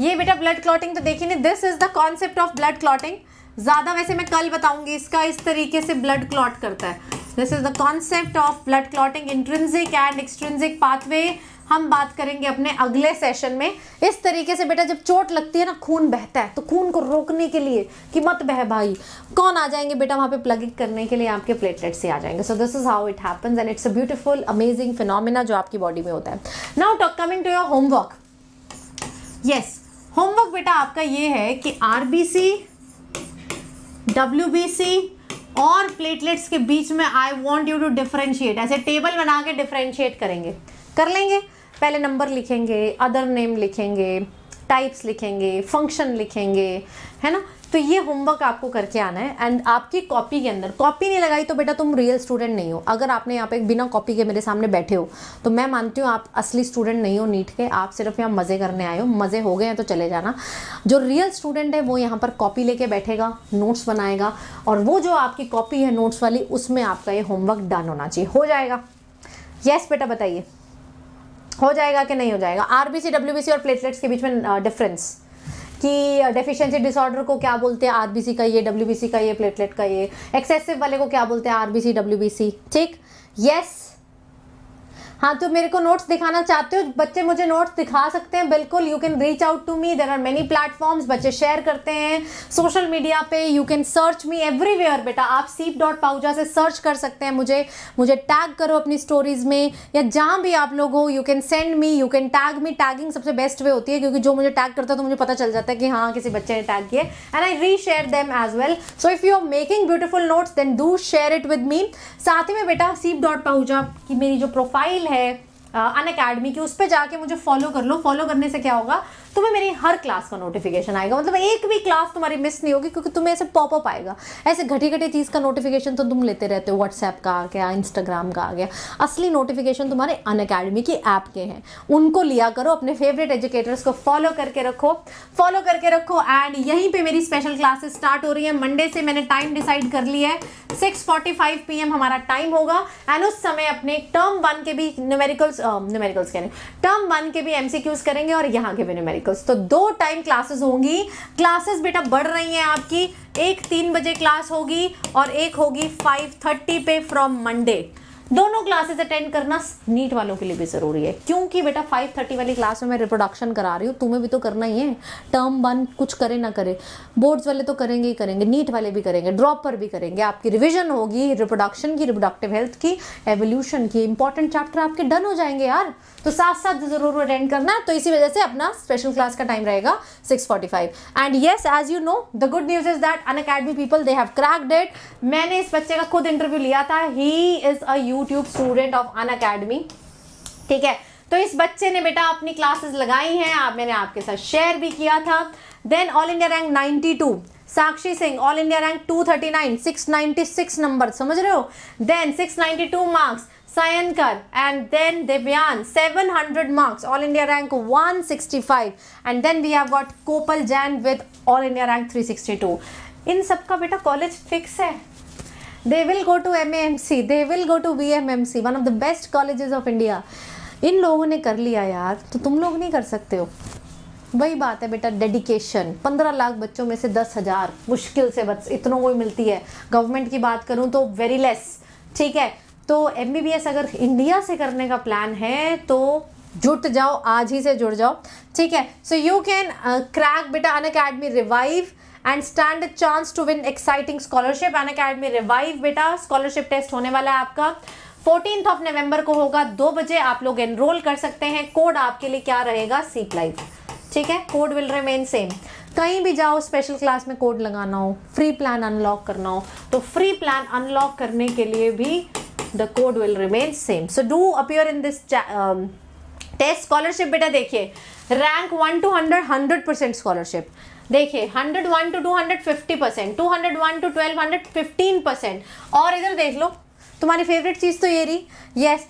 A: ये बेटा ब्लड क्लॉटिंग तो देखी नहीं this is the concept of blood clotting ज़्यादा वैसे मैं कल बताऊंगी इसका इस तरीके से ब्लड क्लॉट करता है this is the concept of blood clotting intrinsic and extrinsic pathway हम बात करेंगे अपने अगले सेशन में इस तरीके से बेटा जब चोट लगती है ना खून बहता है तो खून को रोकने के लिए कि मत बह भाई कौन आ जाएंगे बेटा वहाँ पे प्लग इन करने के लिए आपके प्लेटलेट से आ जाएंगे so this is how it happens and it's a beautiful amazing phenomena जो आपकी बॉडी में होता है now talk coming to your homework yes homework बेटा आपका ये है कि R B C W B C और प्लेटलेट्स के बीच में I want you to differentiate ऐसे टेबल बना के डिफ्रेंशिएट करेंगे कर लेंगे पहले नंबर लिखेंगे अदर नेम लिखेंगे टाइप्स लिखेंगे फंक्शन लिखेंगे है ना तो ये होमवर्क आपको करके आना है एंड आपकी कॉपी के अंदर कॉपी नहीं लगाई तो बेटा तुम रियल स्टूडेंट नहीं हो अगर आपने यहाँ पे बिना कॉपी के मेरे सामने बैठे हो तो मैं मानती हूँ आप असली स्टूडेंट नहीं हो नीट के आप सिर्फ यहाँ मज़े करने आए हो मज़े हो गए हैं तो चले जाना जो रियल स्टूडेंट है वो यहाँ पर कॉपी लेके बैठेगा नोट्स बनाएगा और वो जो आपकी कॉपी है नोट्स वाली उसमें आपका ये होमवर्क डन होना चाहिए हो जाएगा येस बेटा बताइए हो जाएगा कि नहीं हो जाएगा आरबीसी डब्ल्यूबीसी और प्लेटलेट्स के बीच में डिफरेंस कि डेफिशिएंसी डिसऑर्डर को क्या बोलते हैं आरबीसी का ये डब्ल्यूबीसी का ये प्लेटलेट का ये एक्सेसिव वाले को क्या बोलते हैं आरबीसी डब्ल्यूबीसी ठीक यस हाँ तो मेरे को नोट्स दिखाना चाहते हो बच्चे मुझे नोट्स दिखा सकते हैं बिल्कुल you can reach out to me there are many platforms बच्चे शेयर करते हैं सोशल मीडिया पे you can search me everywhere बेटा आप सीप डॉट पाउजा से सर्च कर सकते हैं मुझे मुझे टैग करो अपनी स्टोरीज में या जहाँ भी आप लोग हो you can send me you can tag me tagging सबसे बेस्ट वे होती है क्योंकि जो मुझे टैग करता है तो मुझे पता चल जाता है कि हाँ किसी बच्चे ने टैग किया and I reshare them as well so if you are making beautiful notes then do share it with me साथ ही में बेटा सीप डॉट पाउजा की मेरी जो प्रोफाइल है अन अकेडमी की उस पर जाके मुझे फॉलो कर लो फॉलो करने से क्या होगा तुम्हें मेरी हर क्लास का नोटिफिकेशन आएगा मतलब एक भी क्लास तुम्हारी मिस नहीं होगी क्योंकि तुम्हें ऐसे पॉपअप आएगा ऐसे घटी घटी चीज़ का नोटिफिकेशन तो तुम लेते रहते हो व्हाट्सएप का आ गया इंस्टाग्राम का आ गया असली नोटिफिकेशन तुम्हारे अन अकेडमी के ऐप के हैं उनको लिया करो अपने फेवरेट एजुकेटर्स को फॉलो करके रखो फॉलो करके रखो एंड यहीं पर मेरी स्पेशल क्लासेस स्टार्ट हो रही है मंडे से मैंने टाइम डिसाइड कर लिया है six forty five P M हमारा टाइम होगा एंड उस समय अपने टर्म वन के भी न्यूमेरिकल्स न्यूमेरिकल्स कहने टर्म वन के भी एम सी क्यूज करेंगे और यहाँ के भी न्यूमेरिकल मेडिकल्स तो दो टाइम क्लासेस होंगी क्लासेस बेटा बढ़ रही हैं आपकी एक तीन बजे क्लास होगी और एक होगी फाइव थर्टी पे फ्रॉम मंडे दोनों क्लासेस अटेंड करना नीट वालों के लिए भी ज़रूरी है क्योंकि बेटा 5:30 वाली क्लास में मैं रिप्रोडक्शन करा रही हूँ तुम्हें भी तो करना ही है टर्म वन कुछ करे ना करे बोर्ड्स वाले तो करेंगे ही करेंगे नीट वाले भी करेंगे ड्रॉप पर भी करेंगे आपकी रिविजन होगी रिप्रोडक्शन की रिप्रोडक्टिव हेल्थ की एवोल्यूशन की इंपॉर्टेंट चैप्टर आपके डन हो जाएंगे यार तो साथ साथ ज़रूर अटेंड करना तो इसी वजह से अपना स्पेशल क्लास का टाइम रहेगा 6:45 and yes as you know the good news is that Unacademy people they have crack that मैंने इस बच्चे का खुद इंटरव्यू लिया था he is a YouTube student of Unacademy ठीक है तो इस बच्चे ने बेटा अपनी क्लासेस लगाई हैं आप मैंने आपके साथ शेयर भी किया था then all India rank 92 Sakshi Singh all India rank 239 696 number समझ रहे हो then 692 marks Sayankar and then Devyan 700 marks all India rank 165 and then we have got Kopal Jain with all India rank 362 in sabka beta college fix hai they will go to MAMC they will go to VMMC one of the best colleges of india इन लोगों ने कर लिया यार तो तुम लोग नहीं कर सकते हो वही बात है बेटा डेडिकेशन पंद्रह लाख बच्चों में से दस हज़ार मुश्किल से बच इतनों को मिलती है गवर्नमेंट की बात करूँ तो वेरी लेस ठीक है तो एम अगर इंडिया से करने का प्लान है तो जुट जाओ आज ही से जुड़ जाओ ठीक है सो यू कैन क्रैक बेटा Unacademy revive and stand chance to win exciting scholarship Unacademy revive बेटा स्कॉलरशिप टेस्ट होने वाला है आपका फोर्टीन ऑफ नवंबर को होगा दो बजे आप लोग एनरोल कर सकते हैं कोड आपके लिए क्या रहेगा सीप लाइफ ठीक है कोड विल रिमेन सेम कहीं भी जाओ स्पेशल क्लास में कोड लगाना हो फ्री प्लान अनलॉक करना हो तो फ्री प्लान अनलॉक करने के लिए भी the code will remain same so do appear in this um, test scholarship बेटा देखिए rank one to hundred hundred percent scholarship देखिए hundred one to two hundred fifty percent two hundred one to twelve hundred fifteen percent और इधर देख लो तुम्हारी फेवरेट चीज़ तो ये रही यस yes,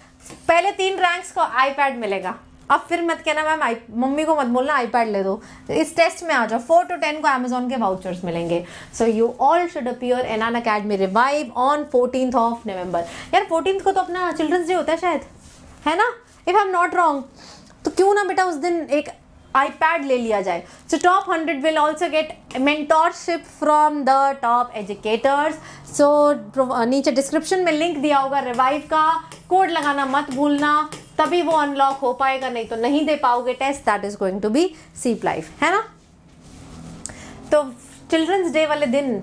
A: पहले तीन रैंक्स को आईपैड मिलेगा अब फिर मत कहना मैम आई मम्मी को मत बोलना आईपैड ले दो इस टेस्ट में आ जाओ फोर टू टेन को अमेजोन के वाउचर्स मिलेंगे so you all should appear an Unacademy revive on fourteen of November यार फोर्टीन को तो अपना चिल्ड्रंस डे होता है शायद है ना if I am not wrong तो क्यों ना बेटा उस दिन एक आईपैड ले लिया जाए so top hundred will also get mentorship from the top educators so नीचे डिस्क्रिप्शन में लिंक दिया होगा रिवाइव का कोड लगाना मत भूलना तभी वो अनलॉक हो पाएगा नहीं तो नहीं दे पाओगे test that is going to be सीप लाइफ है ना तो चिल्ड्रंस डे वाले दिन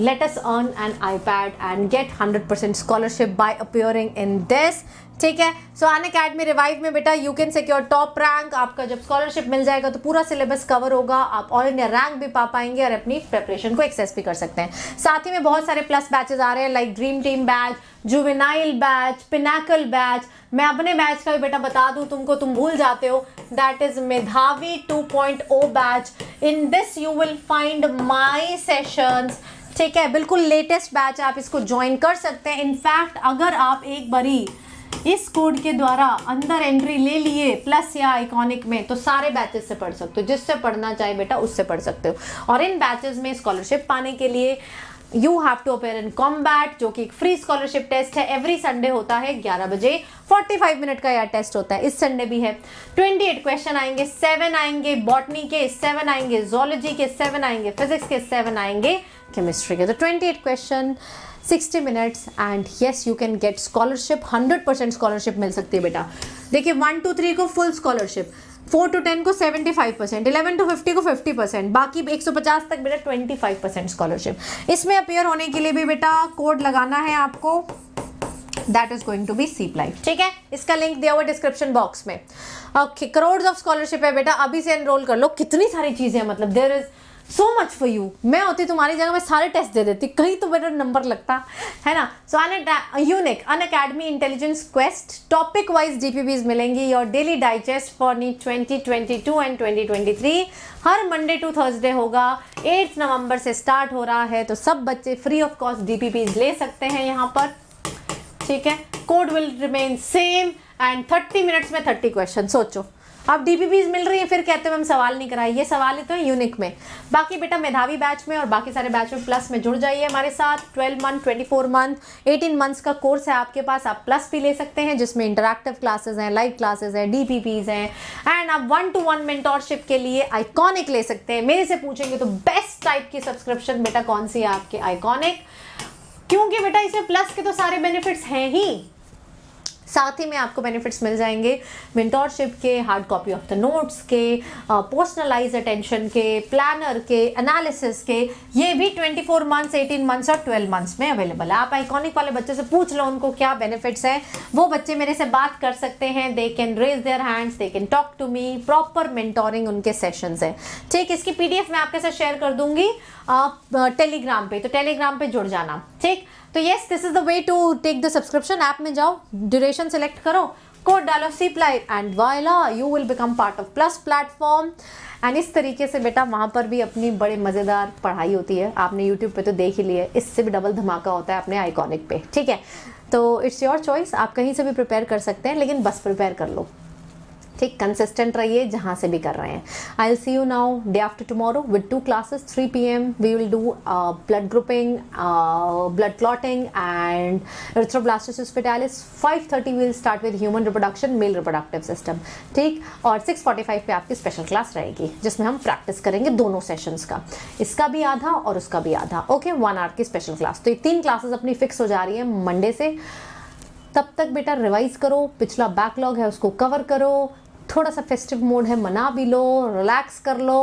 A: earn an iPad and get hundred percent scholarship by appearing in this ठीक है सो अन अकेडमी रिवाइव में बेटा you can secure top rank आपका जब स्कॉलरशिप मिल जाएगा तो पूरा सिलेबस कवर होगा आप ऑल इंडिया रैंक भी पा पाएंगे और अपनी प्रेपरेशन को एक्सेस भी कर सकते हैं साथ ही में बहुत सारे प्लस बैचेज आ रहे हैं like dream team batch juvenile batch pinnacle batch मैं अपने बैच का भी बेटा बता दूं तुमको तुम भूल जाते हो that is Medhavi 2.0 batch in this you will find my sessions ठीक है बिल्कुल लेटेस्ट बैच आप इसको ज्वाइन कर सकते हैं इनफैक्ट अगर आप एक बारी इस कोड के द्वारा अंदर एंट्री ले लिए प्लस या आइकॉनिक में तो सारे बैचेस से पढ़ सकते हो जिससे पढ़ना चाहे बेटा उससे पढ़ सकते हो और इन बैचेस में स्कॉलरशिप पाने के लिए you have to appear in combat जो कि एक फ्री स्कॉलरशिप टेस्ट है एवरी संडे होता है 11 बजे 45 मिनट का यह टेस्ट होता है इस संडे भी है 28 क्वेश्चन आएंगे सेवन आएंगे बॉटनी के सेवन आएंगे जोलॉजी के सेवन आएंगे फिजिक्स के सेवन आएंगे केमिस्ट्री के तो 28 question 60 minutes and yes you can get scholarship 100 percent scholarship मिल सकती है बेटा देखिए वन टू थ्री को full scholarship four to ten को seventy five percent eleven to fifty को फिफ्टी परसेंट बाकी एक सौ पचास तक बेटा ट्वेंटी फाइव परसेंट स्कॉलरशिप इसमें अपेयर होने के लिए भी बेटा कोड लगाना है आपको that is going to be C ply ठीक है इसका लिंक दिया हुआ डिस्क्रिप्शन बॉक्स में ओके करोड़ ऑफ स्कॉलरशिप है बेटा अभी से एनरोल कर लो कितनी सारी चीज़ें मतलब there is so much for you मैं होती तुम्हारी जगह मैं सारे टेस्ट दे देती कहीं तो मेरा नंबर लगता है ना so un unique Unacademy intelligence quest topic wise DPPs मिलेंगी your daily digest for NEET 2022 and 2023 हर मंडे टू थर्सडे होगा 8 नवंबर से स्टार्ट हो रहा है तो सब बच्चे फ्री ऑफ कॉस्ट डीपीबीज ले सकते हैं यहाँ पर ठीक है code will remain same and 30 minutes में 30 क्वेश्चन सोचो अब डीपीपीज मिल रही है फिर कहते हैं हम सवाल नहीं कराए ये सवाल ही तो है यूनिक में बाकी बेटा मेधावी बैच में और बाकी सारे बैच में प्लस में जुड़ जाइए हमारे साथ 12 मंथ 24 मंथ 18 मंथ्स का कोर्स है आपके पास आप प्लस भी ले सकते हैं जिसमें इंटरक्टिव क्लासेज हैं लाइव क्लासेज हैं डीपीपीज हैं एंड आप वन टू वन मेंटोरशिप के लिए आइकॉनिक ले सकते हैं मेरे से पूछेंगे तो बेस्ट टाइप की सब्सक्रिप्शन बेटा कौन सी है आपके आइकॉनिक क्योंकि बेटा इसमें प्लस के तो सारे बेनिफिट्स हैं ही साथ ही में आपको बेनिफिट्स मिल जाएंगे मेंटोरशिप के hard copy of the notes के पर्सनलाइज अटेंशन के प्लानर के एनालिसिस के ये भी 24 मंथ्स 18 मंथ्स और 12 मंथ्स में अवेलेबल है आप आइकॉनिक वाले बच्चों से पूछ लो उनको क्या बेनिफिट्स हैं वो बच्चे मेरे से बात कर सकते हैं they can raise their hands they can talk to me proper mentoring उनके सेशन है ठीक इसकी पीडीएफ मैं आपके साथ शेयर कर दूंगी टेलीग्राम पे तो टेलीग्राम पे जुड़ जाना ठीक तो yes this is the way to take the subscription app में जाओ ड्यूरेशन सेलेक्ट करो कोड डालो C ply and voila you will become part of plus platform and इस तरीके से बेटा वहाँ पर भी अपनी बड़े मज़ेदार पढ़ाई होती है आपने यूट्यूब पे तो देख ही लिया है इससे भी डबल धमाका होता है अपने आइकॉनिक पे ठीक है तो इट्स योर चॉइस आप कहीं से भी प्रिपेयर कर सकते हैं लेकिन बस प्रिपेयर कर लो ठीक कंसिस्टेंट रहिए जहाँ से भी कर रहे हैं I'll see you now day after tomorrow with two classes 3 एम we will do blood grouping blood clotting and erythroblastosis fetalis 5:30 thirty will start with human reproduction male reproductive system ठीक और 6:45 पे आपकी स्पेशल क्लास रहेगी जिसमें हम प्रैक्टिस करेंगे दोनों सेशंस का इसका भी आधा और उसका भी आधा ओके वन आवर की स्पेशल क्लास तो ये तीन क्लासेस अपनी फिक्स हो जा रही है मंडे से तब तक बेटा रिवाइज करो पिछला बैकलॉग है उसको कवर करो थोड़ा सा फेस्टिव मूड है मना भी लो रिलैक्स कर लो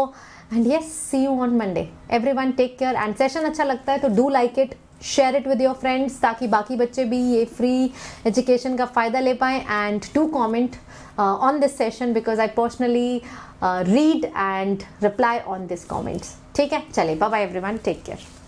A: and yes see you on Monday everyone take care and session अच्छा लगता है तो do like it share it with your friends ताकि बाकी बच्चे भी ये फ्री एजुकेशन का फ़ायदा ले पाएँ and to comment on this session because I personally read and reply on this comments ठीक है चले bye everyone take care